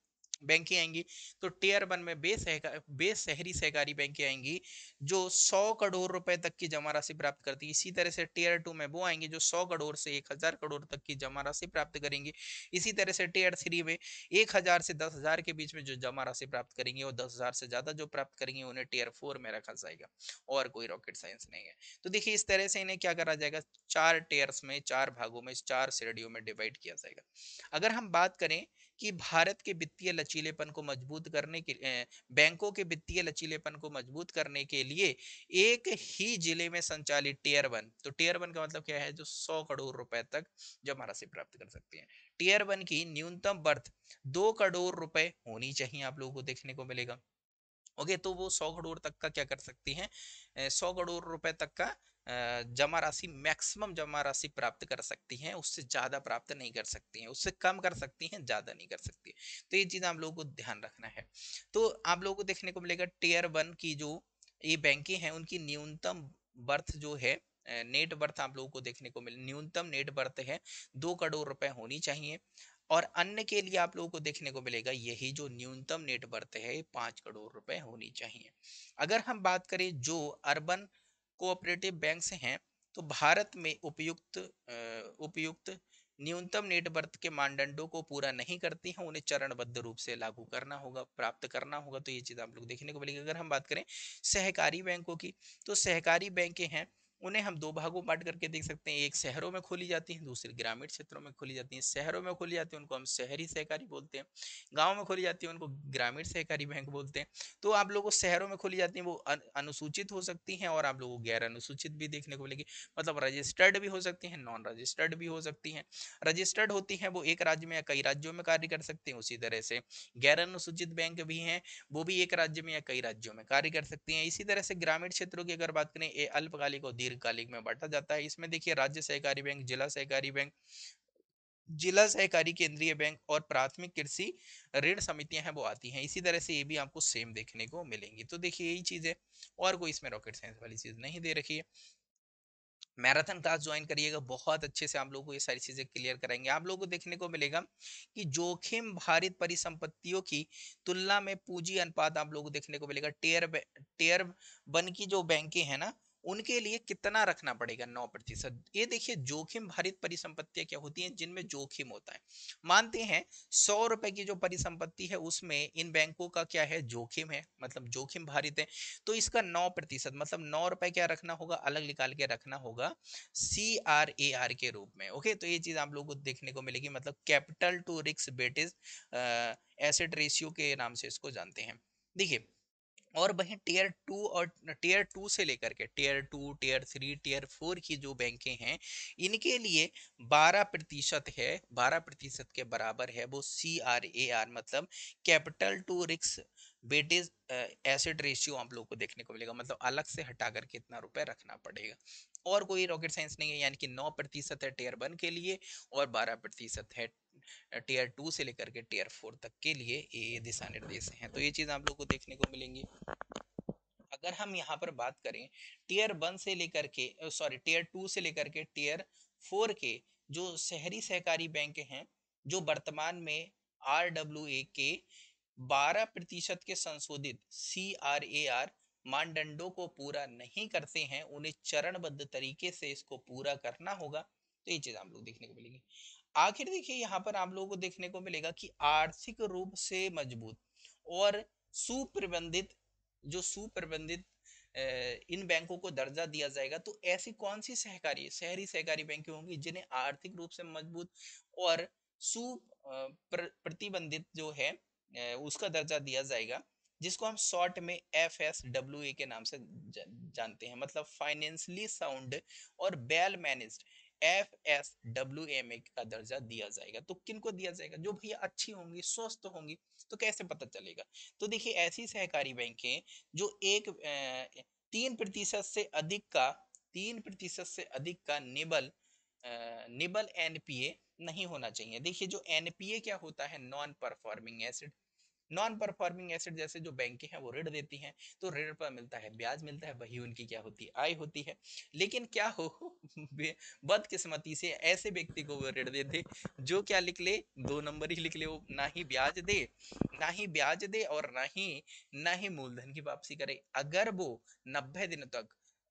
बैंकें आएंगी तो टीयर वन में बे बे शहरी सहकारी बैंकें आएंगी जो सौ करोड़ रुपए तक की जमा राशि प्राप्त करती है इसी तरह से टीयर टू में वो आएंगे जो सौ करोड़ से एक हजार करोड़ तक की जमा राशि प्राप्त करेंगी इसी तरह से टीयर थ्री में एक हजार से दस हजार के बीच में जो जमा राशि प्राप्त करेंगे और दस हजार से ज्यादा जो प्राप्त करेंगे उन्हें टीयर फोर में रखा जाएगा और कोई रॉकेट साइंस नहीं है तो देखिए इस तरह से इन्हें क्या करा जाएगा चार टेयर्स में चार भागों में चार श्रेणियों में डिवाइड किया जाएगा अगर हम बात करें कि भारत के वित्तीय लचीलेपन को मजबूत करने के बैंकों के वित्तीय लचीलेपन को मजबूत करने के लिए एक ही जिले में संचालित टीयर वन तो टीयर वन का मतलब क्या है जो सौ करोड़ रुपए तक जमा राशि प्राप्त कर सकते हैं टीयर वन की न्यूनतम बर्थ दो करोड़ रुपए होनी चाहिए आप लोगों को देखने को मिलेगा ओके तो वो सौ करोड़ तक का क्या कर सकती हैं सौ करोड़ रुपए तक का जमा राशि मैक्सिमम जमा राशि प्राप्त कर सकती हैं उससे ज़्यादा प्राप्त नहीं कर सकती हैं उससे कम कर सकती हैं ज़्यादा नहीं कर सकती तो ये चीज़ आप लोगों को ध्यान रखना है तो आप लोगों को देखने को मिलेगा टीयर वन की जो ये बैंकें हैं उनकी न्यूनतम बर्थ जो है नेट बर्थ आप लोगों को देखने को मिले न्यूनतम नेट बर्थ है दो करोड़ रुपए होनी चाहिए और अन्य के लिए आप लोगों को देखने को मिलेगा यही जो न्यूनतम नेट बर्थ है पांच करोड़ रुपए होनी चाहिए अगर हम बात करें जो अर्बन कोऑपरेटिव बैंक्स हैं तो भारत में उपयुक्त उपयुक्त न्यूनतम नेट वर्थ के मानदंडों को पूरा नहीं करती हैं उन्हें चरणबद्ध रूप से लागू करना होगा प्राप्त करना होगा तो ये चीज़ आप लोग देखने को मिलेगी अगर हम बात करें सहकारी बैंकों की तो सहकारी बैंकें हैं उन्हें हम दो भागों में बांट करके देख सकते हैं एक शहरों में खोली जाती हैं दूसरी ग्रामीण क्षेत्रों में खोली जाती हैं शहरों में खोली जाती है उनको हम शहरी सहकारी बोलते हैं गाँव में खोली जाती है उनको ग्रामीण सहकारी बैंक बोलते हैं तो आप लोगों को शहरों में खोली जाती हैं वो अनुसूचित हो सकती हैं और आप लोगों को गैर अनुसूचित भी देखने को मिलेगी मतलब रजिस्टर्ड भी हो सकती हैं नॉन रजिस्टर्ड भी हो सकती हैं रजिस्टर्ड होती हैं वो एक राज्य में या कई राज्यों में कार्य कर सकती हैं उसी तरह से गैर अनुसूचित बैंक भी हैं वो भी एक राज्य में या कई राज्यों में कार्य कर सकती हैं इसी तरह से ग्रामीण क्षेत्रों की अगर बात करें अल्पकालिक और दीर्घकालिक में बांटा जाता है इसमें देखिए राज्य सहकारी बैंक जिला सहकारी बैंक जिला सहकारी केंद्रीय बैंक और प्राथमिक कृषि ऋण समितियां हैं वो आती हैं इसी तरह से ये भी आपको सेम देखने को मिलेंगी तो देखिए यही चीज़ है और कोई इसमें रॉकेट साइंस वाली चीज़ नहीं दे रखी है मैराथन क्लास ज्वाइन करिएगा बहुत अच्छे से आप लोगों को ये सारी चीज़ें क्लियर कराएंगे आप लोगों को देखने को मिलेगा कि जोखिम भारित परिसंपत्तियों की तुलना में पूंजी अनुपात आप लोगों को देखने को मिलेगा टेयर टेयर वन की जो बैंकें हैं ना उनके लिए कितना रखना पड़ेगा नौ प्रतिशत ये देखिए जोखिम भरित परिसंपत्तियां क्या होती हैं जिनमें जोखिम होता है मानते हैं सौ रुपए की जो परिसंपत्ति है उसमें इन बैंकों का क्या है जोखिम है मतलब जोखिम भारित है तो इसका नौ प्रतिशत मतलब नौ रुपए क्या रखना होगा अलग निकाल के रखना होगा सी आर ए आर के रूप में ओके तो ये चीज आप लोगों को देखने को मिलेगी मतलब कैपिटल टू रिक्स बेटिस एसेट रेशियो के नाम से इसको जानते हैं देखिए और वहीं टीयर टू और टीयर टू से लेकर के tier two tier three tier four की जो बैंकें हैं इनके लिए 12 प्रतिशत है 12 प्रतिशत के बराबर है वो सी आर ए आर मतलब कैपिटल टू रिक्स बेटेज एसिड रेशियो आप लोग को देखने को मिलेगा मतलब अलग से हटा करके इतना रुपए रखना पड़ेगा और कोई रॉकेट साइंस नहीं है यानी कि नौ प्रतिशत है टीयर वन के लिए और बारह प्रतिशत है टीयर uh, टू से लेकर के टीयर फोर तक के लिए ये दिशा निर्देश हैं तो ये चीज़ आप लोग को देखने को मिलेंगी अगर हम यहाँ पर बात करें टीयर वन से लेकर के सॉरी टीयर टू से लेकर के टीयर फोर के जो शहरी सहकारी बैंक हैं जो वर्तमान में आर डब्ल्यू ए के 12 प्रतिशत के संशोधित सी आर ए आर मानदंडों को पूरा नहीं करते हैं उन्हें चरणबद्ध तरीके से इसको पूरा करना होगा तो ये चीज आप लोग देखने को मिलेगी आखिर देखिए यहाँ पर आप लोगों को देखने को मिलेगा कि आर्थिक रूप से मजबूत और सुप्रबंधित जो सुप्रबंधित इन बैंकों को दर्जा दिया जाएगा तो ऐसी कौन सी सहकारी शहरी सहकारी बैंकें होंगी जिन्हें आर्थिक रूप से मजबूत और सुप्रतिबंधित जो है उसका दर्जा दिया जाएगा जिसको हम शॉर्ट में एफ एस डब्ल्यू ए के नाम से जानते हैं मतलब फाइनेंशियली साउंड और well managed F S W M A का दर्जा दिया जाएगा तो किन को दिया जाएगा जो भैया अच्छी होंगी स्वस्थ होंगी तो कैसे पता चलेगा तो देखिए ऐसी सहकारी बैंकें जो एक तीन प्रतिशत से अधिक का तीन प्रतिशत से अधिक का निबल निबल एनपीए नहीं होना चाहिए देखिए जो एनपीए क्या होता है non performing asset non performing asset जैसे जो बैंकें हैं वो ऋण देती हैं तो ऋण पर मिलता है ब्याज मिलता है वही उनकी क्या होती है आय होती है लेकिन क्या हो बदकिस्मती से ऐसे व्यक्ति को वो ऋण दे दे जो क्या लिख ले दो नंबर ही लिख ले वो ना ही ब्याज दे ना ही ब्याज दे और ना ही ना ही मूलधन की वापसी करे अगर वो नब्बे दिन तक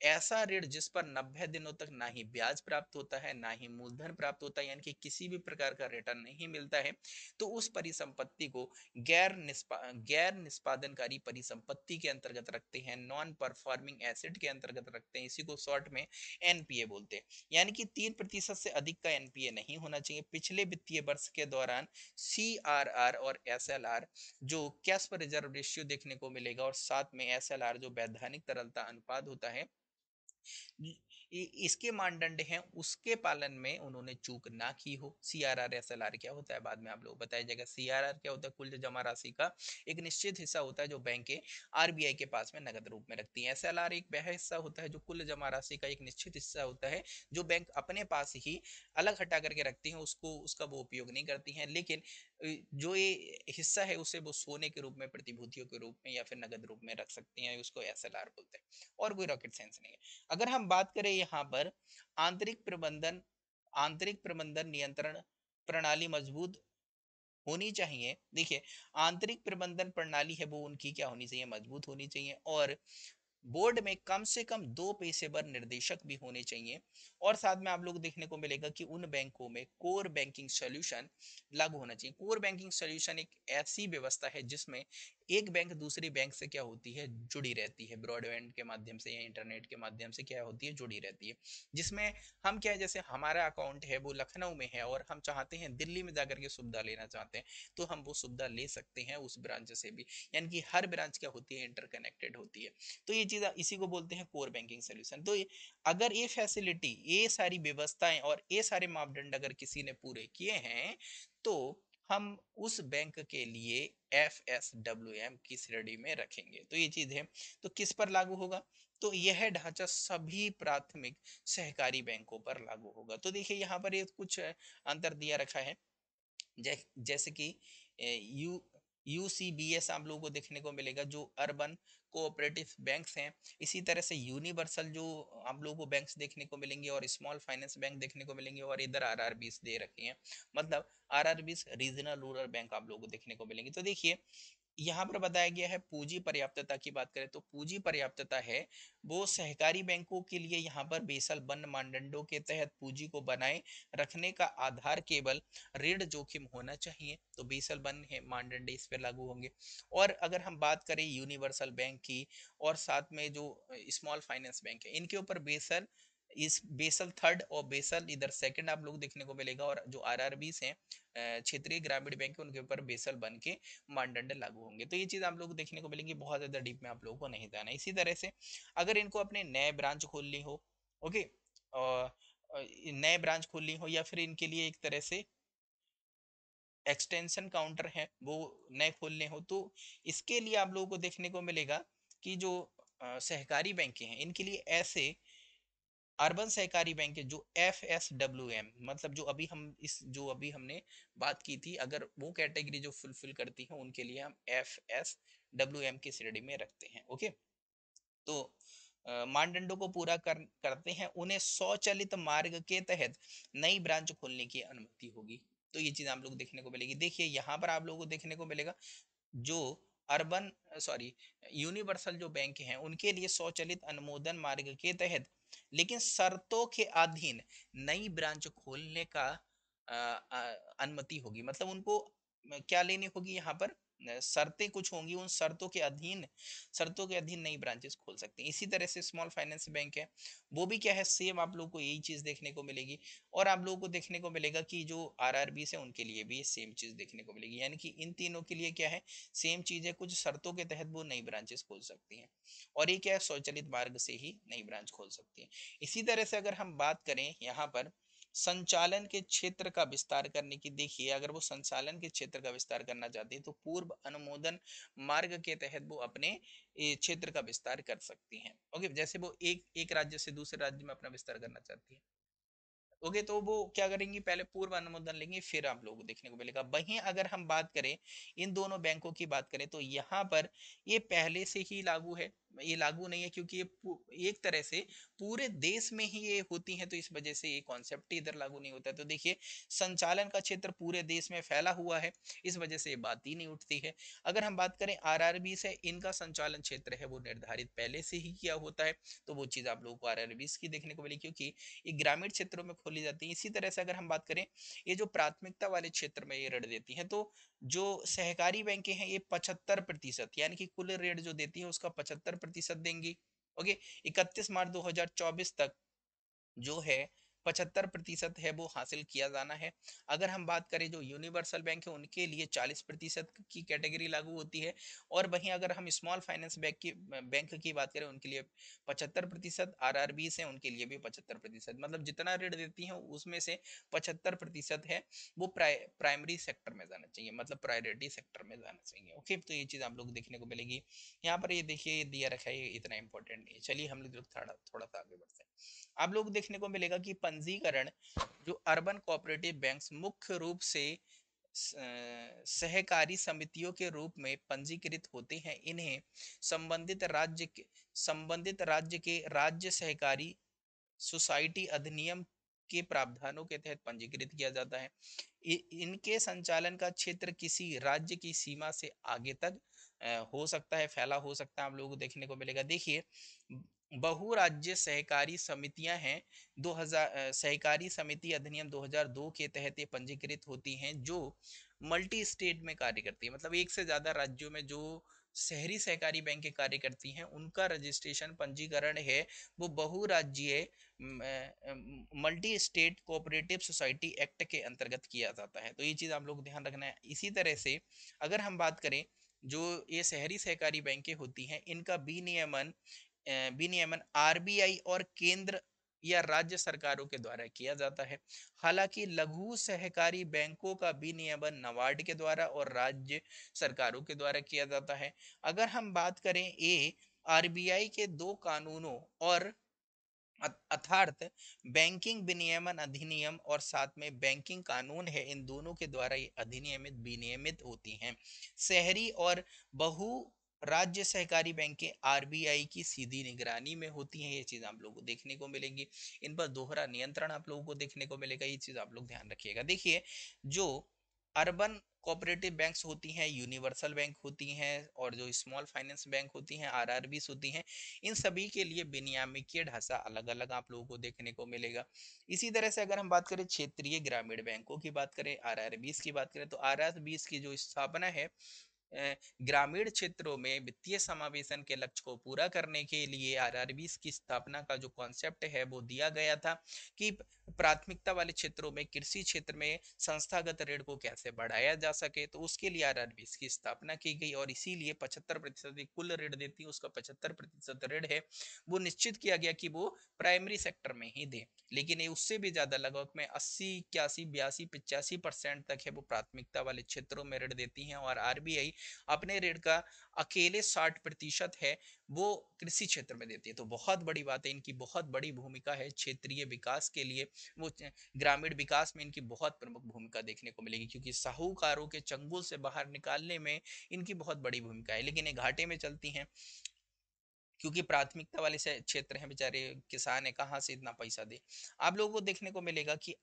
ऐसा ऋण जिस पर 90 दिनों तक ना ही ब्याज प्राप्त होता है ना ही मूलधन प्राप्त होता है यानी कि किसी भी प्रकार का रिटर्न नहीं मिलता है तो उस परिसंपत्ति को गैर निष्पा गैर निष्पादनकारी परिसंपत्ति के अंतर्गत रखते हैं नॉन परफॉर्मिंग एसिड के अंतर्गत रखते हैं इसी को शॉर्ट में एनपीए बोलते हैं यानी कि तीन प्रतिशत से अधिक का एनपीए नहीं होना चाहिए पिछले वित्तीय वर्ष के दौरान सी और एस जो कैश पर रिजर्व रेशियो देखने को मिलेगा और साथ में एस जो वैधानिक तरलता अनुपात होता है इसके मानदंड हैं उसके पालन में उन्होंने चूक ना की हो C R R S L R क्या होता है बाद में आप लोग बताया जाएगा सी आर आर क्या होता है कुल जमा राशि का एक निश्चित हिस्सा होता है जो बैंकें आरबीआई के पास में नगद रूप में रखती हैं एस एल आर एक वह हिस्सा होता है जो कुल जमा राशि का एक निश्चित हिस्सा होता है जो बैंक अपने पास ही अलग हटा करके रखती है उसको उसका वो उपयोग नहीं करती है लेकिन जो ये हिस्सा है उसे वो सोने के रूप में प्रतिभूतियों के रूप में या फिर नगद रूप में रख सकते हैं उसको एस बोलते हैं और कोई रॉकेट साइंस नहीं है अगर हम बात करें यहाँ पर आंतरिक प्रबंधन आंतरिक प्रबंधन नियंत्रण प्रणाली मजबूत होनी चाहिए देखिए आंतरिक प्रबंधन प्रणाली है वो उनकी क्या होनी चाहिए मजबूत होनी चाहिए और बोर्ड में कम से कम दो पेशेवर निर्देशक भी होने चाहिए और साथ में आप लोग देखने को मिलेगा कि उन बैंकों में कोर बैंकिंग सॉल्यूशन लागू होना चाहिए कोर बैंकिंग सॉल्यूशन एक ऐसी व्यवस्था है जिसमें एक बैंक दूसरी बैंक से क्या होती है जुड़ी रहती है ब्रॉडबैंड के माध्यम से या इंटरनेट के माध्यम से क्या होती है जुड़ी रहती है जिसमें हम क्या है जैसे हमारा अकाउंट है वो लखनऊ में है और हम चाहते हैं दिल्ली में जाकर के सुविधा लेना चाहते हैं तो हम वो सुविधा ले सकते हैं उस ब्रांच से भी यानी कि हर ब्रांच क्या होती है इंटरकनेक्टेड होती है तो ये चीज़ इसी को बोलते हैं कोर बैंकिंग सोल्यूशन तो अगर ये फैसिलिटी ये सारी व्यवस्थाएं और ये सारे मापदंड अगर किसी ने पूरे किए हैं तो हम उस बैंक के लिए एफ एस डब्ल्यू एम की श्रेणी में रखेंगे तो ये चीज है तो किस पर लागू होगा तो यह ढांचा सभी प्राथमिक सहकारी बैंकों पर लागू होगा तो देखिए यहाँ पर ये कुछ अंतर दिया रखा है जै, जैसे कि U U C B S आप लोगों को देखने को मिलेगा जो अर्बन कोऑपरेटिव बैंक्स हैं इसी तरह से यूनिवर्सल जो आप लोगों को बैंक्स देखने को मिलेंगे और स्मॉल फाइनेंस बैंक देखने को मिलेंगे और इधर आर आर दे रखे हैं मतलब R R regional rural bank आप लोगों को देखने को मिलेंगे तो देखिए यहाँ पर बताया गया है पूंजी पर्याप्तता की बात करें तो पूंजी पर्याप्तता है वो सहकारी बैंकों के लिए यहाँ पर बेसल बन मानदंडों के तहत पूंजी को बनाए रखने का आधार केवल ऋण जोखिम होना चाहिए तो बेसल बन है मानदंड इस पर लागू होंगे और अगर हम बात करें यूनिवर्सल बैंक की और साथ में जो स्मॉल फाइनेंस बैंक है इनके ऊपर बेसल इस बेसल थर्ड और बेसल इधर सेकंड आप लोग देखने को मिलेगा और जो आर आर हैं क्षेत्रीय ग्रामीण बैंक है उनके ऊपर बेसल बन के मानदंड लागू होंगे तो ये चीज़ आप लोग देखने को मिलेंगी बहुत ज़्यादा डीप में आप लोगों को नहीं जाना इसी तरह से अगर इनको अपने नए ब्रांच खोलनी हो ओके नए ब्रांच खोलनी हो या फिर इनके लिए एक तरह से एक्सटेंशन काउंटर है वो नए खोलने हो तो इसके लिए आप लोगों को देखने को मिलेगा कि जो सहकारी बैंक हैं इनके लिए ऐसे अर्बन सहकारी बैंक है जो एफ एस डब्ल्यू एम मतलब जो अभी हम इस जो अभी हमने बात की थी अगर वो कैटेगरी जो फुलफिल करती है उनके लिए हम एफ एस डब्ल्यू एम की श्रेणी में रखते हैं ओके तो मानदंडों को पूरा कर, करते हैं उन्हें स्वचालित मार्ग के तहत नई ब्रांच खोलने की अनुमति होगी तो ये चीज आप लोग देखने को मिलेगी देखिए यहाँ पर आप लोगों को देखने को मिलेगा जो अर्बन सॉरी यूनिवर्सल जो बैंक हैं उनके लिए स्वचालित अनुमोदन मार्ग के तहत लेकिन शर्तों के अधीन नई ब्रांच खोलने का अनुमति होगी मतलब उनको क्या लेनी होगी यहाँ पर शर्तें कुछ होंगी उन शर्तों के अधीन शर्तों के अधीन नई ब्रांचेस खोल सकते हैं इसी तरह से स्मॉल फाइनेंस बैंक है वो भी क्या है सेम आप लोग को यही चीज़ देखने को मिलेगी और आप लोगों को देखने को मिलेगा कि जो आर आर बीस है उनके लिए भी सेम चीज़ देखने को मिलेगी यानी कि इन तीनों के लिए क्या है सेम चीज़ है कुछ शर्तों के तहत वो नई ब्रांचेस खोल सकती है और ये क्या है स्वचलित मार्ग से ही नई ब्रांच खोल सकती है इसी तरह से अगर हम बात करें यहाँ पर संचालन के क्षेत्र का विस्तार करने की देखिए अगर वो संचालन के क्षेत्र का विस्तार करना चाहती है तो पूर्व अनुमोदन मार्ग के तहत वो अपने क्षेत्र का विस्तार कर सकती हैं ओके जैसे वो एक एक राज्य से दूसरे राज्य में अपना विस्तार करना चाहती है ओके तो वो क्या करेंगी पहले पूर्व अनुमोदन लेंगे फिर आप लोगों को देखने को मिलेगा वहीं अगर हम बात करें इन दोनों बैंकों की बात करें तो यहाँ पर ये पहले से ही लागू है ये लागू नहीं है क्योंकि ये एक तरह से पूरे देश में ही ये होती है तो इस वजह से ये कॉन्सेप्ट इधर लागू नहीं होता तो देखिए संचालन का क्षेत्र पूरे देश में फैला हुआ है इस वजह से ये बात ही नहीं उठती है अगर हम बात करें आर से इनका संचालन क्षेत्र है वो निर्धारित पहले से ही किया होता है तो वो चीज़ आप लोगों को आर की देखने को मिली क्योंकि ये ग्रामीण क्षेत्रों में खोली जाती है इसी तरह से अगर हम बात करें ये जो प्राथमिकता वाले क्षेत्र में ये ऋण देती हैं तो जो सहकारी बैंकें हैं ये पचहत्तर प्रतिशत यानी कि कुल ऋण जो देती है उसका पचहत्तर प्रतिशत देंगी ओके इकतीस मार्च 2024 तक जो है पचहत्तर प्रतिशत है वो हासिल किया जाना है अगर हम बात करें जो यूनिवर्सल बैंक है उनके लिए चालीस प्रतिशत की कैटेगरी लागू होती है और वहीं अगर हम स्मॉल फाइनेंस बैंक की बैंक की बात करें उनके लिए पचहत्तर प्रतिशत आर आर बीस है उनके लिए भी पचहत्तर प्रतिशत मतलब जितना ऋण देती हैं उसमें से पचहत्तर प्रतिशत है वो प्राइमरी सेक्टर में जाना चाहिए मतलब प्रायोरिटी सेक्टर में जाना चाहिए ओके तो ये चीज़ आप लोग देखने को मिलेगी यहाँ पर ये देखिए ये दिया रखा है इतना इंपॉर्टेंट नहीं है चलिए हम लोग थोड़ा थोड़ा सा आगे बढ़ते हैं आप लोग देखने को मिलेगा कि पंजीकरण जो अर्बन कोऑपरेटिव बैंक्स मुख्य रूप से सहकारी समितियों के रूप में पंजीकृत होते हैं इन्हें संबंधित राज्य के संबंधित राज्य के राज्य सहकारी सोसाइटी अधिनियम के प्रावधानों के तहत पंजीकृत किया जाता है इनके संचालन का क्षेत्र किसी राज्य की सीमा से आगे तक हो सकता है फैला हो सकता है आप लोगों को देखने को मिलेगा देखिए बहुराज्य सहकारी समितियां हैं 2000 सहकारी समिति अधिनियम 2002 के तहत ये पंजीकृत होती हैं जो मल्टी स्टेट में कार्य करती है मतलब एक से ज़्यादा राज्यों में जो शहरी सहकारी बैंक के कार्य करती हैं उनका रजिस्ट्रेशन पंजीकरण है वो बहुराज्य multi state cooperative society act के अंतर्गत किया जाता है तो ये चीज़ आप लोग ध्यान रखना है इसी तरह से अगर हम बात करें जो ये शहरी सहकारी बैंकें होती हैं इनका विनियमन विनियमन आरबीआई और केंद्र या राज्य सरकारों के द्वारा किया जाता है हालांकि लघु सहकारी बैंकों का विनियमन नवार्ड के द्वारा और राज्य सरकारों के द्वारा किया जाता है अगर हम बात करें ए आरबीआई के दो कानूनों और अर्थार्थ बैंकिंग विनियमन अधिनियम और साथ में बैंकिंग कानून है इन दोनों के द्वारा ये अधिनियमित विनियमित होती हैं शहरी और बहु राज्य सहकारी बैंकें आरबीआई की सीधी निगरानी में होती हैं ये चीज़ आप लोगों को देखने को मिलेंगी इन पर दोहरा नियंत्रण आप लोगों को देखने को मिलेगा ये चीज़ आप लोग ध्यान रखिएगा देखिए जो अर्बन कोऑपरेटिव बैंक्स होती हैं यूनिवर्सल बैंक होती हैं और जो स्मॉल फाइनेंस बैंक होती हैं बीस होती हैं इन सभी के लिए विनियामिकीय ढांचा अलग अलग आप लोगों को देखने को मिलेगा इसी तरह से अगर हम बात करें क्षेत्रीय ग्रामीण बैंकों की बात करें बीस की बात करें तो बीस की जो स्थापना है ग्रामीण क्षेत्रों में वित्तीय समावेशन के लक्ष्य को पूरा करने के लिए आरआरबी की स्थापना का जो कॉन्सेप्ट है वो दिया गया था कि प्राथमिकता वाले क्षेत्रों में कृषि क्षेत्र में संस्थागत ऋण को कैसे बढ़ाया जा सके तो उसके लिए आरआरबी की स्थापना की गई और इसीलिए पचहत्तर प्रतिशत कुल ऋण देती है उसका पचहत्तर प्रतिशत ऋण है वो निश्चित किया गया कि वो प्राइमरी सेक्टर में ही दे लेकिन ये उससे भी ज्यादा लगभग में अस्सी इक्यासी बयासी पिचासी परसेंट तक है वो प्राथमिकता वाले क्षेत्रों में ऋण देती है और आरबीआई अपने ऋण का अकेले साठ प्रतिशत है वो कृषि क्षेत्र में देती है तो बहुत बड़ी बात है इनकी बहुत बड़ी भूमिका है क्षेत्रीय विकास के लिए वो ग्रामीण विकास में इनकी बहुत प्रमुख भूमिका देखने को मिलेगी क्योंकि साहूकारों के चंगुल से बाहर निकालने में इनकी बहुत बड़ी भूमिका है लेकिन ये घाटे में चलती हैं क्योंकि प्राथमिकता वाले से क्षेत्र हैं बेचारे किसान है कहाँ से इतना पैसा दे आप लोगों को देखने को मिलेगा कि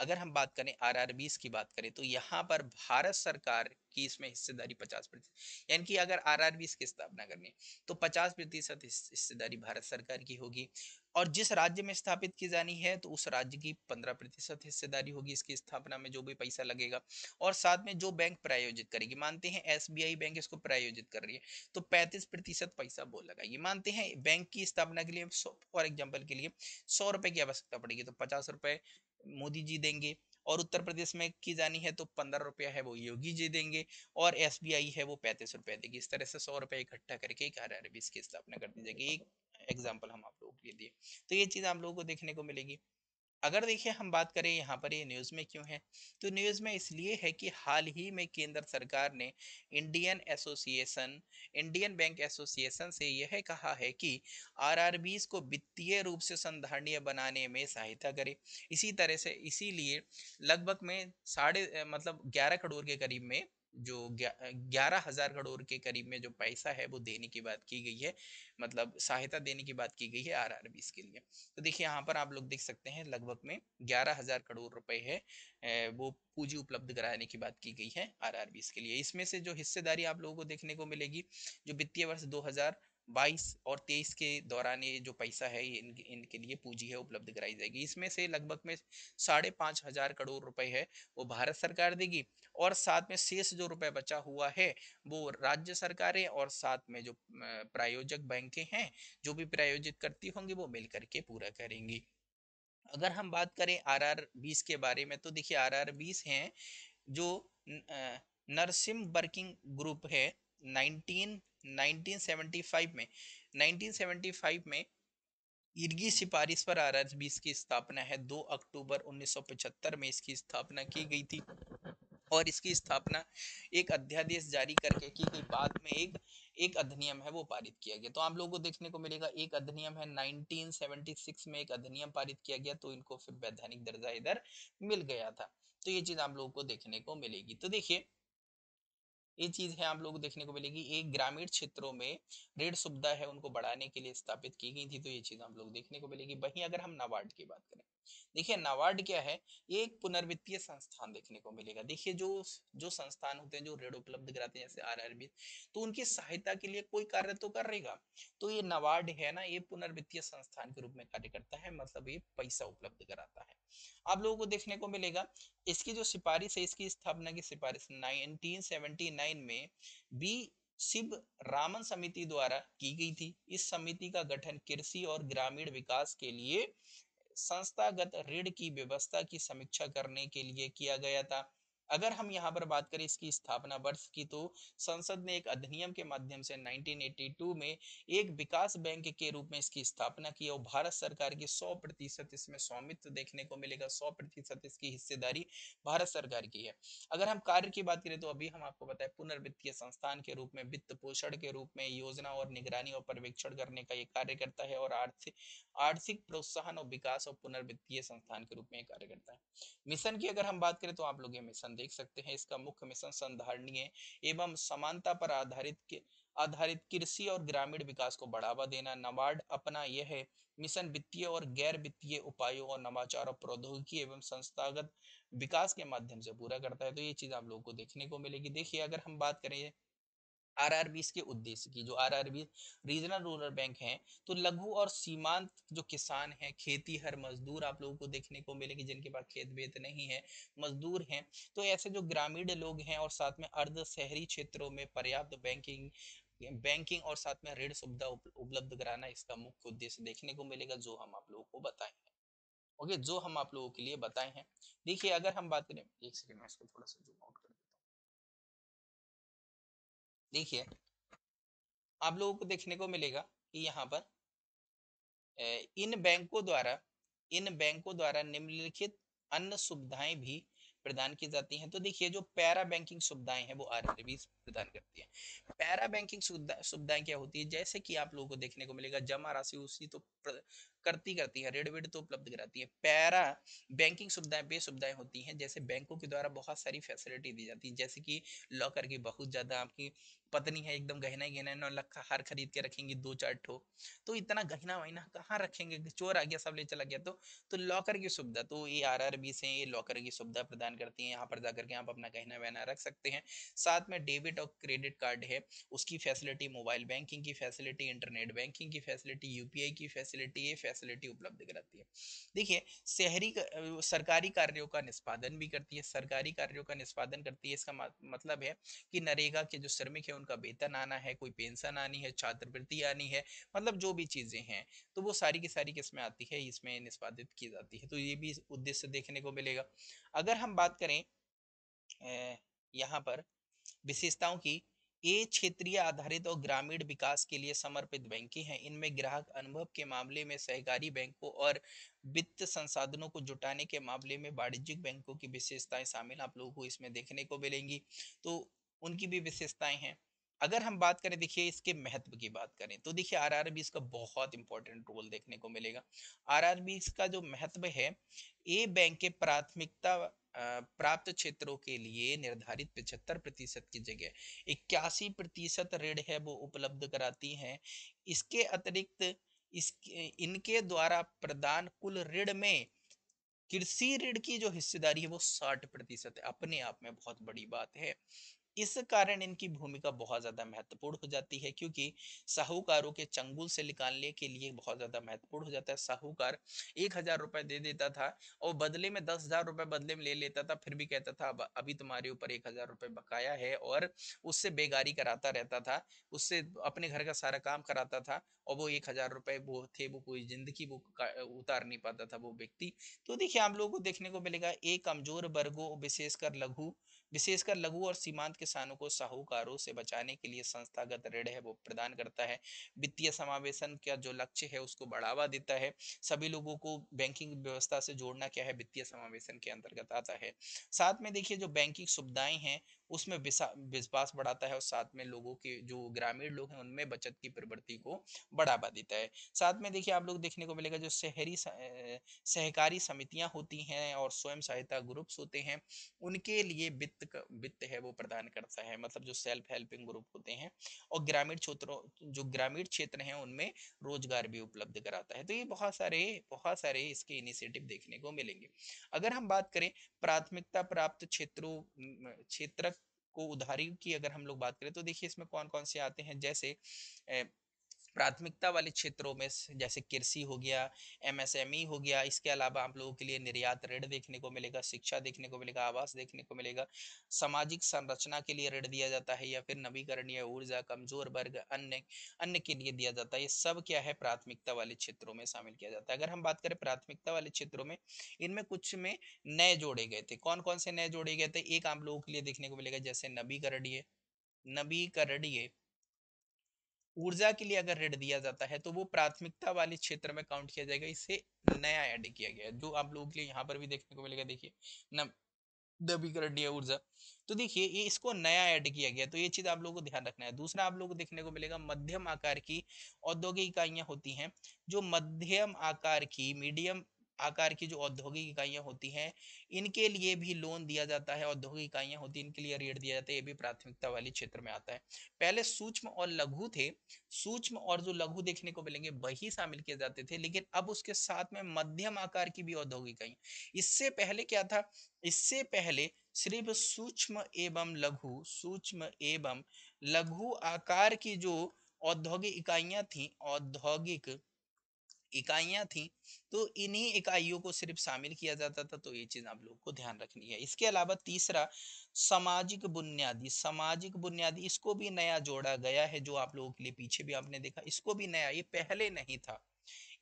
अगर हम बात करें आर की बात करें तो यहाँ पर भारत सरकार की इसमें हिस्सेदारी पचास प्रतिशत यानी कि अगर आर की स्थापना करनी है तो पचास प्रतिशत हिस्सेदारी भारत सरकार की होगी और जिस राज्य में स्थापित की जानी है तो उस राज्य की पंद्रह प्रतिशत हिस्सेदारी होगी इसकी स्थापना में जो भी पैसा लगेगा और साथ में जो बैंक प्रायोजित करेगी मानते हैं एस बैंक इसको प्रायोजित कर रही है तो पैंतीस प्रतिशत पैसा वो लगाएगी मानते हैं बैंक की स्थापना के लिए फॉर एग्जाम्पल के लिए सौ रुपए की आवश्यकता पड़ेगी तो पचास रुपए मोदी जी देंगे और उत्तर प्रदेश में की जानी है तो पंद्रह रुपया है वो योगी जी देंगे और एस है वो पैंतीस रुपया देगी इस तरह से सौ रुपया इकट्ठा करके एक आर आर इसकी स्थापना कर दी जाएगी एक एग्जाम्पल हम आप लोगों के लिए दिए तो ये चीज़ आप लोगों को देखने को मिलेगी अगर देखिए हम बात करें यहाँ पर ये न्यूज़ में क्यों है तो न्यूज़ में इसलिए है कि हाल ही में केंद्र सरकार ने Indian association Indian bank association से यह कहा है कि आरआरबीज को वित्तीय रूप से संधारणीय बनाने में सहायता करे इसी तरह से इसीलिए लगभग में साढ़े मतलब ग्यारह करोड़ के करीब में जो ग्यारह हज़ार करोड़ के करीब में जो पैसा है वो देने की बात की गई है मतलब सहायता देने की बात की गई है आर आर के लिए तो देखिए यहाँ पर आप लोग देख सकते हैं लगभग में ग्यारह हज़ार करोड़ रुपए है वो पूंजी उपलब्ध कराने की बात की गई है आर के लिए इसमें से जो हिस्सेदारी आप लोगों को देखने को मिलेगी जो वित्तीय वर्ष दो हज़ार बाईस और तेईस के दौरान ये जो पैसा है ये इन, इनके लिए पूंजी है उपलब्ध कराई जाएगी इसमें से लगभग में साढ़े पाँच हजार करोड़ रुपए है वो भारत सरकार देगी और साथ में शेष जो रुपए बचा हुआ है वो राज्य सरकारें और साथ में जो प्रायोजक बैंकें हैं जो भी प्रायोजित करती होंगी वो मिल करके पूरा करेंगी अगर हम बात करें आर आर बीस के बारे में तो देखिए आर आर बीस हैं जो नरसिम वर्किंग ग्रुप है 1975 में 1975 में इर्गी सिफारिश पर आरआरबी की स्थापना है 2 अक्टूबर 1975 में इसकी स्थापना की गई थी और इसकी स्थापना एक अध्यादेश जारी करके की गई बाद में एक एक अधिनियम है वो पारित किया गया तो आप लोगों को देखने को मिलेगा एक अधिनियम है 1976 में एक अधिनियम पारित किया गया तो इनको फिर वैधानिक दर्जा इधर मिल गया था तो ये चीज आप लोगों को देखने को मिलेगी तो देखिए ये चीज है आप लोग देखने को मिलेगी एक ग्रामीण क्षेत्रों में ऋण सुविधा है उनको बढ़ाने के लिए स्थापित की गई थी तो ये चीज हम लोग देखने को मिलेगी वहीं अगर हम नाबार्ड की बात करें देखिए नाबार्ड क्या है एक पुनर्वित्तीय संस्थान देखने को मिलेगा देखिए जो जो संस्थान होते हैं जो ऋण उपलब्ध कराते हैं जैसे आरआरबी तो उनकी सहायता के लिए कोई कार्य तो करेगा तो ये नाबार्ड है ना ये पुनर्वित्तीय संस्थान के रूप में कार्य करता है मतलब ये पैसा उपलब्ध कराता है आप लोगों को देखने को मिलेगा इसकी जो सिफारिश है इसकी स्थापना की सिफारिश नाइन में बी शिव रामन समिति द्वारा की गई थी इस समिति का गठन कृषि और ग्रामीण विकास के लिए संस्थागत ऋण की व्यवस्था की समीक्षा करने के लिए किया गया था अगर हम यहाँ पर बात करें इसकी स्थापना वर्ष की तो संसद ने एक अधिनियम के माध्यम से 1982 में एक विकास बैंक के रूप में इसकी स्थापना की और भारत सरकार की 100 प्रतिशत इसमें स्वामित्व देखने को मिलेगा 100 प्रतिशत इसकी हिस्सेदारी भारत सरकार की है अगर हम कार्य की बात करें तो अभी हम आपको बताए पुनर्वित्तीय संस्थान के रूप में वित्त पोषण के रूप में योजना और निगरानी और पर्यवेक्षण करने का ये कार्य करता है और आर्थिक आर्थिक प्रोत्साहन और विकास और पुनर्वित्तीय संस्थान के रूप में कार्य करता है मिशन की अगर हम बात करें तो आप लोग ये मिशन देख सकते हैं इसका मुख्य मिशन संधारणीय एवं समानता पर आधारित के आधारित कृषि और ग्रामीण विकास को बढ़ावा देना नबार्ड अपना यह है मिशन वित्तीय और गैर वित्तीय उपायों और नवाचार और प्रौद्योगिकी एवं संस्थागत विकास के माध्यम से पूरा करता है तो ये चीज आप लोगों को देखने को मिलेगी देखिए अगर हम बात करें आरआरबीस के उद्देश्य की जो आरआरबी रीजनल रूरल बैंक हैं तो लघु और सीमांत जो किसान हैं खेती हर मजदूर आप लोगों को देखने को मिलेगी जिनके पास खेत बेत नहीं है मजदूर हैं तो ऐसे जो ग्रामीण लोग हैं और साथ में अर्ध शहरी क्षेत्रों में पर्याप्त बैंकिंग बैंकिंग और साथ में ऋण सुविधा उपलब्ध कराना इसका मुख्य उद्देश्य देखने को मिलेगा जो हम आप लोगों को बताए हैं ओके जो हम आप लोगों के लिए बताए हैं देखिए अगर हम बात करें एक सेकंड में इसको थोड़ा सा जूम आउट देखिए आप लोगों को देखने को मिलेगा कि यहाँ पर इन बैंकों द्वारा इन बैंकों द्वारा निम्नलिखित अन्य सुविधाएं भी प्रदान की जाती हैं तो देखिए जो पैरा बैंकिंग सुविधाएं हैं वो आर प्रदान करती है पैरा बैंकिंग सुविधाएं क्या होती है जैसे कि आप लोगों को देखने को मिलेगा जमा राशि उसी तो करती करती है ऋण तो उपलब्ध कराती है पैरा बैंकिंग सुविधाएं बे सुविधाएं होती हैं जैसे बैंकों के द्वारा बहुत सारी फैसिलिटी दी जाती है जैसे कि लॉकर की बहुत ज़्यादा आपकी पत्नी है एकदम गहना गहना नौ लखा हर खरीद के रखेंगे दो चार ठो तो इतना गहना वहीना कहाँ रखेंगे चोर आ गया सब ले चला गया तो तो लॉकर की सुविधा तो ये आर आर बी से ये लॉकर की सुविधा प्रदान करती है यहाँ पर जाकर के आप अपना गहना वहना रख सकते हैं साथ में डेबिट और क्रेडिट कार्ड है उसकी फैसिलिटी मोबाइल बैंकिंग की फैसिलिटी इंटरनेट बैंकिंग की फैसिलिटी यूपीआई की फैसिलिटी ये फैसिलिटी उपलब्ध कराती है देखिए शहरी सरकारी कार्यों का निष्पादन भी करती है सरकारी कार्यों का निष्पादन करती है इसका मतलब है कि नरेगा के जो श्रमिक है उनका वेतन आना है कोई पेंशन आनी है छात्रवृत्ति आनी है मतलब जो भी चीज़ें हैं तो वो सारी की सारी किस्में आती है इसमें निष्पादित की जाती है तो ये भी उद्देश्य देखने को मिलेगा अगर हम बात करें यहाँ पर विशेषताओं की ये क्षेत्रीय आधारित और ग्रामीण विकास के लिए समर्पित बैंक हैं इनमें ग्राहक अनुभव के मामले में सहकारी बैंकों और वित्त संसाधनों को जुटाने के मामले में वाणिज्यिक बैंकों की विशेषताएं शामिल आप लोगों को इसमें देखने को मिलेंगी तो उनकी भी विशेषताएं हैं अगर हम बात करें देखिए इसके महत्व की बात करें तो देखिए आरआरबी इसका बहुत इंपॉर्टेंट रोल देखने को मिलेगा आरआरबी इसका जो महत्व है ये बैंक के प्राथमिकता प्राप्त क्षेत्रों के लिए निर्धारित पचहत्तर प्रतिशत की जगह इक्यासी प्रतिशत ऋण है वो उपलब्ध कराती है इसके अतिरिक्त इस इनके द्वारा प्रदान कुल ऋण में कृषि ऋण की जो हिस्सेदारी है वो साठ प्रतिशत है अपने आप में बहुत बड़ी बात है इस कारण इनकी भूमिका बहुत ज़्यादा महत्वपूर्ण हो जाती है क्योंकि साहूकारों के चंगुल से निकालने के लिए बहुत ज़्यादा महत्वपूर्ण हो जाता है साहूकार एक हज़ार रुपए दे देता था और बदले में दस हज़ार रुपए बदले में ले लेता था फिर भी कहता था अभी तुम्हारे ऊपर एक हज़ार रुपए बकाया है और उससे बेगारी कराता रहता था उससे अपने घर का सारा काम कराता था और वो एक हज़ार रुपए वो थे वो पूरी ज़िंदगी वो उतार नहीं पाता था वो व्यक्ति तो देखिये आप लोगों को देखने को मिलेगा एक कमज़ोर वर्गो विशेषकर लघु विशेषकर लघु और सीमांत किसानों को साहूकारों से बचाने के लिए संस्थागत ऋण है वो प्रदान करता है वित्तीय समावेशन का जो लक्ष्य है उसको बढ़ावा देता है सभी लोगों को बैंकिंग व्यवस्था से जोड़ना क्या है वित्तीय समावेशन के अंतर्गत आता है साथ में देखिए जो बैंकिंग सुविधाएं हैं उसमें विश्वास बढ़ाता है और साथ में लोगों के जो ग्रामीण लोग हैं उनमें बचत की प्रवृत्ति को बढ़ावा देता है साथ में देखिए आप लोग देखने को मिलेगा जो शहरी सहकारी समितियां होती हैं और स्वयं सहायता ग्रुप्स होते हैं उनके लिए वित्त वित्त है वो प्रदान करता है मतलब जो सेल्फ हेल्पिंग ग्रुप होते हैं और ग्रामीण क्षेत्रों जो ग्रामीण क्षेत्र हैं उनमें रोजगार भी उपलब्ध कराता है तो ये बहुत सारे बहुत सारे इसके इनिशिएटिव देखने को मिलेंगे अगर हम बात करें प्राथमिकता प्राप्त क्षेत्रों क्षेत्र को उधारी की अगर हम लोग बात करें तो देखिए इसमें कौन कौन से आते हैं जैसे प्राथमिकता वाले क्षेत्रों में जैसे कृषि हो गया एमएसएमई हो गया इसके अलावा आप लोगों के लिए निर्यात ऋण देखने को मिलेगा शिक्षा देखने को मिलेगा आवास देखने को मिलेगा सामाजिक संरचना के लिए ऋण दिया जाता है या फिर नवीकरणीय ऊर्जा कमजोर वर्ग अन्य अन्य के लिए दिया जाता है ये सब क्या है प्राथमिकता वाले क्षेत्रों में शामिल किया जाता है अगर हम बात करें प्राथमिकता वाले क्षेत्रों में इनमें कुछ में नए जोड़े गए थे कौन कौन से नए जोड़े गए थे एक आप लोगों के लिए देखने को मिलेगा जैसे नवीकरणीय नवीकरणीय ऊर्जा के लिए अगर ऋण दिया जाता है तो वो प्राथमिकता वाले क्षेत्र में काउंट किया जाएगा इसे नया ऐड किया गया जो आप लोगों के लिए यहाँ पर भी देखने को मिलेगा देखिए न ऊर्जा तो देखिए ये इसको नया ऐड किया गया तो ये चीज आप लोगों को ध्यान रखना है दूसरा आप लोगों को देखने को मिलेगा मध्यम आकार की औद्योगिक इकाइयां होती हैं जो मध्यम आकार की मीडियम आकार की जो औद्योगिक इकाइयाँ होती हैं इनके लिए भी लोन दिया जाता है औद्योगिक इकाइयाँ होती हैं इनके लिए ऋण दिया जाता है ये भी प्राथमिकता वाले क्षेत्र में आता है पहले सूक्ष्म और लघु थे सूक्ष्म और जो लघु देखने को मिलेंगे वही शामिल किए जाते थे लेकिन अब उसके साथ में मध्यम आकार की भी औद्योगिक इकाइयाँ इससे पहले क्या था इससे पहले सिर्फ सूक्ष्म एवं लघु सूक्ष्म एवं लघु आकार की जो औद्योगिक इकाइयाँ थी औद्योगिक इकाइयां थी तो इन्हीं इकाइयों को सिर्फ शामिल किया जाता था तो ये चीज़ आप लोग को ध्यान रखनी है इसके अलावा तीसरा सामाजिक बुनियादी सामाजिक बुनियादी इसको भी नया जोड़ा गया है जो आप लोगों के लिए पीछे भी आपने देखा इसको भी नया ये पहले नहीं था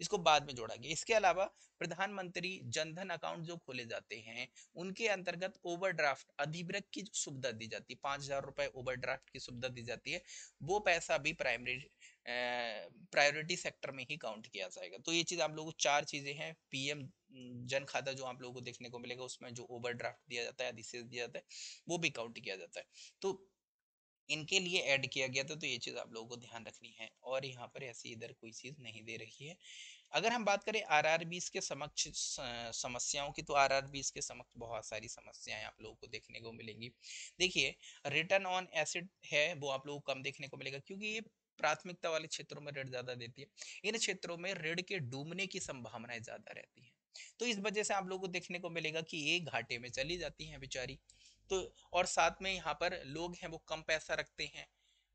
इसको बाद में जोड़ा गया इसके अलावा प्रधानमंत्री जनधन अकाउंट जो खोले जाते हैं उनके अंतर्गत ओवरड्राफ्ट अधिवृक की सुविधा दी जाती है पांच हजार रुपए ओवरड्राफ्ट की सुविधा दी जाती है वो पैसा भी प्राइमरी प्रायोरिटी सेक्टर में ही काउंट किया जाएगा तो ये चीज़ आप लोगों को चार चीज़ें हैं पीएम जन खाता जो आप लोगों को देखने को मिलेगा उसमें जो ओवरड्राफ्ट दिया जाता है दिया जाता है वो भी काउंट किया जाता है तो इनके लिए ऐड किया गया था तो ये चीज़ आप लोगों को ध्यान रखनी है और यहाँ पर ऐसी इधर कोई चीज़ नहीं दे रही है अगर हम बात करें आर आर के समक्ष समस्याओं की तो आर आर के समक्ष बहुत सारी समस्याएं आप लोगों को देखने को मिलेंगी देखिए रिटर्न ऑन एसिड है वो आप लोगों को कम देखने को मिलेगा क्योंकि ये प्राथमिकता वाले क्षेत्रों में ऋण ज्यादा देती है इन क्षेत्रों में ऋण के डूबने की संभावनाएं ज्यादा रहती है तो इस वजह से आप लोगों को देखने को मिलेगा कि ये घाटे में चली जाती है बेचारी तो और साथ में यहाँ पर लोग हैं वो कम पैसा रखते हैं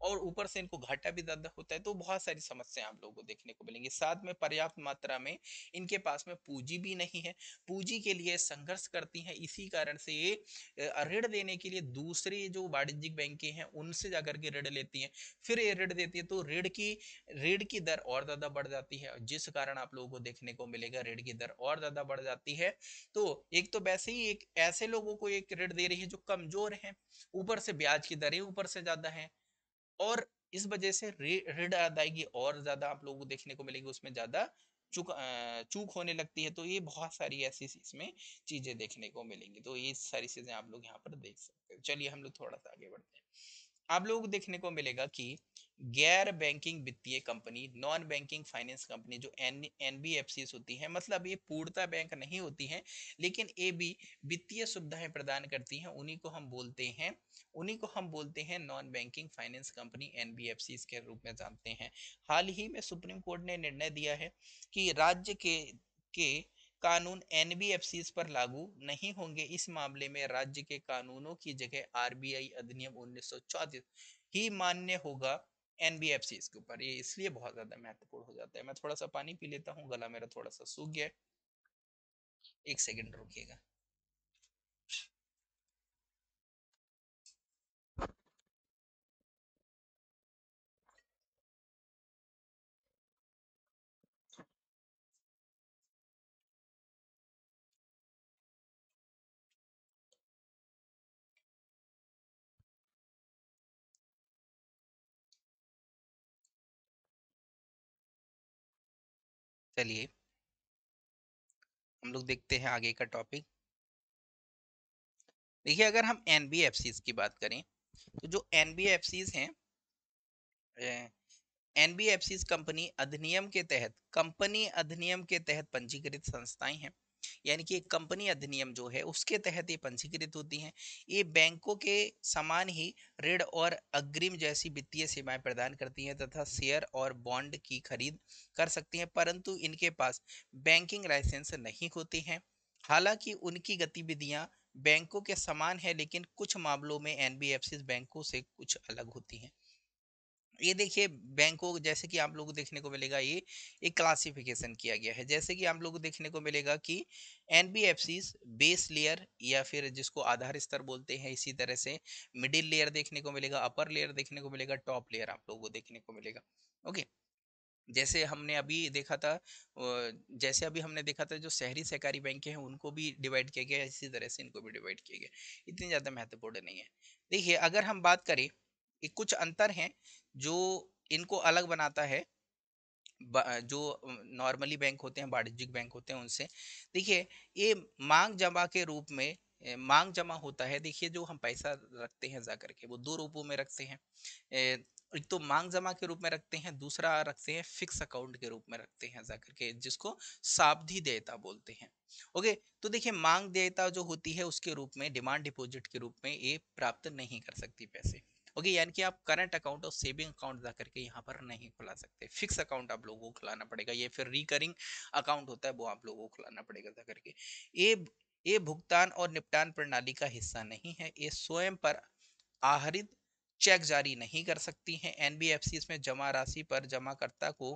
और ऊपर से इनको घाटा भी ज्यादा होता है तो बहुत सारी समस्याएं आप लोगों को देखने को मिलेंगी साथ में पर्याप्त मात्रा में इनके पास में पूंजी भी नहीं है पूंजी के लिए संघर्ष करती हैं इसी कारण से ये ऋण देने के लिए दूसरे जो वाणिज्यिक बैंकें हैं उनसे जाकर के ऋण लेती हैं फिर ये ऋण देती है तो ऋण की ऋण की दर और ज्यादा बढ़ जाती है जिस कारण आप लोगों को देखने को मिलेगा ऋण की दर और ज्यादा बढ़ जाती है तो एक तो वैसे ही एक ऐसे लोगों को एक ऋण दे रही है जो कमजोर है ऊपर से ब्याज की दरें ऊपर से ज्यादा है और इस वजह से ऋण अदायगी और ज़्यादा आप लोगों को देखने को मिलेगी उसमें ज़्यादा चूक चूक होने लगती है तो ये बहुत सारी ऐसी इसमें चीज़ें देखने को मिलेंगी तो ये सारी चीज़ें आप लोग यहाँ पर देख सकते हो चलिए हम लोग थोड़ा सा आगे बढ़ते हैं आप लोगों को देखने को मिलेगा कि गैर बैंकिंग वित्तीय company non banking finance company जो एन एन होती हैं मतलब ये पूर्णता बैंक नहीं होती हैं लेकिन ये भी वित्तीय सुविधाएं प्रदान करती हैं उन्हीं को हम बोलते हैं उन्हीं को हम बोलते हैं non banking finance company N के रूप में जानते हैं हाल ही में सुप्रीम कोर्ट ने निर्णय दिया है कि राज्य के के कानून एन पर लागू नहीं होंगे इस मामले में राज्य के कानूनों की जगह आरबीआई अधिनियम उन्नीस ही मान्य होगा एन के ऊपर ये इसलिए बहुत ज्यादा महत्वपूर्ण हो जाता है मैं थोड़ा सा पानी पी लेता हूँ गला मेरा थोड़ा सा सूख गया एक सेकेंड रुकिएगा चलिए हम लोग देखते हैं आगे का टॉपिक देखिए अगर हम एन की बात करें तो जो एन हैं एन कंपनी अधिनियम के तहत कंपनी अधिनियम के तहत पंजीकृत संस्थाएं हैं यानी कि कंपनी अधिनियम जो है उसके तहत ये पंजीकृत होती हैं ये बैंकों के समान ही ऋण और अग्रिम जैसी वित्तीय सेवाएं प्रदान करती हैं तथा शेयर और बॉन्ड की खरीद कर सकती हैं परंतु इनके पास बैंकिंग लाइसेंस नहीं होते हैं हालांकि उनकी गतिविधियां बैंकों के समान है लेकिन कुछ मामलों में एन बैंकों से कुछ अलग होती हैं ये देखिए बैंकों जैसे कि आप लोग को देखने को मिलेगा ये एक क्लासिफिकेशन किया गया है जैसे कि आप लोग को देखने को मिलेगा कि एन बेस लेयर या फिर जिसको आधार स्तर बोलते हैं इसी तरह से मिडिल लेयर देखने को मिलेगा अपर लेयर देखने को मिलेगा टॉप लेयर आप लोगों को देखने को मिलेगा ओके जैसे हमने अभी देखा था जैसे अभी हमने देखा था जो शहरी सहकारी बैंक हैं उनको भी डिवाइड किया गया इसी तरह से इनको भी डिवाइड किया गया इतनी ज़्यादा महत्वपूर्ण नहीं है देखिए अगर हम बात करें कुछ अंतर हैं जो इनको अलग बनाता है जो नॉर्मली बैंक होते हैं वाणिज्यिक बैंक होते हैं उनसे देखिए ये मांग जमा के रूप में मांग जमा होता है देखिए जो हम पैसा रखते हैं जा करके वो दो रूपों में रखते हैं एक तो मांग जमा के रूप में रखते हैं दूसरा रखते हैं फिक्स अकाउंट के रूप में रखते हैं जा करके जिसको सावधि देयता बोलते हैं ओके तो देखिए मांग देयता जो होती है उसके रूप में डिमांड डिपॉजिट के रूप में ये प्राप्त नहीं कर सकती पैसे ओके यानी कि आप करंट अकाउंट और सेविंग अकाउंट ला करके यहाँ पर नहीं खुला सकते फिक्स अकाउंट आप लोगों को खुलाना पड़ेगा ये फिर रिकरिंग अकाउंट होता है वो आप लोगों को खुलाना पड़ेगा जा करके ये ये भुगतान और निपटान प्रणाली का हिस्सा नहीं है ये स्वयं पर आहरित चेक जारी नहीं कर सकती हैं एनबीएफसी इसमें जमा राशि पर जमाकर्ता को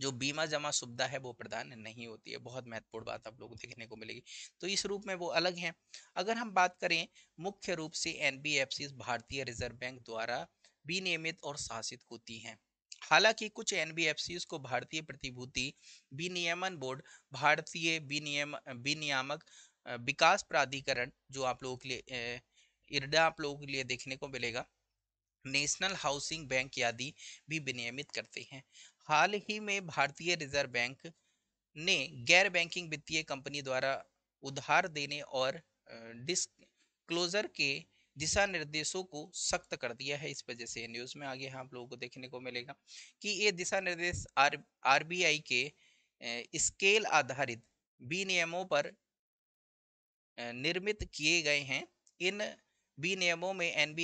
जो बीमा जमा सुविधा है वो प्रदान नहीं होती है बहुत महत्वपूर्ण बात आप लोगों को देखने को मिलेगी तो इस रूप में वो अलग हैं अगर हम बात करें मुख्य रूप से एन भारतीय रिजर्व बैंक द्वारा विनियमित और शासित होती हैं हालांकि कुछ एन को भारतीय प्रतिभूति विनियमन बोर्ड भारतीय विनियम विनियामक विकास प्राधिकरण जो आप लोगों के लिए इरडा आप लोगों के लिए देखने को मिलेगा नेशनल हाउसिंग बैंक आदि भी विनियमित करते हैं हाल ही में भारतीय रिजर्व बैंक ने गैर बैंकिंग वित्तीय कंपनी द्वारा उधार देने और डिस्क्लोजर के दिशा निर्देशों को सख्त कर दिया है इस वजह से न्यूज़ में आगे हम हाँ लोगों को देखने को मिलेगा कि ये दिशा निर्देश आर आरबीआई के स्केल आधारित विनियमों पर निर्मित किए गए हैं इन बी नियमों में एन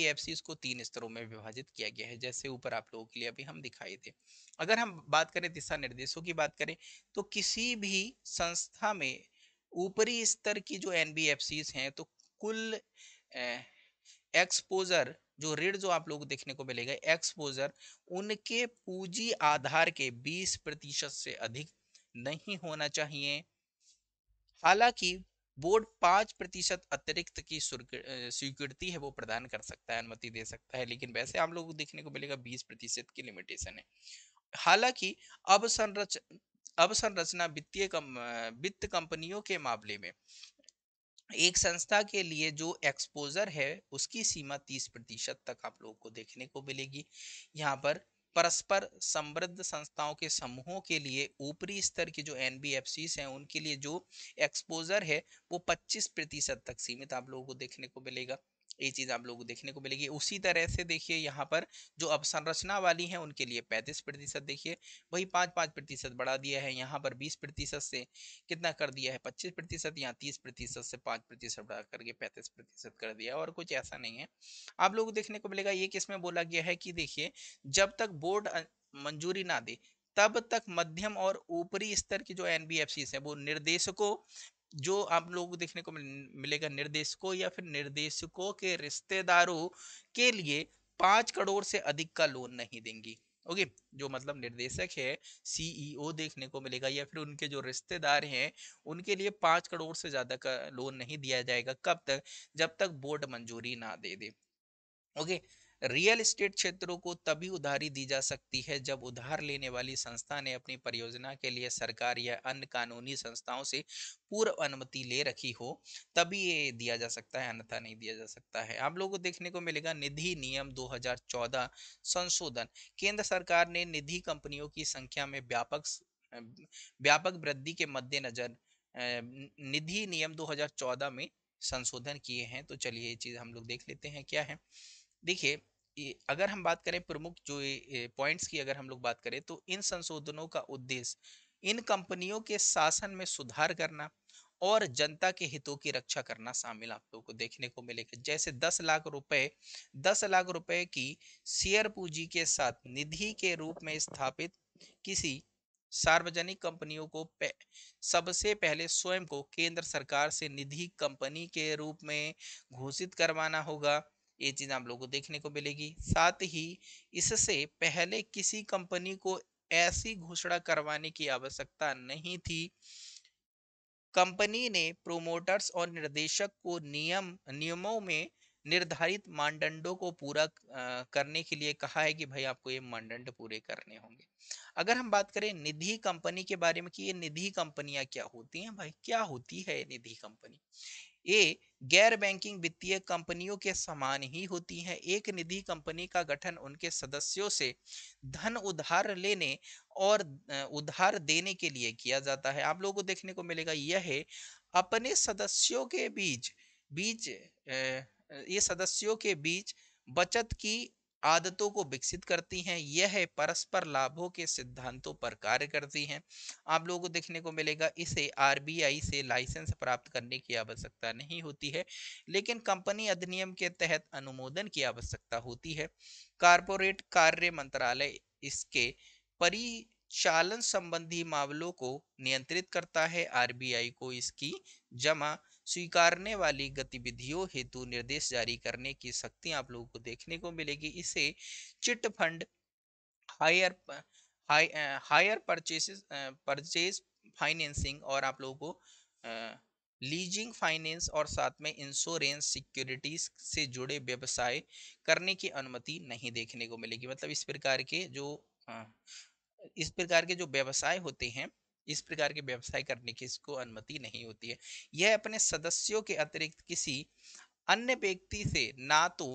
को तीन स्तरों में विभाजित किया गया है जैसे ऊपर आप लोगों के लिए अभी हम दिखाई थे अगर हम बात करें दिशा निर्देशों की बात करें तो किसी भी संस्था में ऊपरी स्तर की जो एन हैं तो कुल एक्सपोजर जो ऋण जो आप लोग देखने को मिलेगा एक्सपोजर उनके पूंजी आधार के 20 प्रतिशत से अधिक नहीं होना चाहिए हालांकि बोर्ड पांच प्रतिशत अतिरिक्त की स्वीकृति है वो प्रदान कर सकता है अनुमति दे सकता है लेकिन वैसे आप लोगों को देखने को मिलेगा बीस प्रतिशत की लिमिटेशन है हालांकि अब संरच अब वित्तीय कम वित्त कंपनियों के मामले में एक संस्था के लिए जो एक्सपोजर है उसकी सीमा तीस प्रतिशत तक आप लोगों को देखने को मिलेगी यहाँ पर परस्पर समृद्ध संस्थाओं के समूहों के लिए ऊपरी स्तर की जो एन हैं उनके लिए जो एक्सपोजर है वो 25 प्रतिशत तक सीमित आप लोगों को देखने को मिलेगा ये चीज़ आप लोगों को देखने को मिलेगी उसी तरह से देखिए यहाँ पर जो अवसंरचना वाली हैं उनके लिए पैंतीस प्रतिशत देखिए वही पाँच पाँच प्रतिशत बढ़ा दिया है यहाँ पर बीस प्रतिशत से कितना कर दिया है पच्चीस प्रतिशत यहाँ तीस प्रतिशत से पाँच प्रतिशत बढ़ा करके पैंतीस प्रतिशत कर दिया और कुछ ऐसा नहीं है आप लोगों को देखने को मिलेगा ये किसमें बोला गया है कि देखिए जब तक बोर्ड मंजूरी ना दे तब तक मध्यम और ऊपरी स्तर की जो एन है वो निर्देशकों जो आप लोगों को देखने को मिलेगा निर्देशकों या फिर निर्देशकों के रिश्तेदारों के लिए पांच करोड़ से अधिक का लोन नहीं देंगी ओके जो मतलब निर्देशक है सीईओ e देखने को मिलेगा या फिर उनके जो रिश्तेदार हैं उनके लिए पांच करोड़ से ज़्यादा का लोन नहीं दिया जाएगा कब तक जब तक बोर्ड मंजूरी ना दे दे ओके रियल एस्टेट क्षेत्रों को तभी उधारी दी जा सकती है जब उधार लेने वाली संस्था ने अपनी परियोजना के लिए सरकार या अन्य कानूनी संस्थाओं से पूर्व अनुमति ले रखी हो तभी ये दिया जा सकता है अन्यथा नहीं दिया जा सकता है आप लोगों को देखने को मिलेगा निधि नियम 2014 संशोधन केंद्र सरकार ने निधि कंपनियों की संख्या में व्यापक व्यापक वृद्धि के मद्देनजर निधि नियम 2014 में संशोधन किए हैं तो चलिए ये चीज हम लोग देख लेते हैं क्या है देखिए अगर हम बात करें प्रमुख जो पॉइंट्स की अगर हम लोग बात करें तो इन संशोधनों का उद्देश्य इन कंपनियों के शासन में सुधार करना और जनता के हितों की रक्षा करना शामिल आप लोगों को देखने को मिलेगा जैसे दस लाख रुपए दस लाख रुपए की शेयर पूंजी के साथ निधि के रूप में स्थापित किसी सार्वजनिक कंपनियों को सबसे पहले स्वयं को केंद्र सरकार से निधि कंपनी के रूप में घोषित करवाना होगा ये चीज़ आप लोगों को देखने को मिलेगी साथ ही इससे पहले किसी कंपनी को ऐसी घोषणा करवाने की आवश्यकता नहीं थी कंपनी ने प्रोमोटर्स और निर्देशक को नियम नियमों में निर्धारित मानदंडों को पूरा करने के लिए कहा है कि भाई आपको ये मानदंड पूरे करने होंगे अगर हम बात करें निधि कंपनी के बारे में कि ये निधि कंपनियां क्या होती हैं भाई क्या होती है निधि कंपनी ये गैर बैंकिंग वित्तीय कंपनियों के समान ही होती हैं एक निधि कंपनी का गठन उनके सदस्यों से धन उधार लेने और उधार देने के लिए किया जाता है आप लोगों को देखने को मिलेगा यह अपने सदस्यों के बीच बीच ये सदस्यों के बीच बचत की आदतों को विकसित करती हैं यह है परस्पर लाभों के सिद्धांतों पर कार्य करती हैं आप लोगों को देखने को मिलेगा इसे आरबीआई से लाइसेंस प्राप्त करने की आवश्यकता नहीं होती है लेकिन कंपनी अधिनियम के तहत अनुमोदन की आवश्यकता होती है कारपोरेट कार्य मंत्रालय इसके परिचालन संबंधी मामलों को नियंत्रित करता है आरबीआई को इसकी जमा स्वीकारने वाली गतिविधियों हेतु निर्देश जारी करने की शक्ति आप लोगों को देखने को मिलेगी इसे chit fund hire hire purchase purchase financing और आप लोगों को लीजिंग फाइनेंस और साथ में इंश्योरेंस सिक्योरिटीज से जुड़े व्यवसाय करने की अनुमति नहीं देखने को मिलेगी मतलब इस प्रकार के जो इस प्रकार के जो व्यवसाय होते हैं इस प्रकार के व्यवसाय करने की इसको अनुमति नहीं होती है यह अपने सदस्यों के अतिरिक्त किसी अन्य व्यक्ति से ना तो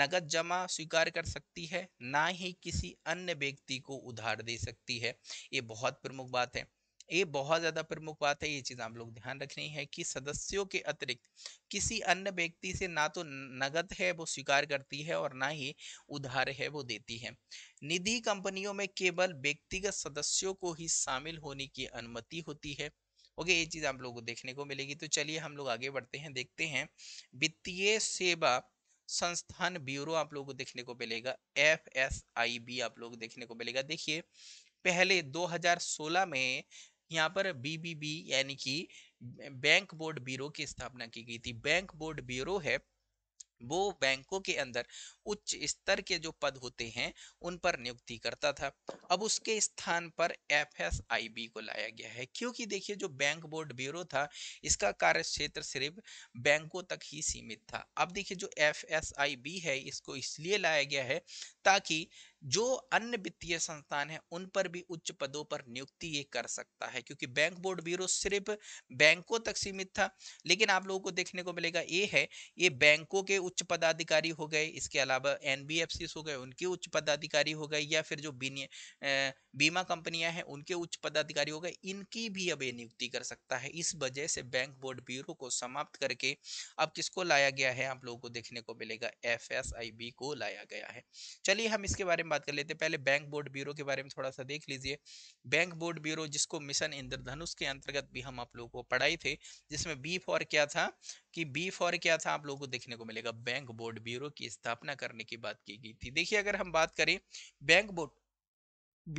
नगद जमा स्वीकार कर सकती है ना ही किसी अन्य व्यक्ति को उधार दे सकती है ये बहुत प्रमुख बात है ये बहुत ज़्यादा प्रमुख बात है ये चीज़ आप लोग ध्यान रखनी है कि सदस्यों के अतिरिक्त किसी अन्य व्यक्ति से ना तो नगद है वो स्वीकार करती है और ना ही उधार है वो देती है निधि कंपनियों में केवल व्यक्तिगत सदस्यों को ही शामिल होने की अनुमति होती है ओके ये चीज़ आप लोगों को देखने को मिलेगी तो चलिए हम लोग आगे बढ़ते हैं देखते हैं वित्तीय सेवा संस्थान ब्यूरो आप लोगों को देखने को मिलेगा एफ एस आई बी आप लोग देखने को मिलेगा देखिए पहले 2016 में यहाँ पर बीबीबी यानी कि बैंक बोर्ड ब्यूरो की स्थापना की गई थी बैंक बोर्ड ब्यूरो है वो बैंकों के अंदर उच्च स्तर के जो पद होते हैं उन पर नियुक्ति करता था अब उसके स्थान पर एफएसआईबी को लाया गया है क्योंकि देखिए जो बैंक बोर्ड ब्यूरो था इसका कार्य क्षेत्र सिर्फ बैंकों तक ही सीमित था अब देखिए जो एफएसआईबी है इसको इसलिए लाया गया है ताकि जो अन्य वित्तीय संस्थान है उन पर भी उच्च पदों पर नियुक्ति ये कर सकता है क्योंकि बैंक बोर्ड ब्यूरो सिर्फ बैंकों तक सीमित था लेकिन आप लोगों को देखने को मिलेगा ये है ये बैंकों के उच्च पदाधिकारी हो गए इसके अलावा एन हो गए उनके उच्च पदाधिकारी हो गए या फिर जो बीमा कंपनियां हैं उनके उच्च पदाधिकारी हो गए इनकी भी अब ये नियुक्ति कर सकता है इस वजह से बैंक बोर्ड ब्यूरो को समाप्त करके अब किसको लाया गया है आप लोगों को देखने को मिलेगा एफ को लाया गया है चलिए हम इसके बारे में में बात कर लेते हैं पहले बैंक बोर्ड ब्यूरो के बारे में थोड़ा सा देख लीजिए बैंक बोर्ड ब्यूरो जिसको मिशन इंद्रधनुष के अंतर्गत भी हम आप लोगों को पढ़ाई थे जिसमें बी फॉर क्या था कि बी फॉर क्या था आप लोगों को देखने को मिलेगा बैंक बोर्ड ब्यूरो की स्थापना करने की बात की गई थी देखिए अगर हम बात करें बैंक बोर्ड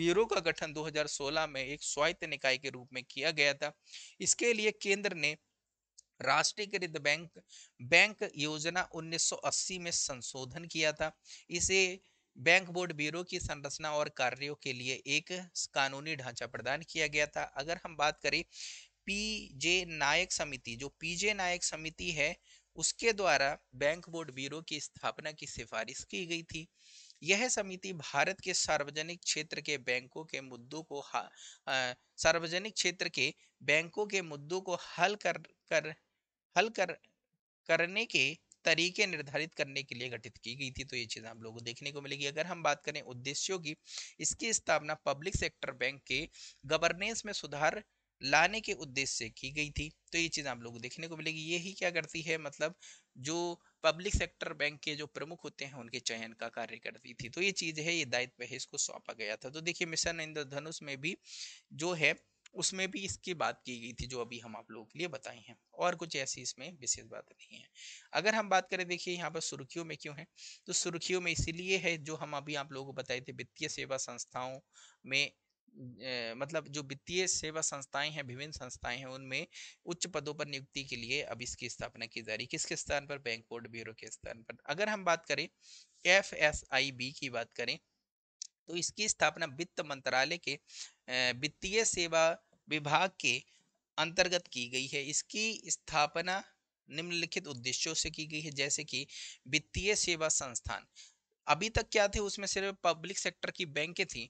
ब्यूरो का गठन 2016 में एक स्वायत्त निकाय के रूप में किया गया था इसके लिए केंद्र ने राष्ट्रीयकृत बैंक बैंक योजना 1980 में संशोधन किया था इसे बैंक बोर्ड ब्यूरो की संरचना और कार्यों के लिए एक कानूनी ढांचा प्रदान किया गया था अगर हम बात करें पीजे नायक समिति जो पीजे नायक समिति है उसके द्वारा बैंक बोर्ड ब्यूरो की स्थापना की सिफारिश की गई थी यह समिति भारत के सार्वजनिक क्षेत्र के बैंकों के मुद्दों को सार्वजनिक क्षेत्र के बैंकों के मुद्दों को हल कर कर हल कर करने के तरीके निर्धारित करने के लिए गठित की गई थी तो ये चीज़ हम लोगों को देखने को मिलेगी अगर हम बात करें उद्देश्यों की इसकी स्थापना पब्लिक सेक्टर बैंक के गवर्नेंस में सुधार लाने के उद्देश्य से की गई थी तो ये चीज़ आप लोगों को देखने को मिलेगी ये ही क्या करती है मतलब जो पब्लिक सेक्टर बैंक के जो प्रमुख होते हैं उनके चयन का कार्य करती थी तो ये चीज़ है ये दायित्व है इसको सौंपा गया था तो देखिए मिशन इंद्रधनुष में भी जो है उसमें भी इसकी बात की गई थी जो अभी हम आप लोगों के लिए बताए हैं और कुछ ऐसी इसमें विशेष बात नहीं है अगर हम बात करें देखिए यहाँ पर सुर्खियों में क्यों है तो सुर्खियों में इसीलिए है जो हम अभी आप लोगों को बताए थे वित्तीय सेवा संस्थाओं में मतलब जो वित्तीय सेवा संस्थाएं हैं विभिन्न संस्थाएं हैं उनमें उच्च पदों पर नियुक्ति के लिए अब इसकी स्थापना की जा रही किसके स्थान पर बैंक बोर्ड ब्यूरो के स्थान पर अगर हम बात करें एफ की बात करें तो इसकी स्थापना वित्त मंत्रालय के वित्तीय सेवा विभाग के अंतर्गत की गई है इसकी स्थापना निम्नलिखित उद्देश्यों से की गई है जैसे कि वित्तीय सेवा संस्थान अभी तक क्या थे उसमें सिर्फ पब्लिक सेक्टर की बैंकें थी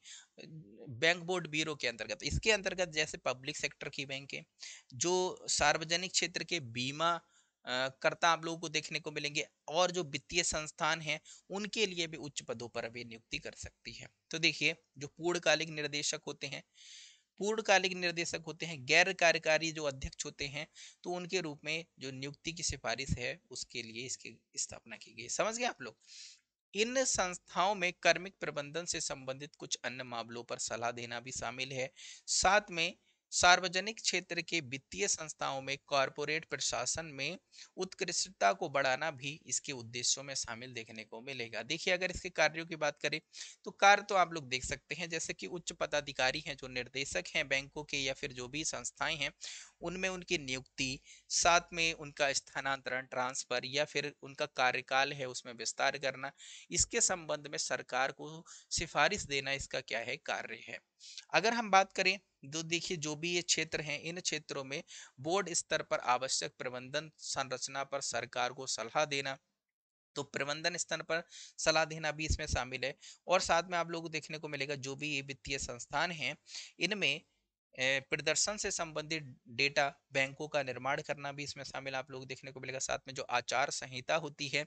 बैंक बोर्ड ब्यूरो के अंतर्गत इसके अंतर्गत जैसे पब्लिक सेक्टर की बैंकें जो सार्वजनिक क्षेत्र के बीमा करता आप लोगों को देखने को मिलेंगे और जो वित्तीय संस्थान हैं उनके लिए भी उच्च पदों पर अभी नियुक्ति कर सकती है तो देखिए जो पूर्णकालिक निर्देशक होते हैं पूर्णकालिक निर्देशक होते हैं गैर कार्यकारी जो अध्यक्ष होते हैं तो उनके रूप में जो नियुक्ति की सिफारिश है उसके लिए इसकी स्थापना की गई समझ गए आप लोग इन संस्थाओं में कर्मिक प्रबंधन से संबंधित कुछ अन्य मामलों पर सलाह देना भी शामिल है साथ में सार्वजनिक क्षेत्र के वित्तीय संस्थाओं में कॉरपोरेट प्रशासन में उत्कृष्टता को बढ़ाना भी इसके उद्देश्यों में शामिल देखने को मिलेगा देखिए अगर इसके कार्यों की बात करें तो कार्य तो आप लोग देख सकते हैं जैसे कि उच्च पदाधिकारी हैं जो निर्देशक हैं बैंकों के या फिर जो भी संस्थाएं हैं उनमें उनकी नियुक्ति साथ में उनका स्थानांतरण ट्रांसफर या फिर उनका कार्यकाल है उसमें विस्तार करना इसके संबंध में सरकार को सिफारिश देना इसका क्या है कार्य है अगर हम बात करें तो देखिए जो भी ये क्षेत्र हैं इन क्षेत्रों में बोर्ड स्तर पर आवश्यक प्रबंधन संरचना पर सरकार को सलाह देना तो प्रबंधन स्तर पर सलाह देना भी इसमें शामिल है और साथ में आप लोग देखने को मिलेगा जो भी ये वित्तीय संस्थान हैं इनमें प्रदर्शन से संबंधित डेटा बैंकों का निर्माण करना भी इसमें शामिल आप लोग देखने को मिलेगा साथ में जो आचार संहिता होती है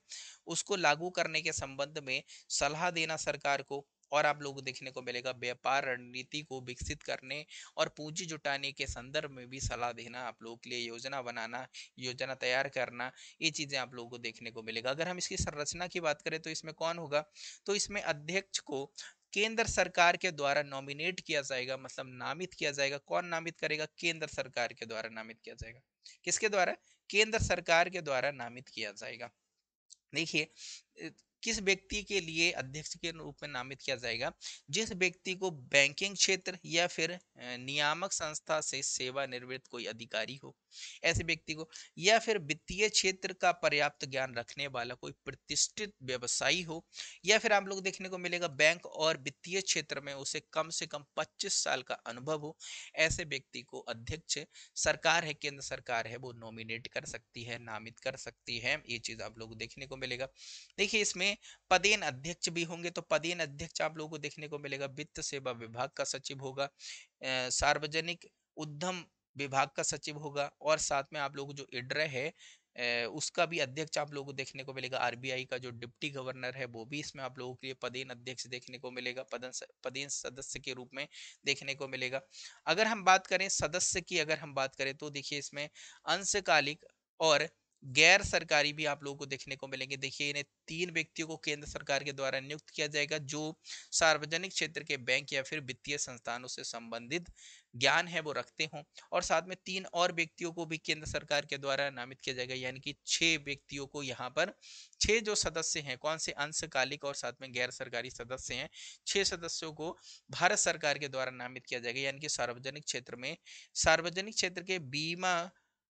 उसको लागू करने के संबंध में सलाह देना सरकार को और आप लोगों को देखने को मिलेगा व्यापार रणनीति को विकसित करने और पूंजी जुटाने के संदर्भ में भी सलाह देना आप लोगों के लिए योजना बनाना योजना तैयार करना ये चीज़ें आप लोगों को देखने को मिलेगा अगर हम इसकी संरचना की बात करें तो इसमें कौन होगा तो इसमें अध्यक्ष को केंद्र सरकार के द्वारा नॉमिनेट किया जाएगा मतलब नामित किया जाएगा कौन नामित करेगा केंद्र सरकार के द्वारा नामित किया जाएगा किसके द्वारा केंद्र सरकार के द्वारा नामित किया जाएगा देखिए किस व्यक्ति के लिए अध्यक्ष के रूप में नामित किया जाएगा जिस व्यक्ति को बैंकिंग क्षेत्र या फिर नियामक संस्था से सेवानिवृत्त कोई अधिकारी हो ऐसे व्यक्ति को या फिर वित्तीय क्षेत्र का पर्याप्त ज्ञान रखने वाला कोई प्रतिष्ठित व्यवसायी हो या फिर आप लोग देखने को मिलेगा बैंक और वित्तीय क्षेत्र में उसे कम से कम 25 साल का अनुभव हो ऐसे व्यक्ति को अध्यक्ष सरकार है केंद्र सरकार है वो नॉमिनेट कर सकती है नामित कर सकती है ये चीज आप लोग देखने को मिलेगा देखिए इसमें पदेन अध्यक्ष भी होंगे तो पदेन अध्यक्ष आप लोगों को देखने को मिलेगा वित्त सेवा विभाग का सचिव होगा सार्वजनिक उद्यम विभाग का सचिव होगा और साथ में आप लोग जो इड्र है उसका भी अध्यक्ष आप लोगों को देखने को मिलेगा आरबीआई का जो डिप्टी गवर्नर है वो भी इसमें आप लोगों के लिए पदेन अध्यक्ष देखने को मिलेगा पदन पदेन सदस्य के रूप में देखने को मिलेगा अगर हम बात करें सदस्य की अगर हम बात करें तो देखिए इसमें अंशकालिक और गैर सरकारी भी आप लोगों को देखने को मिलेंगे देखिए इन्हें तीन व्यक्तियों को केंद्र सरकार के द्वारा नियुक्त किया जाएगा जो सार्वजनिक क्षेत्र के बैंक या फिर वित्तीय संस्थानों से संबंधित ज्ञान है वो रखते हों और साथ में तीन और व्यक्तियों को भी केंद्र सरकार के द्वारा नामित किया जाएगा यानी कि छह व्यक्तियों को यहाँ पर छह जो सदस्य हैं कौन से अंशकालिक और साथ में गैर सरकारी सदस्य हैं छह सदस्यों को भारत सरकार के द्वारा नामित किया जाएगा यानी कि सार्वजनिक क्षेत्र में सार्वजनिक क्षेत्र के बीमा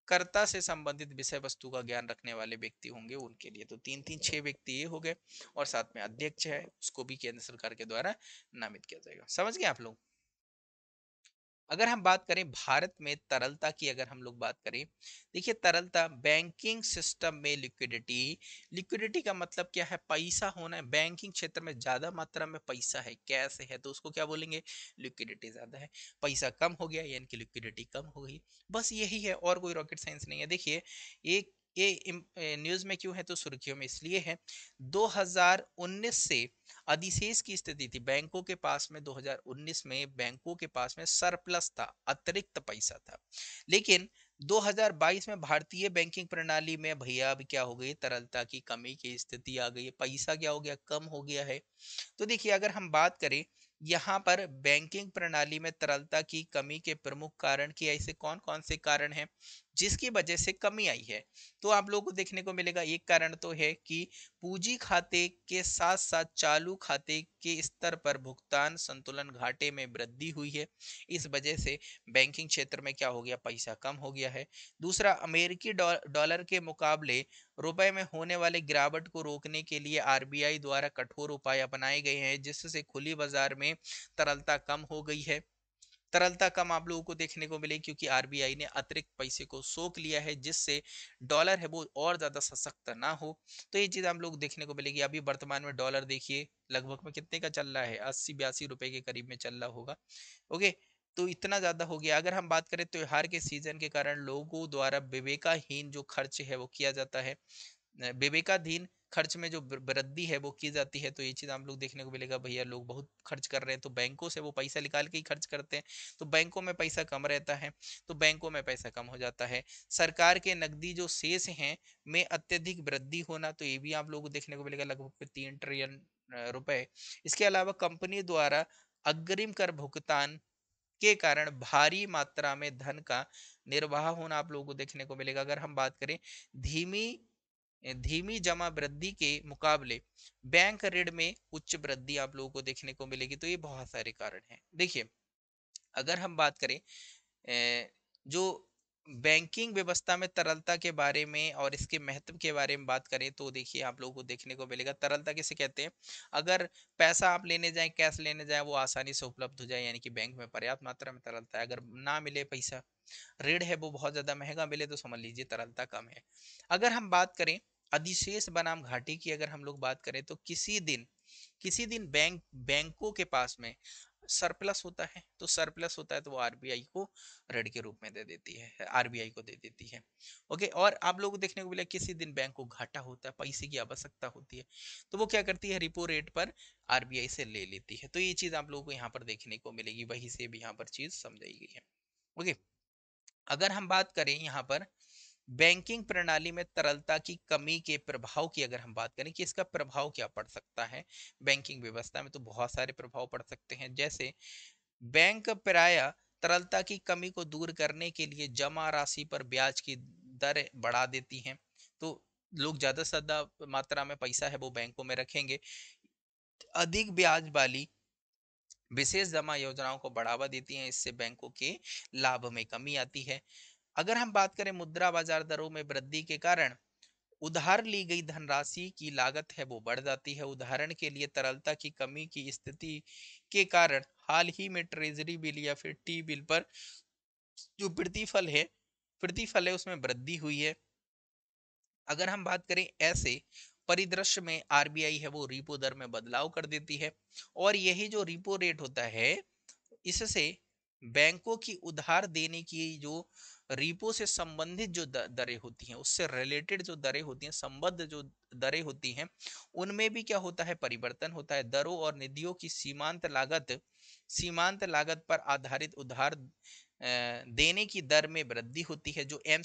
कर्ता से संबंधित विषय वस्तु का ज्ञान रखने वाले व्यक्ति होंगे उनके लिए तो तीन तीन छह व्यक्ति ये हो गए और साथ में अध्यक्ष है उसको भी केंद्र सरकार के द्वारा नामित किया जाएगा समझ गए आप लोग अगर हम बात करें भारत में तरलता की अगर हम लोग बात करें देखिए तरलता बैंकिंग सिस्टम में लिक्विडिटी लिक्विडिटी का मतलब क्या है पैसा होना है बैंकिंग क्षेत्र में ज़्यादा मात्रा में पैसा है कैश है तो उसको क्या बोलेंगे लिक्विडिटी ज़्यादा है पैसा कम हो गया यानी कि लिक्विडिटी कम हो गई बस यही है और कोई रॉकेट साइंस नहीं है देखिए एक ये न्यूज़ में क्यों है तो सुर्खियों में इसलिए है 2019 से अधिशेष की स्थिति थी बैंकों के पास में 2019 में बैंकों के पास में सरप्लस था अतिरिक्त पैसा था लेकिन 2022 में भारतीय बैंकिंग प्रणाली में भैया अब क्या हो गई तरलता की कमी की स्थिति आ गई है पैसा क्या हो गया कम हो गया है तो देखिए अगर हम बात करें यहाँ पर बैंकिंग प्रणाली में तरलता की कमी के प्रमुख कारण की ऐसे कौन कौन से कारण हैं जिसकी वजह से कमी आई है तो आप लोगों को देखने को मिलेगा एक कारण तो है कि पूंजी खाते के साथ साथ चालू खाते के स्तर पर भुगतान संतुलन घाटे में वृद्धि हुई है इस वजह से बैंकिंग क्षेत्र में क्या हो गया पैसा कम हो गया है दूसरा अमेरिकी डॉलर के मुकाबले रुपए में होने वाले गिरावट को रोकने के लिए आरबीआई द्वारा कठोर उपाय अपनाए गए हैं जिससे खुली बाजार में तरलता कम हो गई है तरलता कम आप लोगों को देखने को मिले क्योंकि आरबीआई ने अतिरिक्त पैसे को सोख लिया है जिससे डॉलर है वो और ज़्यादा सशक्त ना हो तो ये चीज़ आप लोग देखने को मिलेगी अभी वर्तमान में डॉलर देखिए लगभग में कितने का चल रहा है अस्सी बयासी रुपए के करीब में चल रहा होगा ओके तो इतना ज़्यादा हो गया अगर हम बात करें त्यौहार तो के सीजन के कारण लोगों द्वारा विवेकाहीन जो खर्च है वो किया जाता है विवेकाधीन खर्च में जो वृद्धि है वो की जाती है तो ये चीज़ आप लोग देखने को मिलेगा भैया लोग बहुत खर्च कर रहे हैं तो बैंकों से वो पैसा निकाल के ही खर्च करते हैं तो बैंकों में पैसा कम रहता है तो बैंकों में पैसा कम हो जाता है सरकार के नकदी जो शेष हैं में अत्यधिक वृद्धि होना तो ये भी आप लोग को देखने को मिलेगा लगभग तीन ट्रिलियन रुपए इसके अलावा कंपनी द्वारा अग्रिम कर भुगतान के कारण भारी मात्रा में धन का निर्वाह होना आप लोगों को देखने को मिलेगा अगर हम बात करें धीमी धीमी जमा वृद्धि के मुकाबले बैंक ऋण में उच्च वृद्धि आप लोगों को देखने को मिलेगी तो ये बहुत सारे कारण हैं देखिए अगर हम बात करें जो बैंकिंग व्यवस्था में तरलता के बारे में और इसके महत्व के बारे में बात करें तो देखिए आप लोगों को देखने को मिलेगा तरलता किसे कहते हैं अगर पैसा आप लेने जाएं कैश लेने जाएं वो आसानी से उपलब्ध हो जाए यानी कि बैंक में पर्याप्त मात्रा में तरलता है अगर ना मिले पैसा ऋण है वो बहुत ज़्यादा महंगा मिले तो समझ लीजिए तरलता कम है अगर हम बात करें अधिशेष बनाम घाटी की अगर हम लोग बात करें तो किसी दिन किसी दिन बैंक बैंकों के पास में सरप्लस होता है तो सरप्लस होता है तो वो आरबीआई को ऋण के रूप में दे देती है आरबीआई को दे देती है ओके और आप लोगों को देखने को मिला किसी दिन बैंक को घाटा होता है पैसे की आवश्यकता होती है तो वो क्या करती है रिपो रेट पर आरबीआई से ले लेती है तो ये चीज आप लोगों को यहाँ पर देखने को मिलेगी वही से भी यहाँ पर चीज समझाई गई है ओके अगर हम बात करें यहाँ पर बैंकिंग प्रणाली में तरलता की कमी के प्रभाव की अगर हम बात करें कि इसका प्रभाव क्या पड़ सकता है बैंकिंग व्यवस्था में तो बहुत सारे प्रभाव पड़ सकते हैं जैसे बैंक प्राय तरलता की कमी को दूर करने के लिए जमा राशि पर ब्याज की दर बढ़ा देती हैं तो लोग ज़्यादा से ज़्यादा मात्रा में पैसा है वो बैंकों में रखेंगे अधिक ब्याज वाली विशेष जमा योजनाओं को बढ़ावा देती हैं इससे बैंकों के लाभ में कमी आती है अगर हम बात करें मुद्रा बाजार दरों में वृद्धि के कारण उधार ली गई धनराशि की लागत है वो बढ़ जाती है उदाहरण के लिए तरलता की कमी की स्थिति के कारण हाल ही में ट्रेजरी बिल या फिर टी बिल पर जो प्रतिफल है प्रतिफल है उसमें वृद्धि हुई है अगर हम बात करें ऐसे परिदृश्य में आरबीआई है वो रिपो दर में बदलाव कर देती है और यही जो रिपो रेट होता है इससे बैंकों की उधार देने की जो रिपो से संबंधित जो दरें होती हैं उससे रिलेटेड जो दरें होती हैं संबद्ध जो दरें होती हैं उनमें भी क्या होता है परिवर्तन होता है दरों और निधियों की सीमांत लागत सीमांत लागत पर आधारित उधार देने की दर में वृद्धि होती है जो एम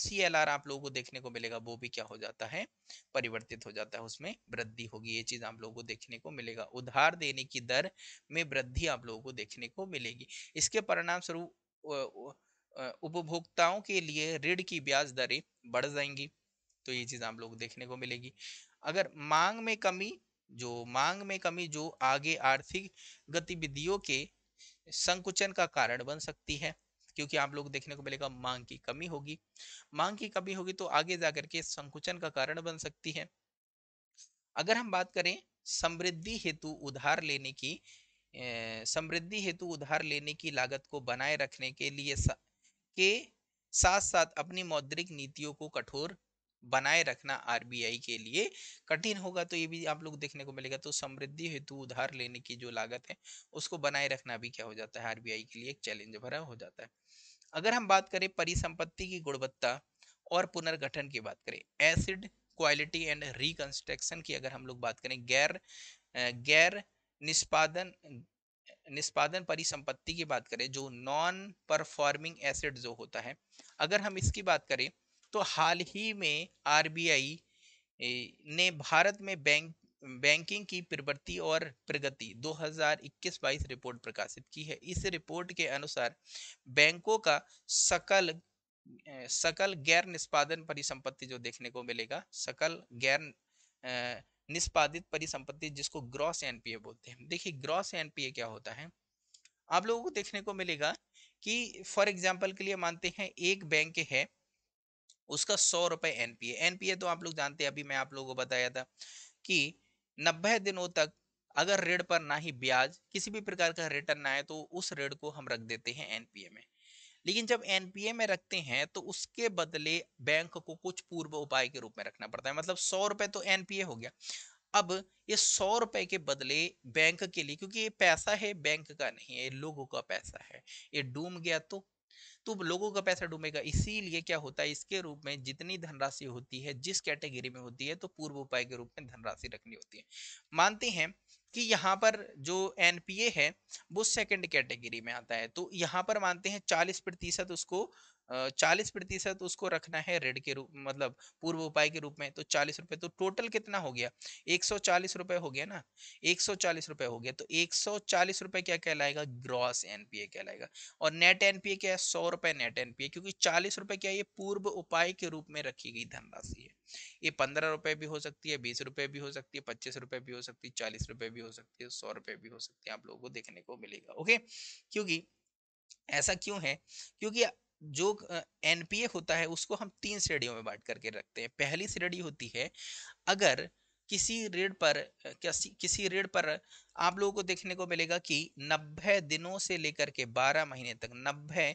आप लोगों को देखने को मिलेगा वो भी क्या हो जाता है परिवर्तित हो जाता है उसमें वृद्धि होगी ये चीज आप लोगों को देखने को मिलेगा उधार देने की दर में वृद्धि आप लोगों को देखने को मिलेगी इसके परिणाम स्वरूप उपभोक्ताओं के लिए ऋण की ब्याज दरें बढ़ जाएंगी तो ये चीज़ आप लोग देखने को मिलेगी अगर मांग में कमी जो मांग में कमी जो आगे आर्थिक गतिविधियों के संकुचन का कारण बन सकती है क्योंकि आप लोग देखने को मिलेगा मांग की कमी होगी मांग की कमी होगी तो आगे जाकर के संकुचन का कारण बन सकती है अगर हम बात करें समृद्धि हेतु उधार लेने की समृद्धि हेतु उधार लेने की लागत को बनाए रखने के लिए के साथ साथ अपनी मौद्रिक नीतियों को कठोर बनाए रखना आरबीआई के लिए कठिन होगा तो ये भी आप लोग देखने को मिलेगा तो समृद्धि हेतु उधार लेने की जो लागत है उसको बनाए रखना भी क्या हो जाता है आरबीआई के लिए एक चैलेंज भरा हो जाता है अगर हम बात करें परिसंपत्ति की गुणवत्ता और पुनर्गठन की बात करें एसिड क्वालिटी एंड रिकंस्ट्रक्शन की अगर हम लोग बात करें गैर गैर निष्पादन निष्पादन परिसंपत्ति की बात करें जो नॉन परफॉर्मिंग एसेट जो होता है अगर हम इसकी बात करें तो हाल ही में आरबीआई ने भारत में बैंक बैंकिंग की प्रवृत्ति और प्रगति 2021-22 रिपोर्ट प्रकाशित की है इस रिपोर्ट के अनुसार बैंकों का सकल सकल गैर निष्पादन परिसंपत्ति जो देखने को मिलेगा सकल गैर निष्पादित परिसंपत्ति जिसको ग्रॉस एनपीए बोलते हैं देखिए ग्रॉस एनपीए क्या होता है आप लोगों को देखने को मिलेगा कि फॉर एग्जाम्पल के लिए मानते हैं एक बैंक है उसका सौ रुपए एनपीए एनपीए तो आप लोग जानते हैं अभी मैं आप लोगों को बताया था कि नब्बे दिनों तक अगर ऋण पर ना ही ब्याज किसी भी प्रकार का रिटर्न ना आए तो उस ऋण को हम रख देते हैं एनपीए में लेकिन जब एनपीए में रखते हैं तो उसके बदले बैंक को कुछ पूर्व उपाय के रूप में रखना पड़ता है मतलब सौ रुपए तो एनपीए हो गया अब ये सौ रुपए के बदले बैंक के लिए क्योंकि ये पैसा है बैंक का नहीं है लोगों का पैसा है ये डूब गया तो तो लोगों का पैसा डूबेगा इसीलिए क्या होता है इसके रूप में जितनी धनराशि होती है जिस कैटेगरी में होती है तो पूर्व उपाय के रूप में धनराशि रखनी होती है मानते हैं कि यहाँ पर जो एन है वो सेकेंड कैटेगरी में आता है तो यहाँ पर मानते हैं चालीस प्रतिशत उसको चालीस प्रतिशत उसको रखना है रेड के रूप मतलब पूर्व उपाय के रूप में तो चालीस रुपये तो टोटल कितना हो गया एक सौ चालीस रुपए हो गया ना एक सौ चालीस हो गया तो एक सौ चालीस क्या कहलाएगा ग्रॉस एनपीए कहलाएगा और नेट एनपीए क्या है सौ रुपये नेट एनपीए क्योंकि चालीस रुपये क्या ये पूर्व उपाय के रूप में रखी गई धनराशि है ये पंद्रह रुपये भी हो सकती है बीस रुपये भी हो सकती है पच्चीस रुपये भी हो सकती है चालीस रुपये भी हो सकती है सौ रुपये भी हो सकती है आप लोगों को देखने को मिलेगा ओके क्योंकि ऐसा क्यों है क्योंकि जो एनपीए होता है उसको हम तीन श्रेणियों में बांट करके रखते हैं पहली श्रेणी होती है अगर किसी ऋण पर किसी किसी ऋण पर आप लोगों को देखने को मिलेगा कि 90 दिनों से लेकर के 12 महीने तक 90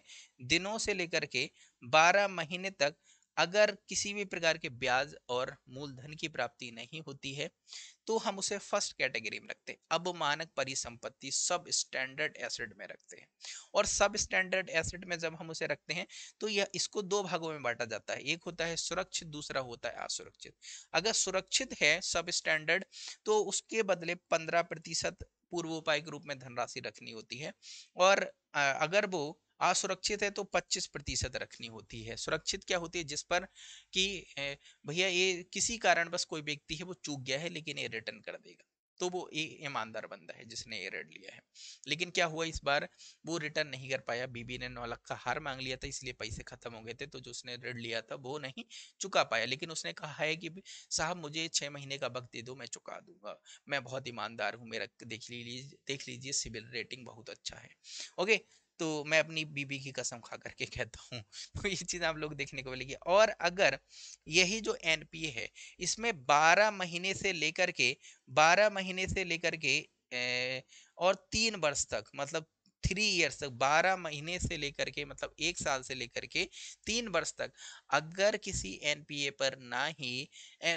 दिनों से लेकर के 12 महीने तक अगर किसी भी प्रकार के ब्याज और मूलधन की प्राप्ति नहीं होती है तो हम उसे फर्स्ट कैटेगरी में रखते हैं अब मानक परिसंपत्ति सब स्टैंडर्ड एसेट में रखते हैं और सब स्टैंडर्ड एसेट में जब हम उसे रखते हैं तो यह इसको दो भागों में बांटा जाता है एक होता है सुरक्षित दूसरा होता है असुरक्षित अगर सुरक्षित है सब स्टैंडर्ड तो उसके बदले पंद्रह प्रतिशत पूर्व उपाय के रूप में धनराशि रखनी होती है और अगर वो असुरक्षित है तो 25 प्रतिशत रखनी होती है सुरक्षित क्या होती है जिस पर कि भैया ये किसी कारण बस कोई व्यक्ति है वो चूक गया है लेकिन ये रिटर्न कर देगा तो वो ये ईमानदार बंदा है जिसने ये रेड लिया है लेकिन क्या हुआ इस बार वो रिटर्न नहीं कर पाया बीबी ने नौ लाख का हार मांग लिया था इसलिए पैसे खत्म हो गए थे तो जो उसने रेड लिया था वो नहीं चुका पाया लेकिन उसने कहा है कि साहब मुझे छः महीने का वक्त दे दो मैं चुका दूंगा मैं बहुत ईमानदार हूँ मेरा देख लीजिए देख लीजिए सिविल रेटिंग बहुत अच्छा है ओके तो मैं अपनी बीबी की कसम खा करके कहता हूँ तो ये चीज़ आप लोग देखने को मिलेगी और अगर यही जो एन है इसमें बारह महीने से लेकर के बारह महीने से लेकर के और तीन वर्ष तक मतलब थ्री ईयर्स तक बारह महीने से लेकर के मतलब एक साल से लेकर के तीन वर्ष तक अगर किसी एनपीए पर ना ही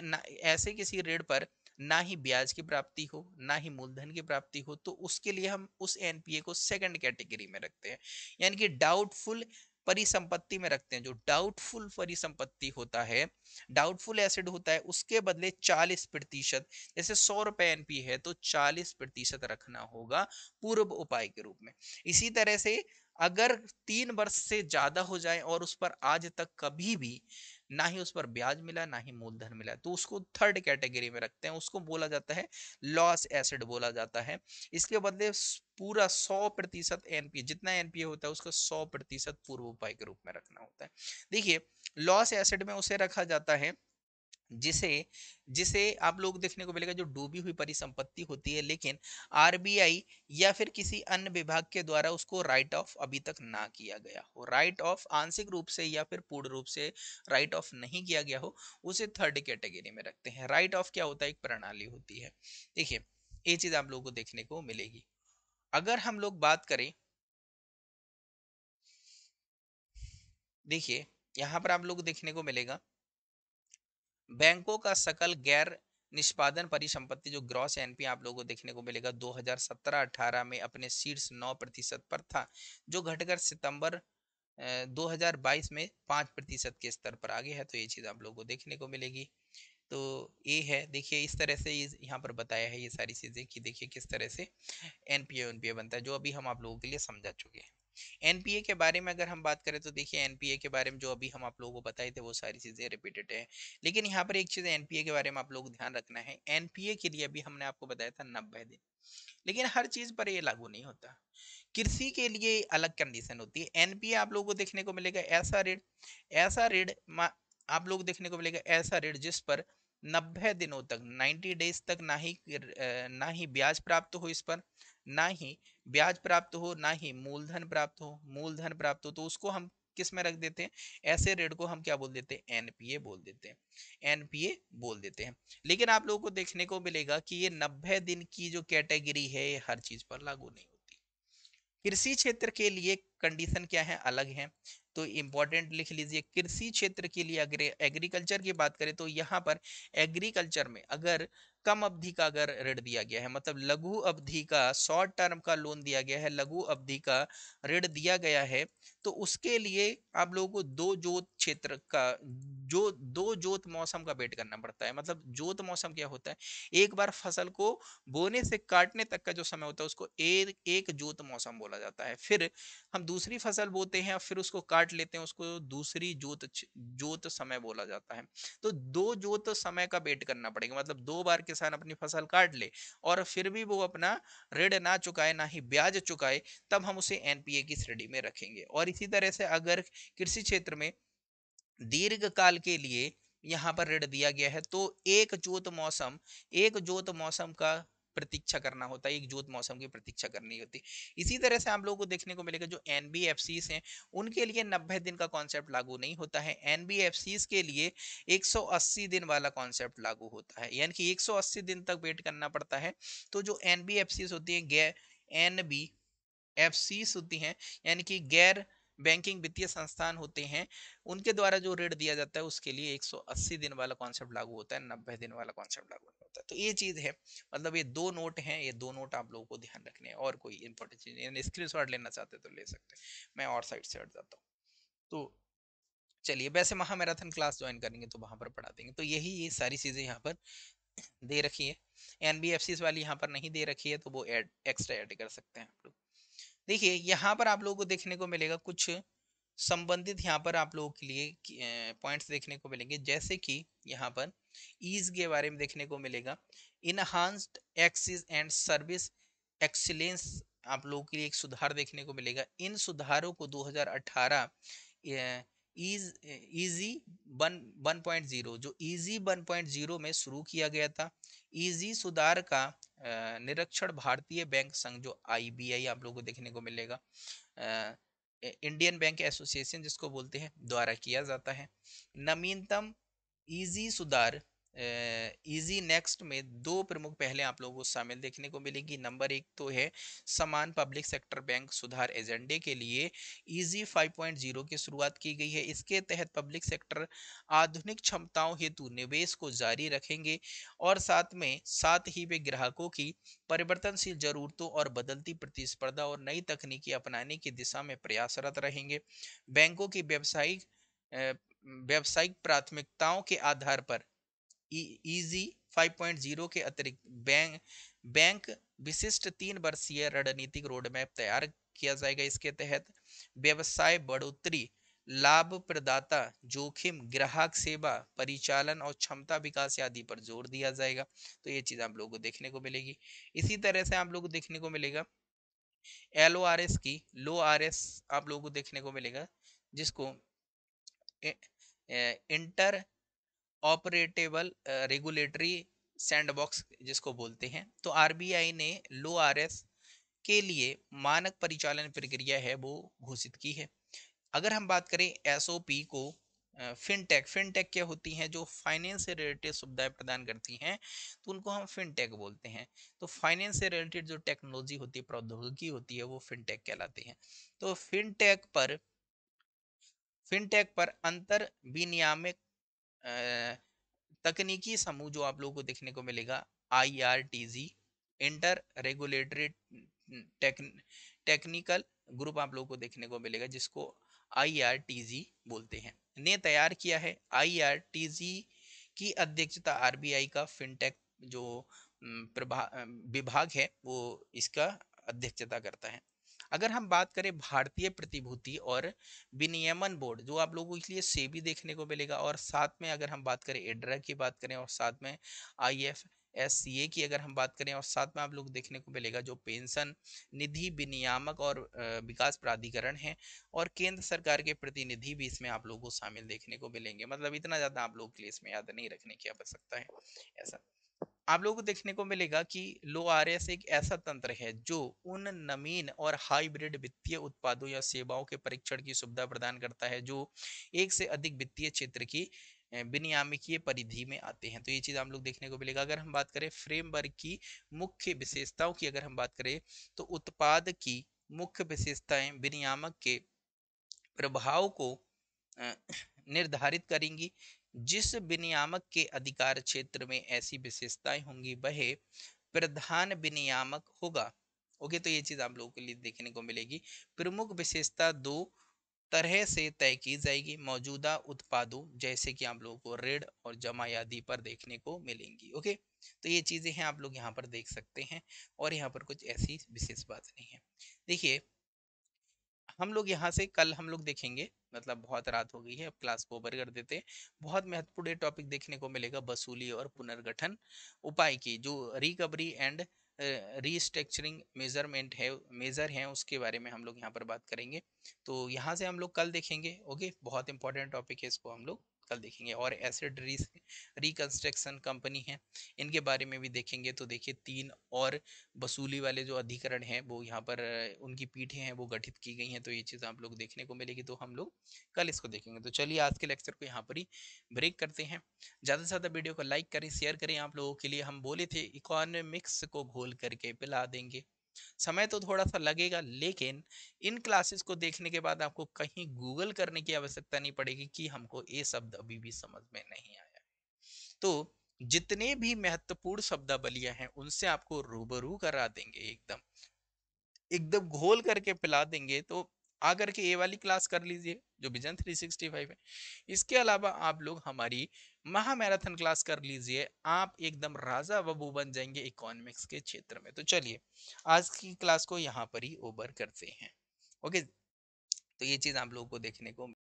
ना, ऐसे किसी ऋण पर ना ही ब्याज की प्राप्ति हो ना ही मूलधन की प्राप्ति हो तो उसके लिए हम उस एनपीए को सेकंड कैटेगरी में रखते हैं यानी कि डाउटफुल परिसंपत्ति में रखते हैं जो डाउटफुल परिसंपत्ति होता है डाउटफुल एसिड होता है उसके बदले 40 प्रतिशत जैसे सौ रुपए एनपी है तो 40 प्रतिशत रखना होगा पूर्व उपाय के रूप में इसी तरह से अगर तीन वर्ष से ज्यादा हो जाए और उस पर आज तक कभी भी ना ही उस पर ब्याज मिला ना ही मूलधन मिला तो उसको थर्ड कैटेगरी में रखते हैं उसको बोला जाता है लॉस एसेड बोला जाता है इसके बदले पूरा सौ प्रतिशत एनपीए जितना एनपीए होता है उसका सौ प्रतिशत पूर्व उपाय के रूप में रखना होता है देखिए लॉस एसेड में उसे रखा जाता है जिसे जिसे आप लोग देखने को मिलेगा जो डूबी हुई परिसंपत्ति होती है लेकिन आरबीआई या फिर किसी अन्य विभाग के द्वारा उसको राइट ऑफ अभी तक ना किया गया हो राइट ऑफ आंशिक रूप से या फिर पूर्ण रूप से राइट ऑफ नहीं किया गया हो उसे थर्ड कैटेगरी में रखते हैं राइट ऑफ क्या होता है एक प्रणाली होती है देखिए ये चीज आप लोगों को देखने को मिलेगी अगर हम लोग बात करें देखिए यहाँ पर आप लोग देखने को मिलेगा बैंकों का सकल गैर निष्पादन परिसंपत्ति जो ग्रॉस एनपी आप लोगों को देखने को मिलेगा 2017-18 में अपने शीर्ष 9 प्रतिशत पर था जो घटकर सितंबर 2022 में 5 प्रतिशत के स्तर पर आ गया है तो ये चीज़ आप लोगों को देखने को मिलेगी तो ये है देखिए इस तरह से यहाँ पर बताया है ये सारी चीज़ें कि देखिए किस तरह से एन पी बनता है जो अभी हम आप लोगों के लिए समझा चुके हैं एनपीए के बारे में अगर हम बात करें तो देखिए एनपीए के बारे में जो अभी हम आप लोगों को बताए थे वो सारी चीज़ें रिपीटेड है लेकिन यहाँ पर एक चीज़ एनपीए के बारे में आप लोग ध्यान रखना है एनपीए के लिए अभी हमने आपको बताया था नब्बे दिन लेकिन हर चीज़ पर ये लागू नहीं होता कृषि के लिए अलग कंडीशन होती है एनपीए आप लोगों को देखने को मिलेगा ऐसा ऋण ऐसा ऋण आप लोग देखने को मिलेगा ऐसा ऋण जिस पर नब्बे दिनों तक नाइन्टी डेज तक ना ही ना ही ब्याज प्राप्त हो इस पर ना ही ब्याज प्राप्त हो ना ही मूलधन प्राप्त हो मूलधन प्राप्त हो तो उसको हम किस में रख देते हैं ऐसे ऋण को हम क्या बोल देते हैं एनपीए बोल देते हैं एनपीए बोल देते हैं लेकिन आप लोगों को देखने को मिलेगा कि ये नब्बे दिन की जो कैटेगरी है ये हर चीज पर लागू नहीं होती कृषि क्षेत्र के लिए कंडीशन क्या है अलग है तो इम्पोर्टेंट लिख लीजिए कृषि क्षेत्र के लिए अगर एग्रीकल्चर की बात करें तो यहाँ पर एग्रीकल्चर में अगर कम अवधि का अगर ऋण दिया गया है मतलब लघु अवधि का शॉर्ट टर्म का लोन दिया गया है लघु अवधि का ऋण दिया गया है तो उसके लिए आप लोगों को दो जोत क्षेत्र का जो दो जोत मौसम का वेट करना पड़ता है मतलब जोत मौसम क्या होता है एक बार फसल को बोने से काटने तक का जो समय होता है उसको एक एक जोत मौसम बोला जाता है फिर हम दूसरी फसल बोते हैं और फिर उसको काट काट लेते हैं उसको दूसरी जोत जोत समय बोला जाता है तो दो जोत समय का वेट करना पड़ेगा मतलब दो बार किसान अपनी फसल काट ले और फिर भी वो अपना ऋण ना चुकाए ना ही ब्याज चुकाए तब हम उसे एनपीए की श्रेणी में रखेंगे और इसी तरह से अगर कृषि क्षेत्र में दीर्घ काल के लिए यहाँ पर ऋण दिया गया है तो एक जोत मौसम एक जोत मौसम का प्रतीक्षा करना होता है एक जोत मौसम की प्रतीक्षा करनी होती है इसी तरह से आप लोगों को देखने को मिलेगा जो एन हैं उनके लिए नब्बे दिन का कॉन्सेप्ट लागू नहीं होता है एन के लिए 180 दिन वाला कॉन्सेप्ट लागू होता है यानी कि 180 दिन तक वेट करना पड़ता है तो जो एन होती है गैर एन होती हैं यानी कि गैर बैंकिंग वित्तीय संस्थान होते हैं उनके द्वारा जो ऋण दिया जाता है उसके लिए 180 दिन वाला कॉन्सेप्ट लागू होता है 90 दिन वाला कॉन्सेप्ट लागू होता है तो ये चीज़ है मतलब ये दो नोट हैं ये दो नोट आप लोगों को ध्यान रखने और कोई इंपॉर्टेंट चीज़ स्क्रीन शॉट लेना चाहते तो ले सकते मैं और साइड से हट जाता हूँ तो चलिए वैसे महामैराथन क्लास ज्वाइन करेंगे तो वहां पर पढ़ा देंगे तो यही ये सारी चीज़ें यहाँ पर दे रखी है एनबीएफसी वाली यहाँ पर नहीं दे रखी है तो वो एड एक्स्ट्रा एड कर सकते हैं आप लोग देखिए यहाँ पर आप लोगों को देखने को मिलेगा कुछ संबंधित यहाँ पर आप लोगों के लिए पॉइंट्स देखने को मिलेंगे जैसे कि यहाँ पर ईज के बारे में देखने को मिलेगा enhanced access and service excellence आप लोगों के लिए एक सुधार देखने को मिलेगा इन सुधारों को 2018 ease easy one one point zero जो ईजी वन पॉइंट जीरो में शुरू किया गया था ईजी सुधार का निरक्षर भारतीय बैंक संघ जो आईबीआई आप लोगों को देखने को मिलेगा इंडियन बैंक एसोसिएशन जिसको बोलते हैं द्वारा किया जाता है नवीनतम इजी सुधार इजी नेक्स्ट में दो प्रमुख पहले आप लोगों को शामिल देखने को मिलेगी नंबर एक तो है समान पब्लिक सेक्टर बैंक सुधार एजेंडे के लिए इजी 5.0 की शुरुआत की गई है इसके तहत पब्लिक सेक्टर आधुनिक क्षमताओं हेतु निवेश को जारी रखेंगे और साथ में साथ ही वे ग्राहकों की परिवर्तनशील जरूरतों और बदलती प्रतिस्पर्धा और नई तकनीकी अपनाने की दिशा में प्रयासरत रहेंगे बैंकों की व्यावसायिक व्यावसायिक प्राथमिकताओं के आधार पर ईजी e, 5.0 के अतिरिक्त बैंक बैंक विशिष्ट तीन वर्षीय रणनीतिक रोडमैप तैयार किया जाएगा इसके तहत व्यवसाय बढ़ोतरी लाभ प्रदाता जोखिम ग्राहक सेवा परिचालन और क्षमता विकास आदि पर जोर दिया जाएगा तो ये चीज़ आप लोगों को देखने को मिलेगी इसी तरह से आप लोगों को देखने को मिलेगा एल ओ आर एस की लो आर एस आप लोगों को देखने को मिलेगा जिसको इंटर ऑपरेटेबल रेगुलेटरी सैंडबॉक्स जिसको बोलते हैं तो आरबीआई ने लो आरएस के लिए मानक परिचालन प्रक्रिया है वो घोषित की है अगर हम बात करें एसओपी को फिनटेक फिनटेक क्या होती हैं जो फाइनेंस से रिलेटेड सुविधाएं प्रदान करती हैं तो उनको हम फिनटेक बोलते हैं तो फाइनेंस से रिलेटेड जो टेक्नोलॉजी होती है प्रौद्योगिकी होती है वो फिनटेक कहलाते हैं तो फिनटेक पर फिनटेक पर अंतर विनियामक तकनीकी समूह जो आप लोगों को देखने को मिलेगा I R T G inter regulatory technical group आप लोगों को देखने को मिलेगा जिसको आई आर टी जी बोलते हैं ने तैयार किया है आई आर टी जी की अध्यक्षता आर बी आई का फिनटेक जो प्रभा विभाग है वो इसका अध्यक्षता करता है अगर हम बात करें भारतीय प्रतिभूति और विनियमन बोर्ड जो आप लोगों के लिए सेबी देखने को मिलेगा और साथ में अगर हम बात करें एड्रा की बात करें और साथ में आई एफ एस सी ए की अगर हम बात करें और साथ में आप लोग देखने को मिलेगा जो पेंशन निधि विनियामक और विकास प्राधिकरण है और केंद्र सरकार के प्रतिनिधि भी इसमें आप लोगों को शामिल देखने को मिलेंगे मतलब इतना ज़्यादा आप लोग के लिए इसमें याद नहीं रखने की आवश्यकता है ऐसा आप लोगों को देखने को मिलेगा कि लो आर एक ऐसा तंत्र है जो उन नमीन और हाइब्रिड वित्तीय उत्पादों या सेवाओं के परीक्षण की सुविधा प्रदान करता है जो एक से अधिक वित्तीय क्षेत्र की विनियामिकीय परिधि में आते हैं तो ये चीज़ हम लोग देखने को मिलेगा अगर हम बात करें फ्रेमवर्क की मुख्य विशेषताओं की अगर हम बात करें तो उत्पाद की मुख्य विशेषताएं विनियामक के प्रभाव को निर्धारित करेंगी जिस विनियामक के अधिकार क्षेत्र में ऐसी विशेषताएं होंगी वह प्रधान विनियामक होगा ओके तो ये चीज आप लोगों के लिए देखने को मिलेगी प्रमुख विशेषता दो तरह से तय की जाएगी मौजूदा उत्पादों जैसे कि आप लोगों को ऋण और जमा आदि पर देखने को मिलेंगी ओके तो ये चीज़ें हैं आप लोग यहाँ पर देख सकते हैं और यहाँ पर कुछ ऐसी विशेष बात नहीं है देखिए हम लोग यहाँ से कल हम लोग देखेंगे मतलब बहुत रात हो गई है अब क्लास को ओवर कर देते हैं बहुत महत्वपूर्ण टॉपिक देखने को मिलेगा वसूली और पुनर्गठन उपाय की जो रिकवरी एंड रीस्ट्रक्चरिंग मेजरमेंट है मेज़र हैं उसके बारे में हम लोग यहाँ पर बात करेंगे तो यहाँ से हम लोग कल देखेंगे ओके बहुत इंपॉर्टेंट टॉपिक है इसको हम लोग कल देखेंगे और एसिड रिकंस्ट्रक्शन कंपनी है इनके बारे में भी देखेंगे तो देखिए तीन और वसूली वाले जो अधिकरण हैं वो यहाँ पर उनकी पीठें हैं वो गठित की गई हैं तो ये चीज़ आप लोग देखने को मिलेगी तो हम लोग कल इसको देखेंगे तो चलिए आज के लेक्चर को यहाँ पर ही ब्रेक करते हैं ज़्यादा से ज़्यादा वीडियो को लाइक करें शेयर करें आप लोगों के लिए हम बोले थे इकोनॉमिक्स को भूल करके पिला देंगे समय तो थोड़ा सा लगेगा लेकिन इन क्लासेस को देखने के बाद आपको कहीं गूगल करने की आवश्यकता नहीं पड़ेगी कि हमको ये शब्द अभी भी समझ में नहीं आया तो जितने भी महत्वपूर्ण शब्दावलियां हैं उनसे आपको रूबरू करा देंगे एकदम एकदम घोल करके पिला देंगे तो आकर के ये वाली क्लास कर लीजिए जो विजन 365 है इसके अलावा आप लोग हमारी महा मैराथन क्लास कर लीजिए आप एकदम राजा बबू बन जाएंगे इकोनॉमिक्स के क्षेत्र में तो चलिए आज की क्लास को यहाँ पर ही ओवर करते हैं ओके तो ये चीज़ आप लोगों को देखने को